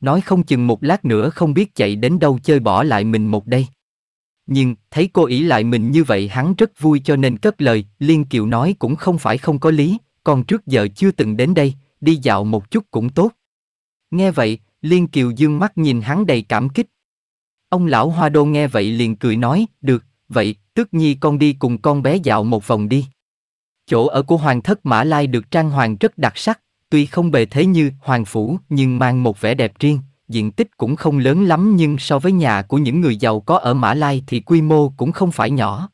Nói không chừng một lát nữa không biết chạy đến đâu chơi bỏ lại mình một đây. Nhưng, thấy cô ý lại mình như vậy hắn rất vui cho nên cất lời, Liên Kiều nói cũng không phải không có lý, còn trước giờ chưa từng đến đây, đi dạo một chút cũng tốt. Nghe vậy, Liên Kiều dương mắt nhìn hắn đầy cảm kích, Ông lão Hoa Đô nghe vậy liền cười nói, được, vậy, tước nhi con đi cùng con bé dạo một vòng đi. Chỗ ở của Hoàng thất Mã Lai được trang hoàng rất đặc sắc, tuy không bề thế như Hoàng Phủ nhưng mang một vẻ đẹp riêng, diện tích cũng không lớn lắm nhưng so với nhà của những người giàu có ở Mã Lai thì quy mô cũng không phải nhỏ.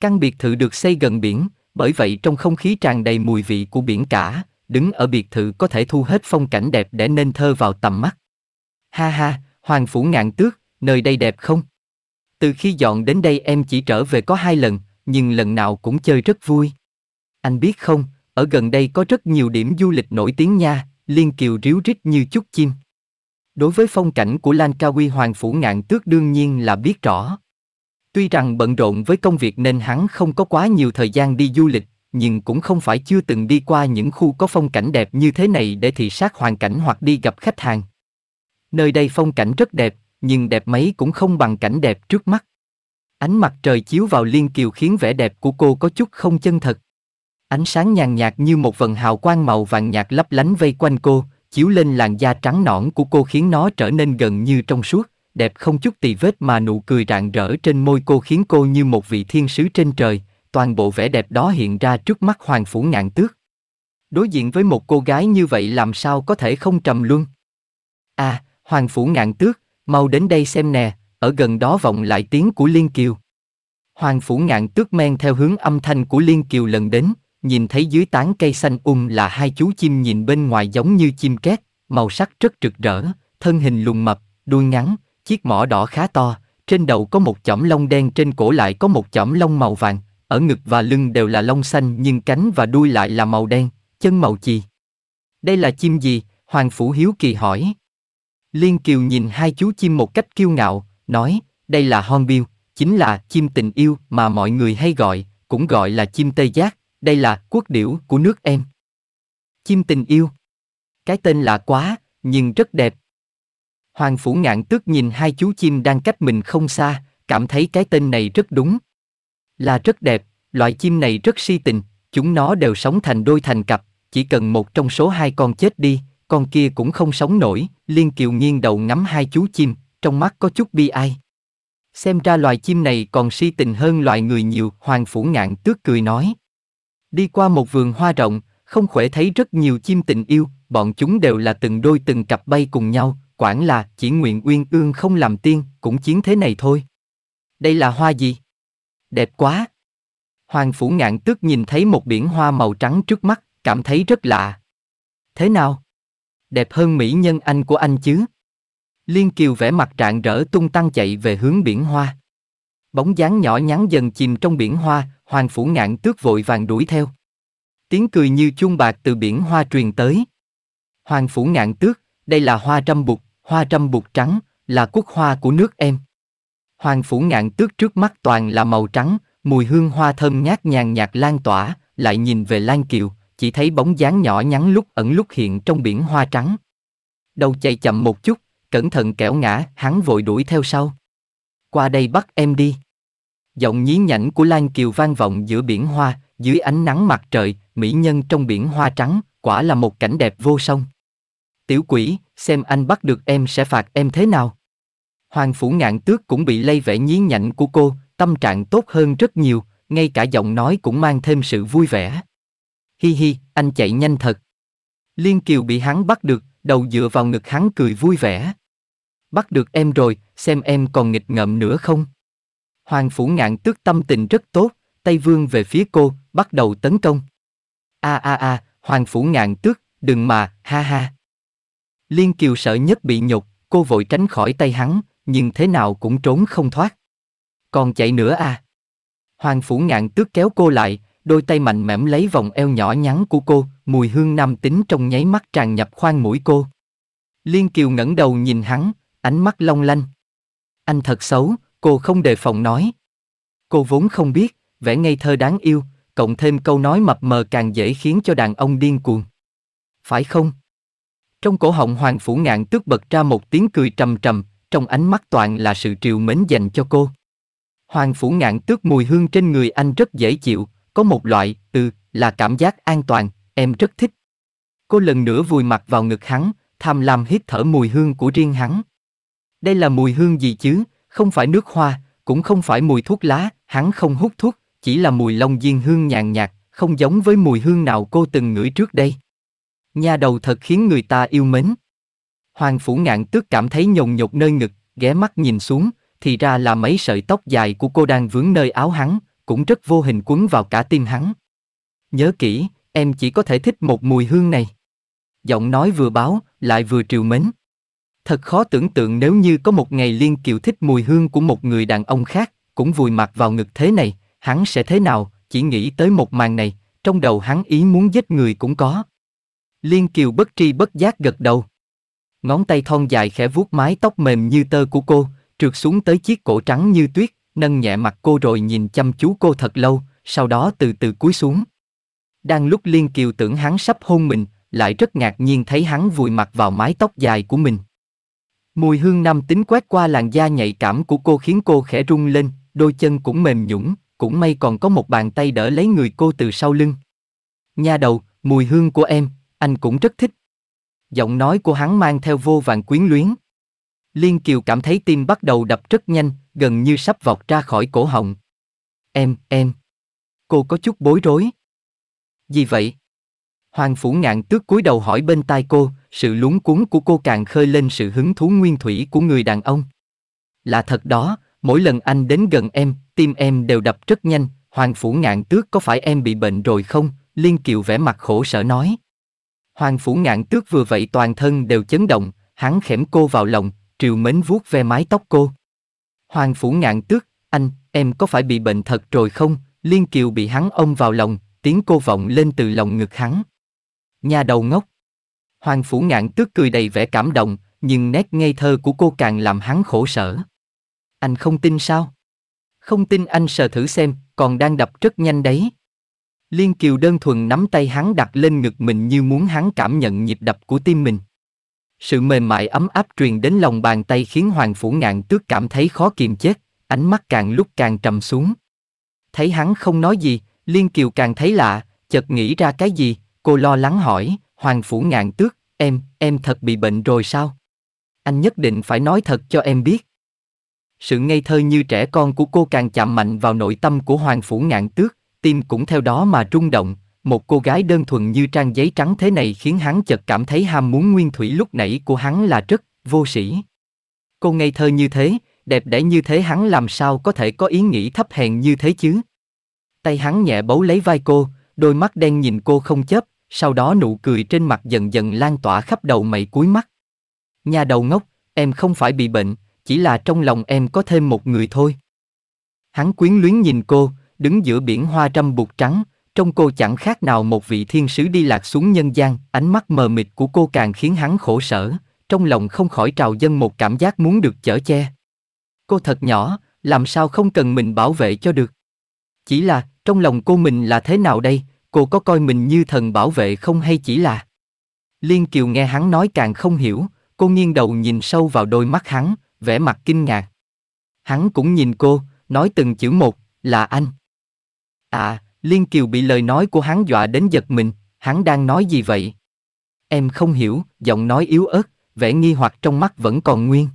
Căn biệt thự được xây gần biển, bởi vậy trong không khí tràn đầy mùi vị của biển cả, đứng ở biệt thự có thể thu hết phong cảnh đẹp để nên thơ vào tầm mắt. Ha ha, Hoàng Phủ ngạn tước, nơi đây đẹp không? Từ khi dọn đến đây em chỉ trở về có hai lần, nhưng lần nào cũng chơi rất vui. Anh biết không, ở gần đây có rất nhiều điểm du lịch nổi tiếng nha, liên kiều ríu rít như chút chim. Đối với phong cảnh của Lan Cao Uy Hoàng Phủ Ngạn Tước đương nhiên là biết rõ. Tuy rằng bận rộn với công việc nên hắn không có quá nhiều thời gian đi du lịch, nhưng cũng không phải chưa từng đi qua những khu có phong cảnh đẹp như thế này để thị sát hoàn cảnh hoặc đi gặp khách hàng. Nơi đây phong cảnh rất đẹp, nhưng đẹp mấy cũng không bằng cảnh đẹp trước mắt. Ánh mặt trời chiếu vào liên kiều khiến vẻ đẹp của cô có chút không chân thật. Ánh sáng nhàn nhạt như một vần hào quang màu vàng nhạt lấp lánh vây quanh cô, chiếu lên làn da trắng nõn của cô khiến nó trở nên gần như trong suốt, đẹp không chút tì vết mà nụ cười rạng rỡ trên môi cô khiến cô như một vị thiên sứ trên trời, toàn bộ vẻ đẹp đó hiện ra trước mắt Hoàng Phủ Ngạn Tước. Đối diện với một cô gái như vậy làm sao có thể không trầm luân? À, Hoàng Phủ Ngạn Tước, Mau đến đây xem nè, ở gần đó vọng lại tiếng của Liên Kiều. Hoàng phủ ngạn tước men theo hướng âm thanh của Liên Kiều lần đến, nhìn thấy dưới tán cây xanh um là hai chú chim nhìn bên ngoài giống như chim két, màu sắc rất rực rỡ, thân hình lùn mập, đuôi ngắn, chiếc mỏ đỏ khá to, trên đầu có một chỏm lông đen trên cổ lại có một chỏm lông màu vàng, ở ngực và lưng đều là lông xanh nhưng cánh và đuôi lại là màu đen, chân màu chì. Đây là chim gì? Hoàng Phủ Hiếu Kỳ hỏi. Liên Kiều nhìn hai chú chim một cách kiêu ngạo, nói, đây là hornbill, chính là chim tình yêu mà mọi người hay gọi, cũng gọi là chim tê giác, đây là quốc điểu của nước em. Chim tình yêu. Cái tên lạ quá, nhưng rất đẹp. Hoàng Phủ Ngạn tước nhìn hai chú chim đang cách mình không xa, cảm thấy cái tên này rất đúng. Là rất đẹp, loại chim này rất si tình, chúng nó đều sống thành đôi thành cặp, chỉ cần một trong số hai con chết đi, con kia cũng không sống nổi, Liên Kiều nghiêng đầu ngắm hai chú chim, trong mắt có chút bi ai. Xem ra loài chim này còn si tình hơn loài người nhiều, Hoàng Phủ Ngạn tước cười nói. Đi qua một vườn hoa rộng, không khỏe thấy rất nhiều chim tình yêu, bọn chúng đều là từng đôi từng cặp bay cùng nhau, quản là chỉ nguyện uyên ương không làm tiên, cũng chiến thế này thôi. Đây là hoa gì? Đẹp quá! Hoàng Phủ Ngạn tước nhìn thấy một biển hoa màu trắng trước mắt, cảm thấy rất lạ. Thế nào? đẹp hơn mỹ nhân anh của anh chứ. Liên Kiều vẽ mặt rạng rỡ tung tăng chạy về hướng biển hoa. Bóng dáng nhỏ nhắn dần chìm trong biển hoa, Hoàng Phủ Ngạn tước vội vàng đuổi theo. Tiếng cười như chuông bạc từ biển hoa truyền tới. Hoàng Phủ Ngạn tước, đây là hoa trăm bụt, hoa trăm bụt trắng, là quốc hoa của nước em. Hoàng Phủ Ngạn tước trước mắt toàn là màu trắng, mùi hương hoa thơm nhát nhàn nhạt lan tỏa, lại nhìn về Lan Kiều, chỉ thấy bóng dáng nhỏ nhắn lúc ẩn lúc hiện trong biển hoa trắng. Đầu chạy chậm một chút, cẩn thận kẻo ngã, hắn vội đuổi theo sau. Qua đây bắt em đi. Giọng nhí nhảnh của Lan Kiều vang vọng giữa biển hoa, dưới ánh nắng mặt trời, mỹ nhân trong biển hoa trắng, quả là một cảnh đẹp vô song. Tiểu quỷ, xem anh bắt được em sẽ phạt em thế nào. Hoàng phủ ngạn tước cũng bị lây vẻ nhí nhảnh của cô, tâm trạng tốt hơn rất nhiều, ngay cả giọng nói cũng mang thêm sự vui vẻ hi hi, anh chạy nhanh thật. Liên Kiều bị hắn bắt được, đầu dựa vào ngực hắn cười vui vẻ. Bắt được em rồi, xem em còn nghịch ngợm nữa không? Hoàng Phủ Ngạn tức tâm tình rất tốt, tay vương về phía cô, bắt đầu tấn công. A a a, Hoàng Phủ Ngạn tức, đừng mà, ha ha. Liên Kiều sợ nhất bị nhục, cô vội tránh khỏi tay hắn, nhưng thế nào cũng trốn không thoát. Còn chạy nữa à? Hoàng Phủ Ngạn tước kéo cô lại, đôi tay mạnh mẽm lấy vòng eo nhỏ nhắn của cô, mùi hương nam tính trong nháy mắt tràn nhập khoang mũi cô. Liên Kiều ngẩng đầu nhìn hắn, ánh mắt long lanh. Anh thật xấu, cô không đề phòng nói. Cô vốn không biết, vẻ ngây thơ đáng yêu, cộng thêm câu nói mập mờ càng dễ khiến cho đàn ông điên cuồng. Phải không? Trong cổ họng Hoàng Phủ Ngạn tước bật ra một tiếng cười trầm trầm, trong ánh mắt toàn là sự triều mến dành cho cô. Hoàng Phủ Ngạn tước mùi hương trên người anh rất dễ chịu, có một loại, từ là cảm giác an toàn, em rất thích. Cô lần nữa vùi mặt vào ngực hắn, tham lam hít thở mùi hương của riêng hắn. Đây là mùi hương gì chứ, không phải nước hoa, cũng không phải mùi thuốc lá, hắn không hút thuốc, chỉ là mùi long diên hương nhàn nhạt, không giống với mùi hương nào cô từng ngửi trước đây. nha đầu thật khiến người ta yêu mến. Hoàng phủ ngạn tước cảm thấy nhồng nhột nơi ngực, ghé mắt nhìn xuống, thì ra là mấy sợi tóc dài của cô đang vướng nơi áo hắn, cũng rất vô hình quấn vào cả tim hắn. Nhớ kỹ, em chỉ có thể thích một mùi hương này. Giọng nói vừa báo, lại vừa triều mến. Thật khó tưởng tượng nếu như có một ngày Liên Kiều thích mùi hương của một người đàn ông khác, cũng vùi mặt vào ngực thế này, hắn sẽ thế nào, chỉ nghĩ tới một màn này, trong đầu hắn ý muốn giết người cũng có. Liên Kiều bất tri bất giác gật đầu. Ngón tay thon dài khẽ vuốt mái tóc mềm như tơ của cô, trượt xuống tới chiếc cổ trắng như tuyết, nâng nhẹ mặt cô rồi nhìn chăm chú cô thật lâu, sau đó từ từ cúi xuống. Đang lúc Liên Kiều tưởng hắn sắp hôn mình, lại rất ngạc nhiên thấy hắn vùi mặt vào mái tóc dài của mình. Mùi hương nam tính quét qua làn da nhạy cảm của cô khiến cô khẽ rung lên, đôi chân cũng mềm nhũng, cũng may còn có một bàn tay đỡ lấy người cô từ sau lưng. Nha đầu, mùi hương của em, anh cũng rất thích. Giọng nói của hắn mang theo vô vàng quyến luyến. Liên Kiều cảm thấy tim bắt đầu đập rất nhanh, gần như sắp vọt ra khỏi cổ họng. Em, em. Cô có chút bối rối. Gì vậy? Hoàng phủ ngạn tước cúi đầu hỏi bên tai cô, sự lúng cuốn của cô càng khơi lên sự hứng thú nguyên thủy của người đàn ông. Là thật đó, mỗi lần anh đến gần em, tim em đều đập rất nhanh, Hoàng phủ ngạn tước có phải em bị bệnh rồi không? Liên Kiều vẻ mặt khổ sở nói. Hoàng phủ ngạn tước vừa vậy toàn thân đều chấn động, hắn khẽm cô vào lòng, triều mến vuốt ve mái tóc cô. Hoàng phủ ngạn tức, anh, em có phải bị bệnh thật rồi không? Liên Kiều bị hắn ôm vào lòng, tiếng cô vọng lên từ lòng ngực hắn. Nhà đầu ngốc. Hoàng phủ ngạn tức cười đầy vẻ cảm động, nhưng nét ngây thơ của cô càng làm hắn khổ sở. Anh không tin sao? Không tin anh sờ thử xem, còn đang đập rất nhanh đấy. Liên Kiều đơn thuần nắm tay hắn đặt lên ngực mình như muốn hắn cảm nhận nhịp đập của tim mình. Sự mềm mại ấm áp truyền đến lòng bàn tay khiến Hoàng Phủ Ngạn Tước cảm thấy khó kiềm chết, ánh mắt càng lúc càng trầm xuống. Thấy hắn không nói gì, Liên Kiều càng thấy lạ, chợt nghĩ ra cái gì, cô lo lắng hỏi, Hoàng Phủ Ngạn Tước, em, em thật bị bệnh rồi sao? Anh nhất định phải nói thật cho em biết. Sự ngây thơ như trẻ con của cô càng chạm mạnh vào nội tâm của Hoàng Phủ Ngạn Tước, tim cũng theo đó mà rung động, một cô gái đơn thuần như trang giấy trắng thế này khiến hắn chợt cảm thấy ham muốn nguyên thủy lúc nãy của hắn là rất vô sĩ. Cô ngây thơ như thế, đẹp đẽ như thế hắn làm sao có thể có ý nghĩ thấp hèn như thế chứ? Tay hắn nhẹ bấu lấy vai cô, đôi mắt đen nhìn cô không chớp, sau đó nụ cười trên mặt dần dần lan tỏa khắp đầu mày cuối mắt. Nhà đầu ngốc, em không phải bị bệnh, chỉ là trong lòng em có thêm một người thôi. Hắn quyến luyến nhìn cô, đứng giữa biển hoa trăm bụt trắng, trong cô chẳng khác nào một vị thiên sứ đi lạc xuống nhân gian, ánh mắt mờ mịt của cô càng khiến hắn khổ sở, trong lòng không khỏi trào dâng một cảm giác muốn được chở che. Cô thật nhỏ, làm sao không cần mình bảo vệ cho được. Chỉ là, trong lòng cô mình là thế nào đây, cô có coi mình như thần bảo vệ không hay chỉ là... Liên Kiều nghe hắn nói càng không hiểu, cô nghiêng đầu nhìn sâu vào đôi mắt hắn, vẻ mặt kinh ngạc. Hắn cũng nhìn cô, nói từng chữ một, là anh. À, Liên Kiều bị lời nói của hắn dọa đến giật mình, hắn đang nói gì vậy? Em không hiểu, giọng nói yếu ớt, vẻ nghi hoặc trong mắt vẫn còn nguyên.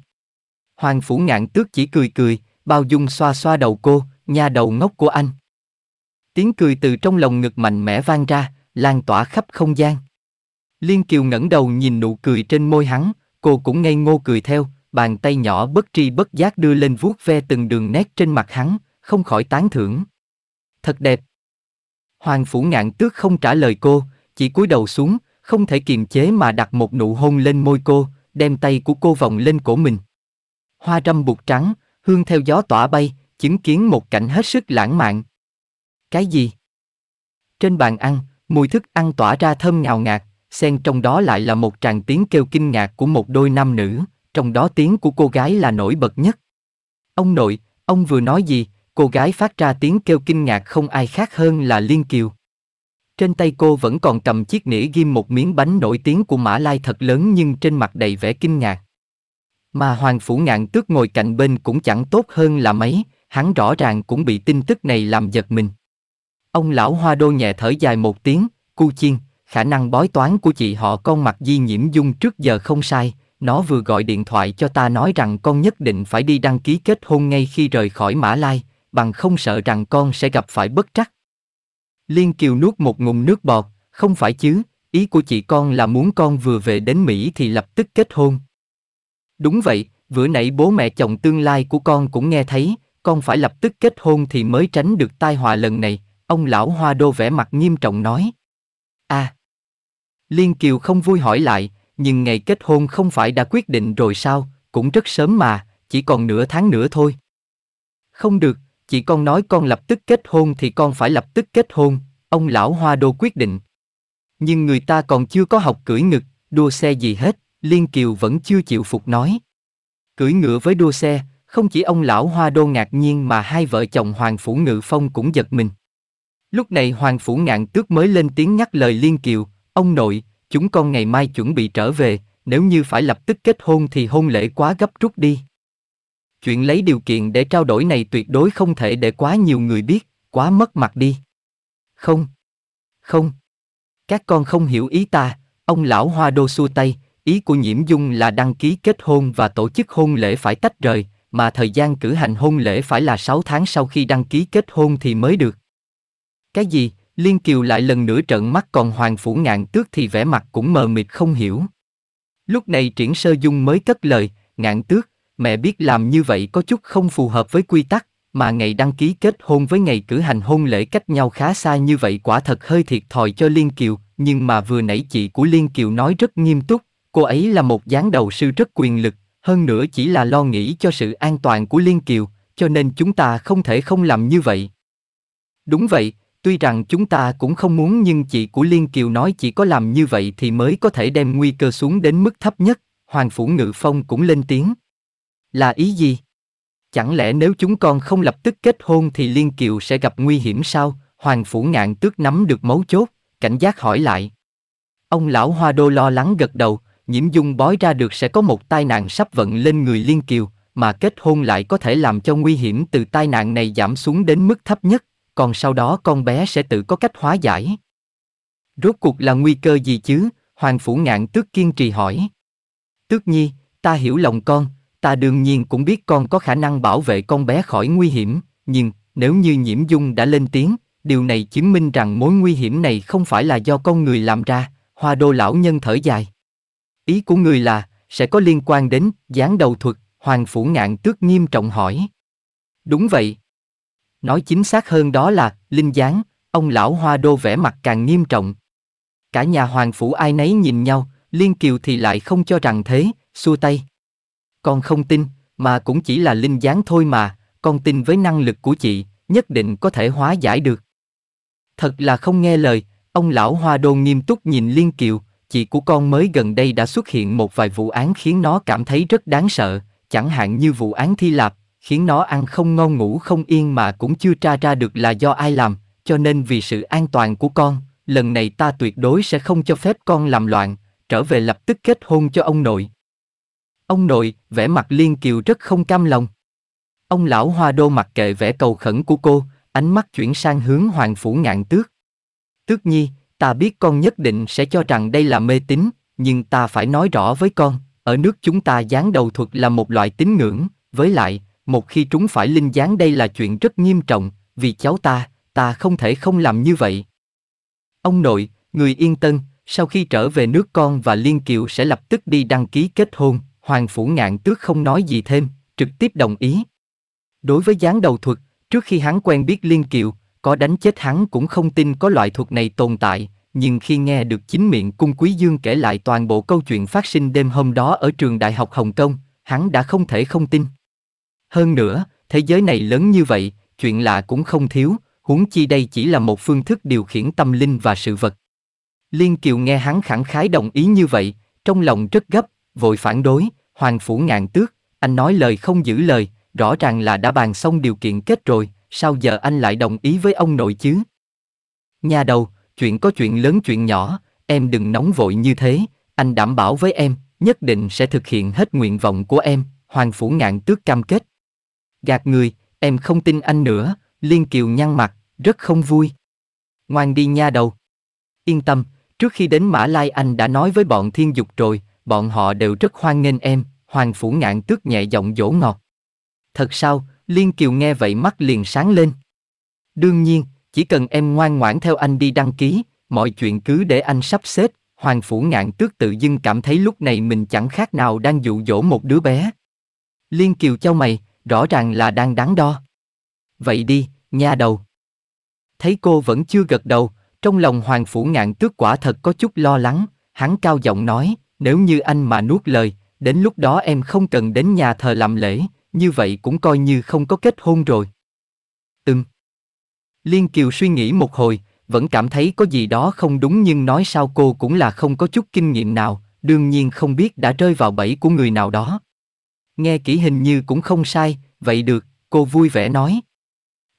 Hoàng phủ ngạn tước chỉ cười cười, bao dung xoa xoa đầu cô, nha đầu ngốc của anh. Tiếng cười từ trong lòng ngực mạnh mẽ vang ra, lan tỏa khắp không gian. Liên Kiều ngẩng đầu nhìn nụ cười trên môi hắn, cô cũng ngây ngô cười theo, bàn tay nhỏ bất tri bất giác đưa lên vuốt ve từng đường nét trên mặt hắn, không khỏi tán thưởng. Thật đẹp. Hoàng phủ ngạn tước không trả lời cô, chỉ cúi đầu xuống, không thể kiềm chế mà đặt một nụ hôn lên môi cô, đem tay của cô vòng lên cổ mình. Hoa trăm bụt trắng, hương theo gió tỏa bay, chứng kiến một cảnh hết sức lãng mạn. Cái gì? Trên bàn ăn, mùi thức ăn tỏa ra thơm ngào ngạt, xen trong đó lại là một tràng tiếng kêu kinh ngạc của một đôi nam nữ, trong đó tiếng của cô gái là nổi bật nhất. Ông nội, ông vừa nói gì, Cô gái phát ra tiếng kêu kinh ngạc không ai khác hơn là Liên Kiều. Trên tay cô vẫn còn cầm chiếc nĩa ghim một miếng bánh nổi tiếng của Mã Lai thật lớn nhưng trên mặt đầy vẻ kinh ngạc. Mà Hoàng Phủ Ngạn tước ngồi cạnh bên cũng chẳng tốt hơn là mấy, hắn rõ ràng cũng bị tin tức này làm giật mình. Ông lão Hoa Đô nhẹ thở dài một tiếng, cu chiên, khả năng bói toán của chị họ con mặt di nhiễm dung trước giờ không sai, nó vừa gọi điện thoại cho ta nói rằng con nhất định phải đi đăng ký kết hôn ngay khi rời khỏi Mã Lai, bằng không sợ rằng con sẽ gặp phải bất trắc. Liên Kiều nuốt một ngụm nước bọt, không phải chứ, ý của chị con là muốn con vừa về đến Mỹ thì lập tức kết hôn. Đúng vậy, vừa nãy bố mẹ chồng tương lai của con cũng nghe thấy, con phải lập tức kết hôn thì mới tránh được tai họa lần này, ông lão Hoa Đô vẻ mặt nghiêm trọng nói. À, Liên Kiều không vui hỏi lại, nhưng ngày kết hôn không phải đã quyết định rồi sao, cũng rất sớm mà, chỉ còn nửa tháng nữa thôi. Không được, chị con nói con lập tức kết hôn thì con phải lập tức kết hôn, ông lão Hoa Đô quyết định. Nhưng người ta còn chưa có học cưỡi ngực, đua xe gì hết, Liên Kiều vẫn chưa chịu phục nói. Cưỡi ngựa với đua xe, không chỉ ông lão Hoa Đô ngạc nhiên mà hai vợ chồng Hoàng Phủ Ngự Phong cũng giật mình. Lúc này Hoàng Phủ Ngạn Tước mới lên tiếng nhắc lời Liên Kiều, ông nội, chúng con ngày mai chuẩn bị trở về, nếu như phải lập tức kết hôn thì hôn lễ quá gấp rút đi. Chuyện lấy điều kiện để trao đổi này tuyệt đối không thể để quá nhiều người biết, quá mất mặt đi. Không. Không. Các con không hiểu ý ta, ông lão Hoa Đô xua tay, ý của Nhiễm Dung là đăng ký kết hôn và tổ chức hôn lễ phải tách rời, mà thời gian cử hành hôn lễ phải là 6 tháng sau khi đăng ký kết hôn thì mới được. Cái gì? Liên Kiều lại lần nữa trợn mắt còn Hoàng Phủ Ngạn Tước thì vẻ mặt cũng mờ mịt không hiểu. Lúc này Triển Sơ Dung mới cất lời, Ngạn Tước, mẹ biết làm như vậy có chút không phù hợp với quy tắc, mà ngày đăng ký kết hôn với ngày cử hành hôn lễ cách nhau khá xa như vậy quả thật hơi thiệt thòi cho Liên Kiều, nhưng mà vừa nãy chị của Liên Kiều nói rất nghiêm túc, cô ấy là một dáng đầu sư rất quyền lực, hơn nữa chỉ là lo nghĩ cho sự an toàn của Liên Kiều, cho nên chúng ta không thể không làm như vậy. Đúng vậy, tuy rằng chúng ta cũng không muốn nhưng chị của Liên Kiều nói chỉ có làm như vậy thì mới có thể đem nguy cơ xuống đến mức thấp nhất, Hoàng Phủ Ngự Phong cũng lên tiếng. Là ý gì? Chẳng lẽ nếu chúng con không lập tức kết hôn thì Liên Kiều sẽ gặp nguy hiểm sao? Hoàng Phủ Ngạn tước nắm được mấu chốt, cảnh giác hỏi lại. Ông lão Hoa Đô lo lắng gật đầu, nhiễm dung bói ra được sẽ có một tai nạn sắp vận lên người Liên Kiều, mà kết hôn lại có thể làm cho nguy hiểm từ tai nạn này giảm xuống đến mức thấp nhất, còn sau đó con bé sẽ tự có cách hóa giải. Rốt cuộc là nguy cơ gì chứ? Hoàng Phủ Ngạn tước kiên trì hỏi. Tước nhi, ta hiểu lòng con, ta đương nhiên cũng biết con có khả năng bảo vệ con bé khỏi nguy hiểm, nhưng nếu như nhiễm dung đã lên tiếng, điều này chứng minh rằng mối nguy hiểm này không phải là do con người làm ra, hoa đô lão nhân thở dài. Ý của người là, sẽ có liên quan đến gián đầu thuật, hoàng phủ ngạn tước nghiêm trọng hỏi. Đúng vậy. Nói chính xác hơn đó là, linh gián, ông lão hoa đô vẻ mặt càng nghiêm trọng. Cả nhà hoàng phủ ai nấy nhìn nhau, liên kiều thì lại không cho rằng thế, xua tay con không tin, mà cũng chỉ là linh gián thôi mà, con tin với năng lực của chị, nhất định có thể hóa giải được. Thật là không nghe lời, ông lão Hoa Đô nghiêm túc nhìn Liên Kiều, chị của con mới gần đây đã xuất hiện một vài vụ án khiến nó cảm thấy rất đáng sợ, chẳng hạn như vụ án thi lạp, khiến nó ăn không ngon ngủ không yên mà cũng chưa tra ra được là do ai làm, cho nên vì sự an toàn của con, lần này ta tuyệt đối sẽ không cho phép con làm loạn, trở về lập tức kết hôn cho ông nội. Ông nội, vẻ mặt Liên Kiều rất không cam lòng. Ông lão Hoa Đô mặc kệ vẻ cầu khẩn của cô, ánh mắt chuyển sang hướng Hoàng Phủ Ngạn Tước. Tước nhi, ta biết con nhất định sẽ cho rằng đây là mê tín, nhưng ta phải nói rõ với con, ở nước chúng ta gián đầu thuật là một loại tín ngưỡng, với lại, một khi trúng phải linh gián đây là chuyện rất nghiêm trọng, vì cháu ta, ta không thể không làm như vậy. Ông nội, người yên tân, sau khi trở về nước con và Liên Kiều sẽ lập tức đi đăng ký kết hôn, Hoàng Phủ Ngạn Tước không nói gì thêm, trực tiếp đồng ý. Đối với gián đầu thuật, trước khi hắn quen biết Liên Kiều, có đánh chết hắn cũng không tin có loại thuật này tồn tại, nhưng khi nghe được chính miệng cung quý dương kể lại toàn bộ câu chuyện phát sinh đêm hôm đó ở trường Đại học Hồng Kông, hắn đã không thể không tin. Hơn nữa, thế giới này lớn như vậy, chuyện lạ cũng không thiếu, huống chi đây chỉ là một phương thức điều khiển tâm linh và sự vật. Liên Kiều nghe hắn khẳng khái đồng ý như vậy, trong lòng rất gấp, vội phản đối, Hoàng Phủ ngàn Tước, anh nói lời không giữ lời, rõ ràng là đã bàn xong điều kiện kết rồi, sao giờ anh lại đồng ý với ông nội chứ? Nhà đầu, chuyện có chuyện lớn chuyện nhỏ, em đừng nóng vội như thế, anh đảm bảo với em, nhất định sẽ thực hiện hết nguyện vọng của em, Hoàng Phủ Ngạn Tước cam kết. Gạt người, em không tin anh nữa, Liên Kiều nhăn mặt, rất không vui. Ngoan đi nha đầu. Yên tâm, trước khi đến Mã Lai anh đã nói với bọn thiên dục rồi, bọn họ đều rất hoan nghênh em, Hoàng Phủ Ngạn tước nhẹ giọng dỗ ngọt. Thật sao, Liên Kiều nghe vậy mắt liền sáng lên. Đương nhiên, chỉ cần em ngoan ngoãn theo anh đi đăng ký, mọi chuyện cứ để anh sắp xếp, Hoàng Phủ Ngạn tước tự dưng cảm thấy lúc này mình chẳng khác nào đang dụ dỗ một đứa bé. Liên Kiều cho mày, rõ ràng là đang đáng đo. Vậy đi, nha đầu. Thấy cô vẫn chưa gật đầu, trong lòng Hoàng Phủ Ngạn tước quả thật có chút lo lắng, hắn cao giọng nói, nếu như anh mà nuốt lời, đến lúc đó em không cần đến nhà thờ làm lễ, như vậy cũng coi như không có kết hôn rồi. Ừm. Liên Kiều suy nghĩ một hồi, vẫn cảm thấy có gì đó không đúng nhưng nói sao cô cũng là không có chút kinh nghiệm nào, đương nhiên không biết đã rơi vào bẫy của người nào đó. Nghe kỹ hình như cũng không sai, vậy được, cô vui vẻ nói.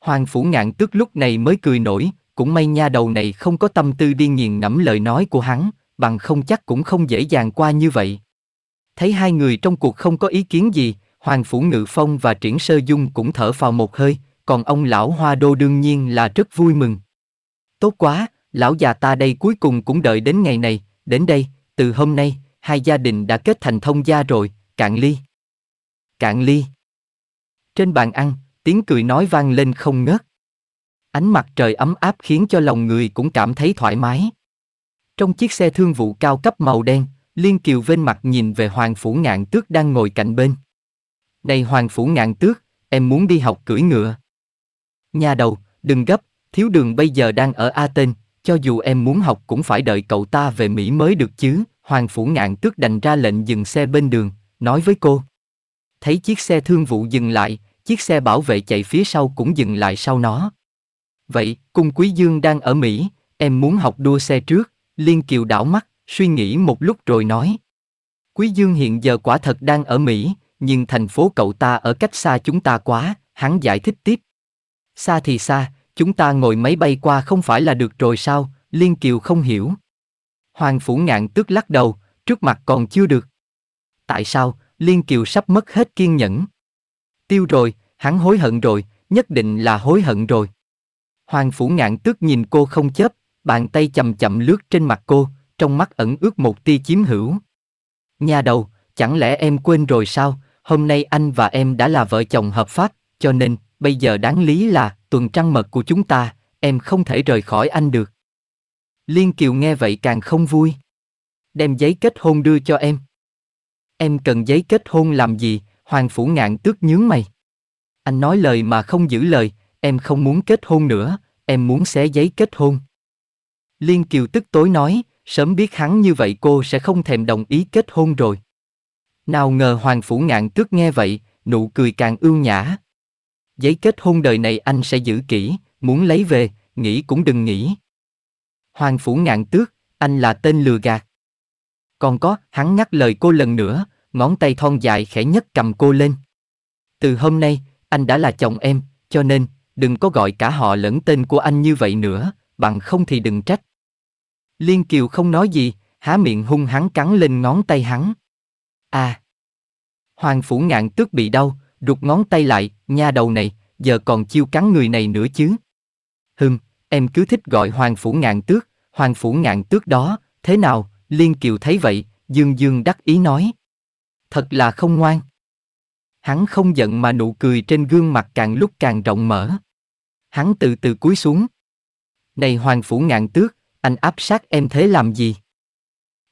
Hoàng phủ ngạn tức lúc này mới cười nổi, cũng may nha đầu này không có tâm tư đi nghiền ngẫm lời nói của hắn, bằng không chắc cũng không dễ dàng qua như vậy. Thấy hai người trong cuộc không có ý kiến gì, Hoàng Phủ Ngự Phong và Triển Sơ Dung cũng thở phào một hơi, còn ông lão Hoa Đô đương nhiên là rất vui mừng. Tốt quá, lão già ta đây cuối cùng cũng đợi đến ngày này, đến đây, từ hôm nay, hai gia đình đã kết thành thông gia rồi, cạn ly. Cạn ly. Trên bàn ăn, tiếng cười nói vang lên không ngớt. Ánh mặt trời ấm áp khiến cho lòng người cũng cảm thấy thoải mái. Trong chiếc xe thương vụ cao cấp màu đen, Liên Kiều vên mặt nhìn về Hoàng Phủ Ngạn Tước đang ngồi cạnh bên. Này Hoàng Phủ Ngạn Tước, em muốn đi học cưỡi ngựa. Nhà đầu, đừng gấp, thiếu đường bây giờ đang ở Athens, cho dù em muốn học cũng phải đợi cậu ta về Mỹ mới được chứ. Hoàng Phủ Ngạn Tước đành ra lệnh dừng xe bên đường, nói với cô. Thấy chiếc xe thương vụ dừng lại, chiếc xe bảo vệ chạy phía sau cũng dừng lại sau nó. Vậy, cung quý dương đang ở Mỹ, em muốn học đua xe trước, Liên Kiều đảo mắt, suy nghĩ một lúc rồi nói. Quý Dương hiện giờ quả thật đang ở Mỹ, nhưng thành phố cậu ta ở cách xa chúng ta quá, hắn giải thích tiếp. Xa thì xa, chúng ta ngồi máy bay qua không phải là được rồi sao, Liên Kiều không hiểu. Hoàng Phủ Ngạn tức lắc đầu, trước mặt còn chưa được. Tại sao, Liên Kiều sắp mất hết kiên nhẫn. Tiêu rồi, hắn hối hận rồi, nhất định là hối hận rồi. Hoàng Phủ Ngạn tức nhìn cô không chớp, bàn tay chậm chậm lướt trên mặt cô, trong mắt ẩn ướt một tia chiếm hữu. Nhà đầu, chẳng lẽ em quên rồi sao, hôm nay anh và em đã là vợ chồng hợp pháp, cho nên, bây giờ đáng lý là, tuần trăng mật của chúng ta, em không thể rời khỏi anh được. Liên Kiều nghe vậy càng không vui. Đem giấy kết hôn đưa cho em. Em cần giấy kết hôn làm gì, Hoàng Phủ Ngạn tước nhướng mày. Anh nói lời mà không giữ lời, em không muốn kết hôn nữa, em muốn xé giấy kết hôn. Liên Kiều tức tối nói, sớm biết hắn như vậy cô sẽ không thèm đồng ý kết hôn rồi. Nào ngờ Hoàng Phủ Ngạn tước nghe vậy, nụ cười càng ưu nhã. Giấy kết hôn đời này anh sẽ giữ kỹ, muốn lấy về, nghĩ cũng đừng nghĩ. Hoàng Phủ Ngạn tước, anh là tên lừa gạt. Còn có, hắn nhắc lời cô lần nữa, ngón tay thon dài khẽ nhất cầm cô lên. Từ hôm nay, anh đã là chồng em, cho nên, đừng có gọi cả họ lẫn tên của anh như vậy nữa, bằng không thì đừng trách Liên Kiều không nói gì, há miệng hung hắn cắn lên ngón tay hắn. À! Hoàng phủ ngạn tước bị đau, rụt ngón tay lại, nha đầu này, giờ còn chiêu cắn người này nữa chứ. Hừm, em cứ thích gọi hoàng phủ ngạn tước, hoàng phủ ngạn tước đó, thế nào, Liên Kiều thấy vậy, dương dương đắc ý nói. Thật là không ngoan. Hắn không giận mà nụ cười trên gương mặt càng lúc càng rộng mở. Hắn từ từ cúi xuống. Này hoàng phủ ngạn tước, anh áp sát em thế làm gì?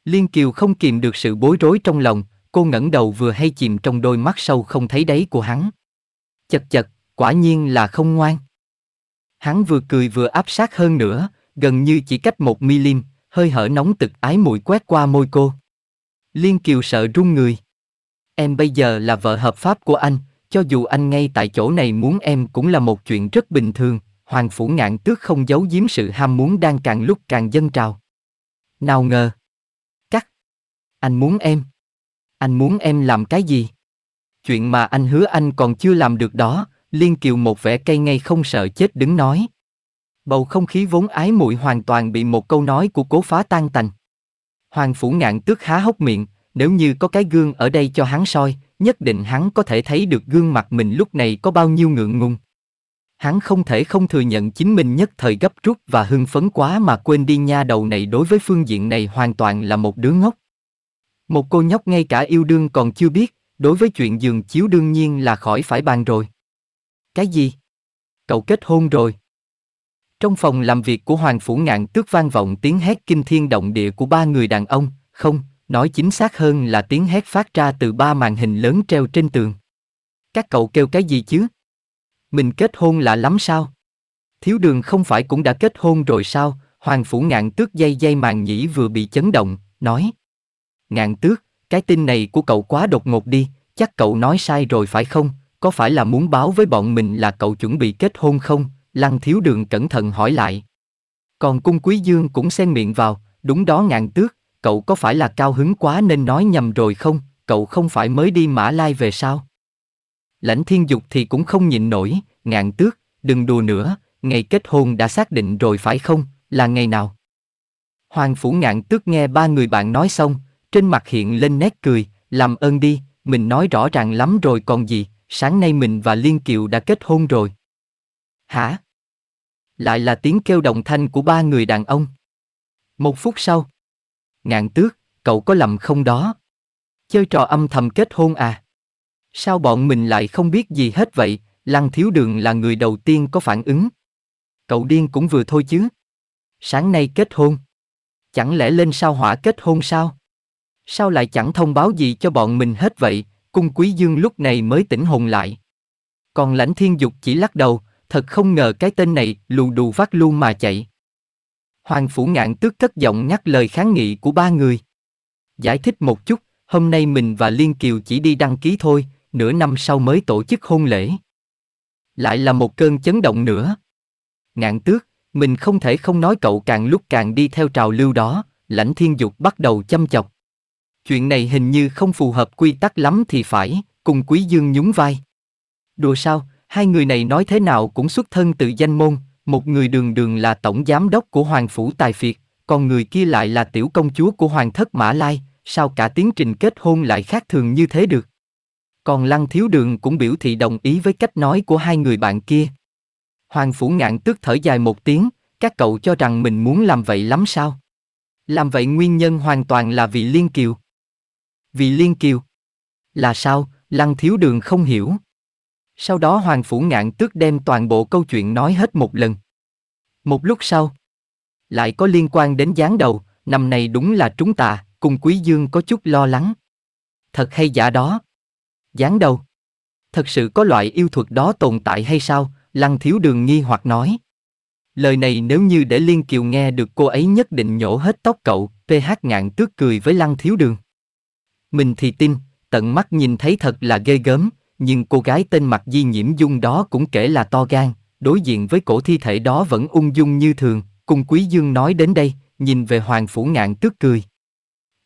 Liên Kiều không kìm được sự bối rối trong lòng, cô ngẩng đầu vừa hay chìm trong đôi mắt sâu không thấy đáy của hắn. Chật chật, quả nhiên là không ngoan. Hắn vừa cười vừa áp sát hơn nữa, gần như chỉ cách một milim, hơi hở nóng tực ái mùi quét qua môi cô. Liên Kiều sợ run người. Em bây giờ là vợ hợp pháp của anh, cho dù anh ngay tại chỗ này muốn em cũng là một chuyện rất bình thường, Hoàng phủ ngạn tước không giấu giếm sự ham muốn đang càng lúc càng dâng trào. Nào ngờ. Cắt. Anh muốn em. Anh muốn em làm cái gì? Chuyện mà anh hứa anh còn chưa làm được đó, Liên Kiều một vẻ cây ngay không sợ chết đứng nói. Bầu không khí vốn ái muội hoàn toàn bị một câu nói của cố phá tan tành. Hoàng phủ ngạn tước há hốc miệng, nếu như có cái gương ở đây cho hắn soi, nhất định hắn có thể thấy được gương mặt mình lúc này có bao nhiêu ngượng ngùng hắn không thể không thừa nhận chính mình nhất thời gấp rút và hưng phấn quá mà quên đi nha đầu này đối với phương diện này hoàn toàn là một đứa ngốc. Một cô nhóc ngay cả yêu đương còn chưa biết, đối với chuyện giường chiếu đương nhiên là khỏi phải bàn rồi. Cái gì? Cậu kết hôn rồi. Trong phòng làm việc của Hoàng Phủ Ngạn tước vang vọng tiếng hét kinh thiên động địa của ba người đàn ông, không, nói chính xác hơn là tiếng hét phát ra từ ba màn hình lớn treo trên tường. Các cậu kêu cái gì chứ? Mình kết hôn lạ lắm sao? Thiếu đường không phải cũng đã kết hôn rồi sao? Hoàng phủ ngạn tước dây dây màng nhĩ vừa bị chấn động, nói. Ngạn tước, cái tin này của cậu quá đột ngột đi, chắc cậu nói sai rồi phải không? Có phải là muốn báo với bọn mình là cậu chuẩn bị kết hôn không? Lăng thiếu đường cẩn thận hỏi lại. Còn cung quý dương cũng xen miệng vào, đúng đó ngạn tước, cậu có phải là cao hứng quá nên nói nhầm rồi không? Cậu không phải mới đi Mã Lai về sao? Lãnh thiên dục thì cũng không nhịn nổi, ngạn tước, đừng đùa nữa, ngày kết hôn đã xác định rồi phải không, là ngày nào? Hoàng phủ ngạn tước nghe ba người bạn nói xong, trên mặt hiện lên nét cười, làm ơn đi, mình nói rõ ràng lắm rồi còn gì, sáng nay mình và Liên Kiều đã kết hôn rồi. Hả? Lại là tiếng kêu đồng thanh của ba người đàn ông. Một phút sau. Ngạn tước, cậu có lầm không đó? Chơi trò âm thầm kết hôn à? Sao bọn mình lại không biết gì hết vậy, Lăng Thiếu Đường là người đầu tiên có phản ứng. Cậu điên cũng vừa thôi chứ. Sáng nay kết hôn. Chẳng lẽ lên sao hỏa kết hôn sao? Sao lại chẳng thông báo gì cho bọn mình hết vậy, cung quý dương lúc này mới tỉnh hồn lại. Còn lãnh thiên dục chỉ lắc đầu, thật không ngờ cái tên này lù đù vắt lu mà chạy. Hoàng Phủ Ngạn tước cất giọng nhắc lời kháng nghị của ba người. Giải thích một chút, hôm nay mình và Liên Kiều chỉ đi đăng ký thôi, nửa năm sau mới tổ chức hôn lễ. Lại là một cơn chấn động nữa. Ngạn tước, mình không thể không nói cậu càng lúc càng đi theo trào lưu đó, lãnh thiên dục bắt đầu chăm chọc. Chuyện này hình như không phù hợp quy tắc lắm thì phải, cùng quý dương nhún vai. Đùa sao, hai người này nói thế nào cũng xuất thân từ danh môn, một người đường đường là tổng giám đốc của Hoàng Phủ Tài Phiệt, còn người kia lại là tiểu công chúa của Hoàng Thất Mã Lai, sao cả tiến trình kết hôn lại khác thường như thế được? Còn Lăng Thiếu Đường cũng biểu thị đồng ý với cách nói của hai người bạn kia. Hoàng Phủ Ngạn tức thở dài một tiếng, các cậu cho rằng mình muốn làm vậy lắm sao? Làm vậy nguyên nhân hoàn toàn là vì Liên Kiều. Vì Liên Kiều? Là sao? Lăng Thiếu Đường không hiểu. Sau đó Hoàng Phủ Ngạn tước đem toàn bộ câu chuyện nói hết một lần. Một lúc sau, lại có liên quan đến gián đầu, năm này đúng là trúng tà, cùng Quý Dương có chút lo lắng. Thật hay giả đó, Gián đâu? Thật sự có loại yêu thuật đó tồn tại hay sao? Lăng thiếu đường nghi hoặc nói. Lời này nếu như để Liên Kiều nghe được cô ấy nhất định nhổ hết tóc cậu, PH ngạn tước cười với Lăng thiếu đường. Mình thì tin, tận mắt nhìn thấy thật là ghê gớm, nhưng cô gái tên mặt di nhiễm dung đó cũng kể là to gan, đối diện với cổ thi thể đó vẫn ung dung như thường, cung quý dương nói đến đây, nhìn về hoàng phủ ngạn tước cười.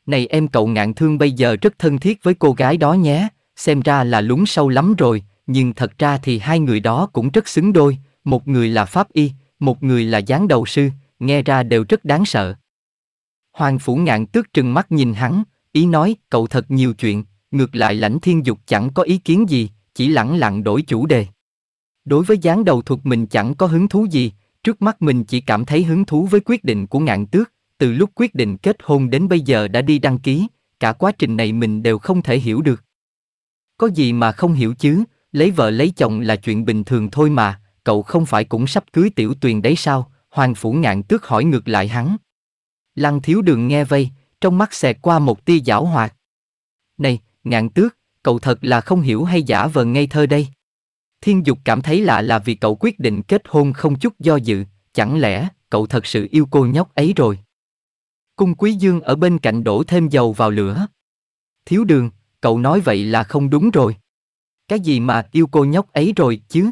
Này em cậu ngạn thương bây giờ rất thân thiết với cô gái đó nhé, xem ra là lún sâu lắm rồi, nhưng thật ra thì hai người đó cũng rất xứng đôi, một người là pháp y, một người là gián đầu sư, nghe ra đều rất đáng sợ. Hoàng phủ ngạn tước trừng mắt nhìn hắn, ý nói cậu thật nhiều chuyện, ngược lại lãnh thiên dục chẳng có ý kiến gì, chỉ lẳng lặng đổi chủ đề. Đối với gián đầu thuật mình chẳng có hứng thú gì, trước mắt mình chỉ cảm thấy hứng thú với quyết định của ngạn tước, từ lúc quyết định kết hôn đến bây giờ đã đi đăng ký, cả quá trình này mình đều không thể hiểu được. Có gì mà không hiểu chứ, lấy vợ lấy chồng là chuyện bình thường thôi mà, cậu không phải cũng sắp cưới tiểu tuyền đấy sao? Hoàng phủ ngạn tước hỏi ngược lại hắn. Lăng thiếu đường nghe vây, trong mắt xẹt qua một tia giảo hoạt. Này, ngạn tước, cậu thật là không hiểu hay giả vờ ngây thơ đây? Thiên dục cảm thấy lạ là vì cậu quyết định kết hôn không chút do dự, chẳng lẽ cậu thật sự yêu cô nhóc ấy rồi? Cung quý dương ở bên cạnh đổ thêm dầu vào lửa. Thiếu đường, cậu nói vậy là không đúng rồi. Cái gì mà yêu cô nhóc ấy rồi chứ?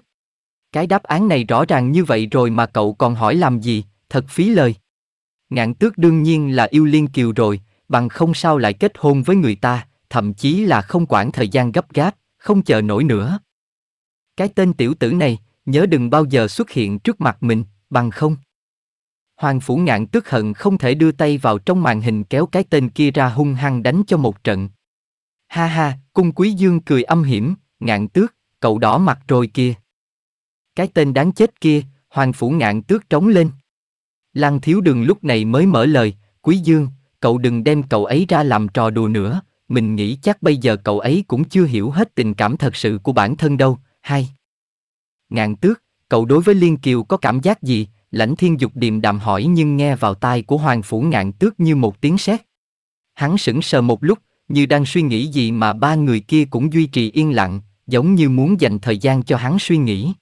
Cái đáp án này rõ ràng như vậy rồi mà cậu còn hỏi làm gì, thật phí lời. Ngạn tước đương nhiên là yêu Liên Kiều rồi, bằng không sao lại kết hôn với người ta, thậm chí là không quản thời gian gấp gáp, không chờ nổi nữa. Cái tên tiểu tử này, nhớ đừng bao giờ xuất hiện trước mặt mình, bằng không. Hoàng Phủ Ngạn tức hận không thể đưa tay vào trong màn hình kéo cái tên kia ra hung hăng đánh cho một trận. Ha ha, cung quý dương cười âm hiểm, ngạn tước, cậu đỏ mặt rồi kia, Cái tên đáng chết kia, hoàng phủ ngạn tước trống lên. Lăng thiếu đường lúc này mới mở lời, quý dương, cậu đừng đem cậu ấy ra làm trò đùa nữa, mình nghĩ chắc bây giờ cậu ấy cũng chưa hiểu hết tình cảm thật sự của bản thân đâu, hay. Ngạn tước, cậu đối với Liên Kiều có cảm giác gì? Lãnh thiên dục điềm đạm hỏi nhưng nghe vào tai của Hoàng Phủ Ngạn tước như một tiếng sét. Hắn sững sờ một lúc, như đang suy nghĩ gì mà ba người kia cũng duy trì yên lặng, giống như muốn dành thời gian cho hắn suy nghĩ.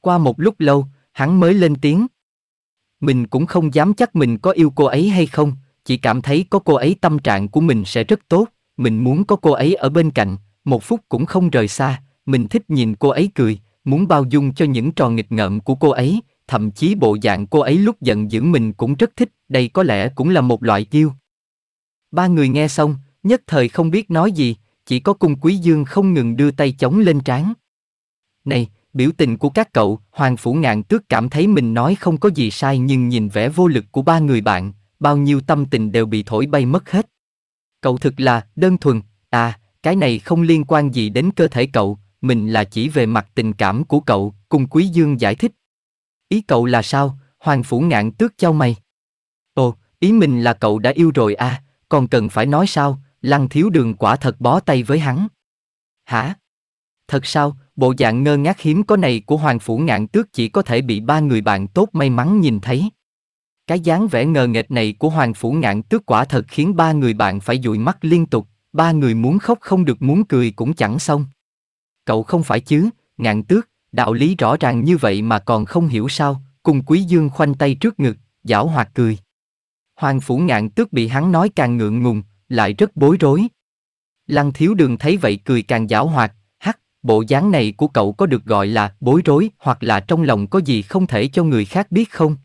Qua một lúc lâu, hắn mới lên tiếng. Mình cũng không dám chắc mình có yêu cô ấy hay không, chỉ cảm thấy có cô ấy tâm trạng của mình sẽ rất tốt, mình muốn có cô ấy ở bên cạnh, một phút cũng không rời xa, mình thích nhìn cô ấy cười, muốn bao dung cho những trò nghịch ngợm của cô ấy, thậm chí bộ dạng cô ấy lúc giận dữ mình cũng rất thích, đây có lẽ cũng là một loại yêu. Ba người nghe xong, nhất thời không biết nói gì, chỉ có cung quý dương không ngừng đưa tay chống lên trán. Này, biểu tình của các cậu, Hoàng Phủ Ngạn Tước cảm thấy mình nói không có gì sai nhưng nhìn vẻ vô lực của ba người bạn, bao nhiêu tâm tình đều bị thổi bay mất hết. Cậu thực là, đơn thuần, à, cái này không liên quan gì đến cơ thể cậu, mình là chỉ về mặt tình cảm của cậu, cung Quý Dương giải thích. Ý cậu là sao, Hoàng Phủ Ngạn Tước chau mày. Ồ, ý mình là cậu đã yêu rồi à, còn cần phải nói sao, Lăng thiếu đường quả thật bó tay với hắn. Hả? Thật sao, bộ dạng ngơ ngác hiếm có này của Hoàng Phủ Ngạn Tước chỉ có thể bị ba người bạn tốt may mắn nhìn thấy. Cái dáng vẻ ngờ nghệch này của Hoàng Phủ Ngạn Tước quả thật khiến ba người bạn phải dụi mắt liên tục, ba người muốn khóc không được muốn cười cũng chẳng xong. Cậu không phải chứ, Ngạn Tước, đạo lý rõ ràng như vậy mà còn không hiểu sao, cùng Quý Dương khoanh tay trước ngực, giảo hoạt cười. Hoàng Phủ Ngạn Tước bị hắn nói càng ngượng ngùng, lại rất bối rối. Lăng thiếu đường thấy vậy cười càng giảo hoạt, hắc, bộ dáng này của cậu có được gọi là bối rối hoặc là trong lòng có gì không thể cho người khác biết không?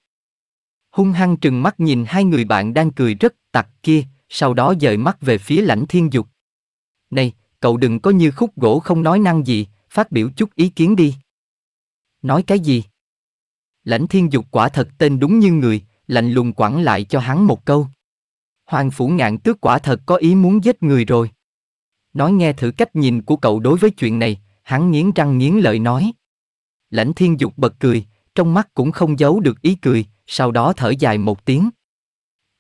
Hung hăng trừng mắt nhìn hai người bạn đang cười rất tặc kia, sau đó dời mắt về phía lãnh thiên dục. Này, cậu đừng có như khúc gỗ không nói năng gì, phát biểu chút ý kiến đi. Nói cái gì? Lãnh thiên dục quả thật tên đúng như người, lạnh lùng quẳng lại cho hắn một câu. Hoàng Phủ Ngạn Tước quả thật có ý muốn giết người rồi. Nói nghe thử cách nhìn của cậu đối với chuyện này, hắn nghiến răng nghiến lợi nói. Lãnh thiên dục bật cười, trong mắt cũng không giấu được ý cười, sau đó thở dài một tiếng.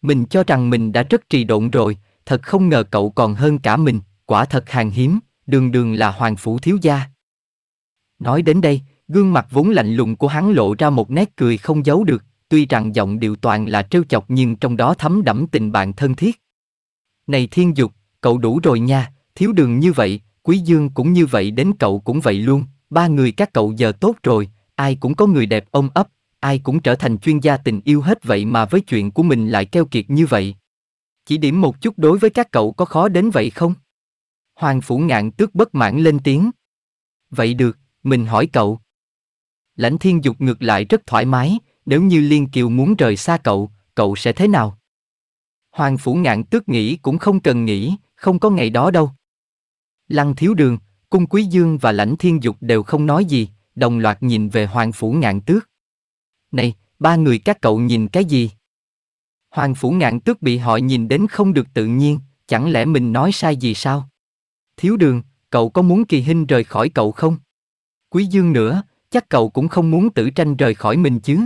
Mình cho rằng mình đã rất trì độn rồi, thật không ngờ cậu còn hơn cả mình, quả thật hàng hiếm, đường đường là hoàng phủ thiếu gia. Nói đến đây, gương mặt vốn lạnh lùng của hắn lộ ra một nét cười không giấu được tuy rằng giọng điệu toàn là trêu chọc nhưng trong đó thấm đẫm tình bạn thân thiết. Này thiên dục, cậu đủ rồi nha, thiếu đường như vậy, quý dương cũng như vậy đến cậu cũng vậy luôn, ba người các cậu giờ tốt rồi, ai cũng có người đẹp ôm ấp, ai cũng trở thành chuyên gia tình yêu hết vậy mà với chuyện của mình lại keo kiệt như vậy. Chỉ điểm một chút đối với các cậu có khó đến vậy không? Hoàng phủ ngạn tước bất mãn lên tiếng. Vậy được, mình hỏi cậu. Lãnh thiên dục ngược lại rất thoải mái, nếu như Liên Kiều muốn rời xa cậu, cậu sẽ thế nào? Hoàng Phủ Ngạn tước nghĩ cũng không cần nghĩ, không có ngày đó đâu. Lăng Thiếu Đường, Cung Quý Dương và Lãnh Thiên Dục đều không nói gì, đồng loạt nhìn về Hoàng Phủ Ngạn tước. Này, ba người các cậu nhìn cái gì? Hoàng Phủ Ngạn tước bị họ nhìn đến không được tự nhiên, chẳng lẽ mình nói sai gì sao? Thiếu Đường, cậu có muốn kỳ hình rời khỏi cậu không? Quý Dương nữa, chắc cậu cũng không muốn tử tranh rời khỏi mình chứ?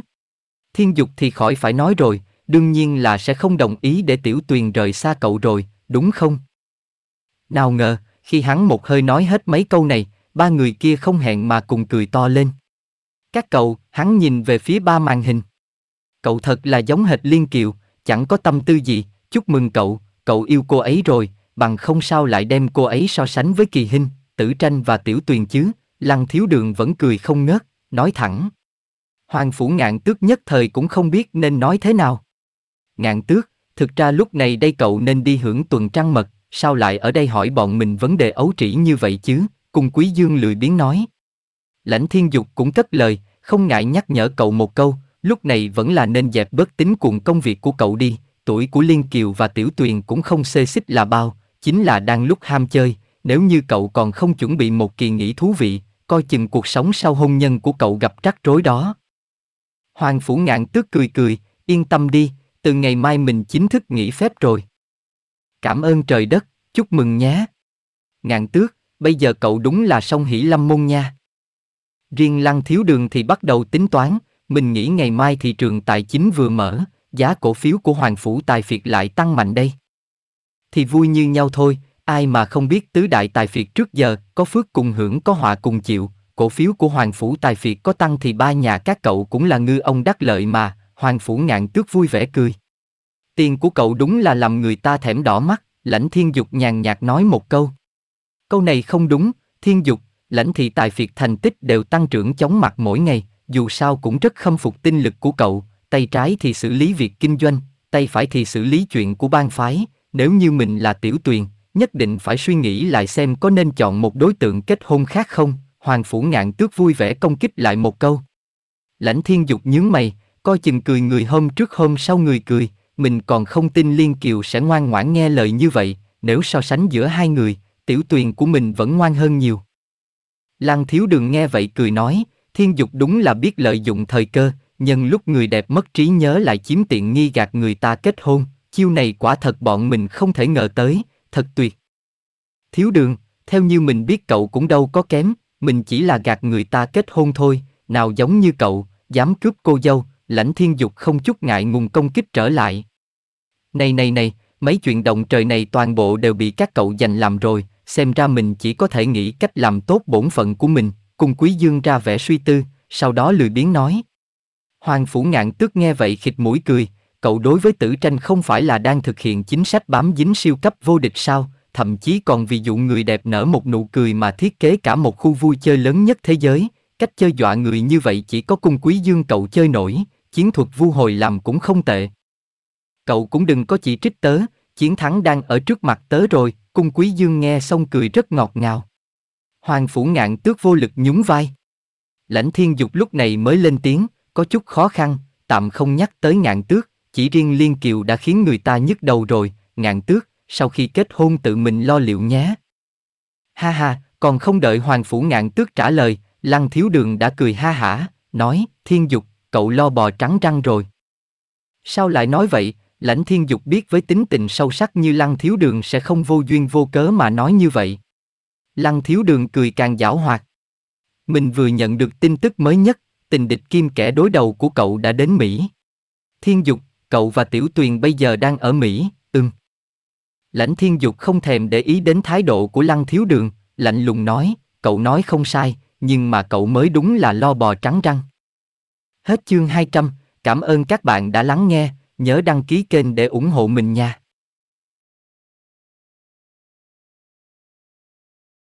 Thiên dục thì khỏi phải nói rồi, đương nhiên là sẽ không đồng ý để tiểu tuyền rời xa cậu rồi, đúng không? Nào ngờ, khi hắn một hơi nói hết mấy câu này, ba người kia không hẹn mà cùng cười to lên. Các cậu, hắn nhìn về phía ba màn hình. Cậu thật là giống hệt Liên Kiều, chẳng có tâm tư gì, chúc mừng cậu, cậu yêu cô ấy rồi, bằng không sao lại đem cô ấy so sánh với kỳ hình, tử tranh và tiểu tuyền chứ, lăng thiếu đường vẫn cười không ngớt, nói thẳng. Hoàng phủ ngạn tước nhất thời cũng không biết nên nói thế nào. Ngạn tước, thực ra lúc này đây cậu nên đi hưởng tuần trăng mật, sao lại ở đây hỏi bọn mình vấn đề ấu trĩ như vậy chứ, cùng quý dương lười biến nói. Lãnh thiên dục cũng cất lời, không ngại nhắc nhở cậu một câu, lúc này vẫn là nên dẹp bớt tính cuồng công việc của cậu đi, tuổi của Liên Kiều và Tiểu Tuyền cũng không xê xích là bao, chính là đang lúc ham chơi, nếu như cậu còn không chuẩn bị một kỳ nghỉ thú vị, coi chừng cuộc sống sau hôn nhân của cậu gặp rắc rối đó. Hoàng Phủ Ngạn tước cười cười, yên tâm đi, từ ngày mai mình chính thức nghỉ phép rồi. Cảm ơn trời đất, chúc mừng nhé. Ngạn tước, bây giờ cậu đúng là sông hỷ lâm môn nha. Riêng lăng thiếu đường thì bắt đầu tính toán, mình nghĩ ngày mai thị trường tài chính vừa mở, giá cổ phiếu của Hoàng Phủ Tài Phiệt lại tăng mạnh đây. Thì vui như nhau thôi, ai mà không biết tứ đại tài phiệt trước giờ, có phước cùng hưởng có họa cùng chịu, cổ phiếu của Hoàng Phủ Tài việt có tăng thì ba nhà các cậu cũng là ngư ông đắc lợi mà, Hoàng Phủ ngạn tước vui vẻ cười. Tiền của cậu đúng là làm người ta thèm đỏ mắt, lãnh thiên dục nhàn nhạt nói một câu. Câu này không đúng, thiên dục, lãnh thị tài phiệt thành tích đều tăng trưởng chóng mặt mỗi ngày, dù sao cũng rất khâm phục tinh lực của cậu, tay trái thì xử lý việc kinh doanh, tay phải thì xử lý chuyện của bang phái, nếu như mình là tiểu tuyền, nhất định phải suy nghĩ lại xem có nên chọn một đối tượng kết hôn khác không, Hoàng phủ ngạn tước vui vẻ công kích lại một câu. Lãnh thiên dục nhướng mày, coi chừng cười người hôm trước hôm sau người cười, mình còn không tin Liên Kiều sẽ ngoan ngoãn nghe lời như vậy, nếu so sánh giữa hai người, tiểu tuyền của mình vẫn ngoan hơn nhiều. Lăng thiếu đường nghe vậy cười nói, thiên dục đúng là biết lợi dụng thời cơ, nhân lúc người đẹp mất trí nhớ lại chiếm tiện nghi gạt người ta kết hôn, chiêu này quả thật bọn mình không thể ngờ tới, thật tuyệt. Thiếu đường, theo như mình biết cậu cũng đâu có kém, mình chỉ là gạt người ta kết hôn thôi, nào giống như cậu, dám cướp cô dâu, lãnh thiên dục không chút ngại ngùng công kích trở lại. Này này này, mấy chuyện động trời này toàn bộ đều bị các cậu giành làm rồi, xem ra mình chỉ có thể nghĩ cách làm tốt bổn phận của mình, cùng Quý Dương ra vẻ suy tư, sau đó lười biếng nói. Hoàng Phủ Ngạn tức nghe vậy khịt mũi cười, cậu đối với tử tranh không phải là đang thực hiện chính sách bám dính siêu cấp vô địch sao, thậm chí còn vì dụ người đẹp nở một nụ cười mà thiết kế cả một khu vui chơi lớn nhất thế giới, cách chơi dọa người như vậy chỉ có cung quý dương cậu chơi nổi, chiến thuật vu hồi làm cũng không tệ. Cậu cũng đừng có chỉ trích tớ, chiến thắng đang ở trước mặt tớ rồi, cung quý dương nghe xong cười rất ngọt ngào. Hoàng phủ ngạn tước vô lực nhún vai. Lãnh thiên dục lúc này mới lên tiếng, có chút khó khăn, tạm không nhắc tới ngạn tước, chỉ riêng liên kiều đã khiến người ta nhức đầu rồi, ngạn tước, sau khi kết hôn tự mình lo liệu nhé. Ha ha, còn không đợi Hoàng Phủ Ngạn Tước trả lời, Lăng Thiếu Đường đã cười ha hả, nói, Thiên Dục, cậu lo bò trắng răng rồi. Sao lại nói vậy, lãnh Thiên Dục biết với tính tình sâu sắc như Lăng Thiếu Đường sẽ không vô duyên vô cớ mà nói như vậy. Lăng Thiếu Đường cười càng giảo hoạt. Mình vừa nhận được tin tức mới nhất, tình địch kim kẻ đối đầu của cậu đã đến Mỹ. Thiên Dục, cậu và Tiểu Tuyền bây giờ đang ở Mỹ, ừm. Lãnh thiên dục không thèm để ý đến thái độ của lăng thiếu đường, lạnh lùng nói, cậu nói không sai, nhưng mà cậu mới đúng là lo bò trắng răng. Hết chương 200, cảm ơn các bạn đã lắng nghe, nhớ đăng ký kênh để ủng hộ mình nha.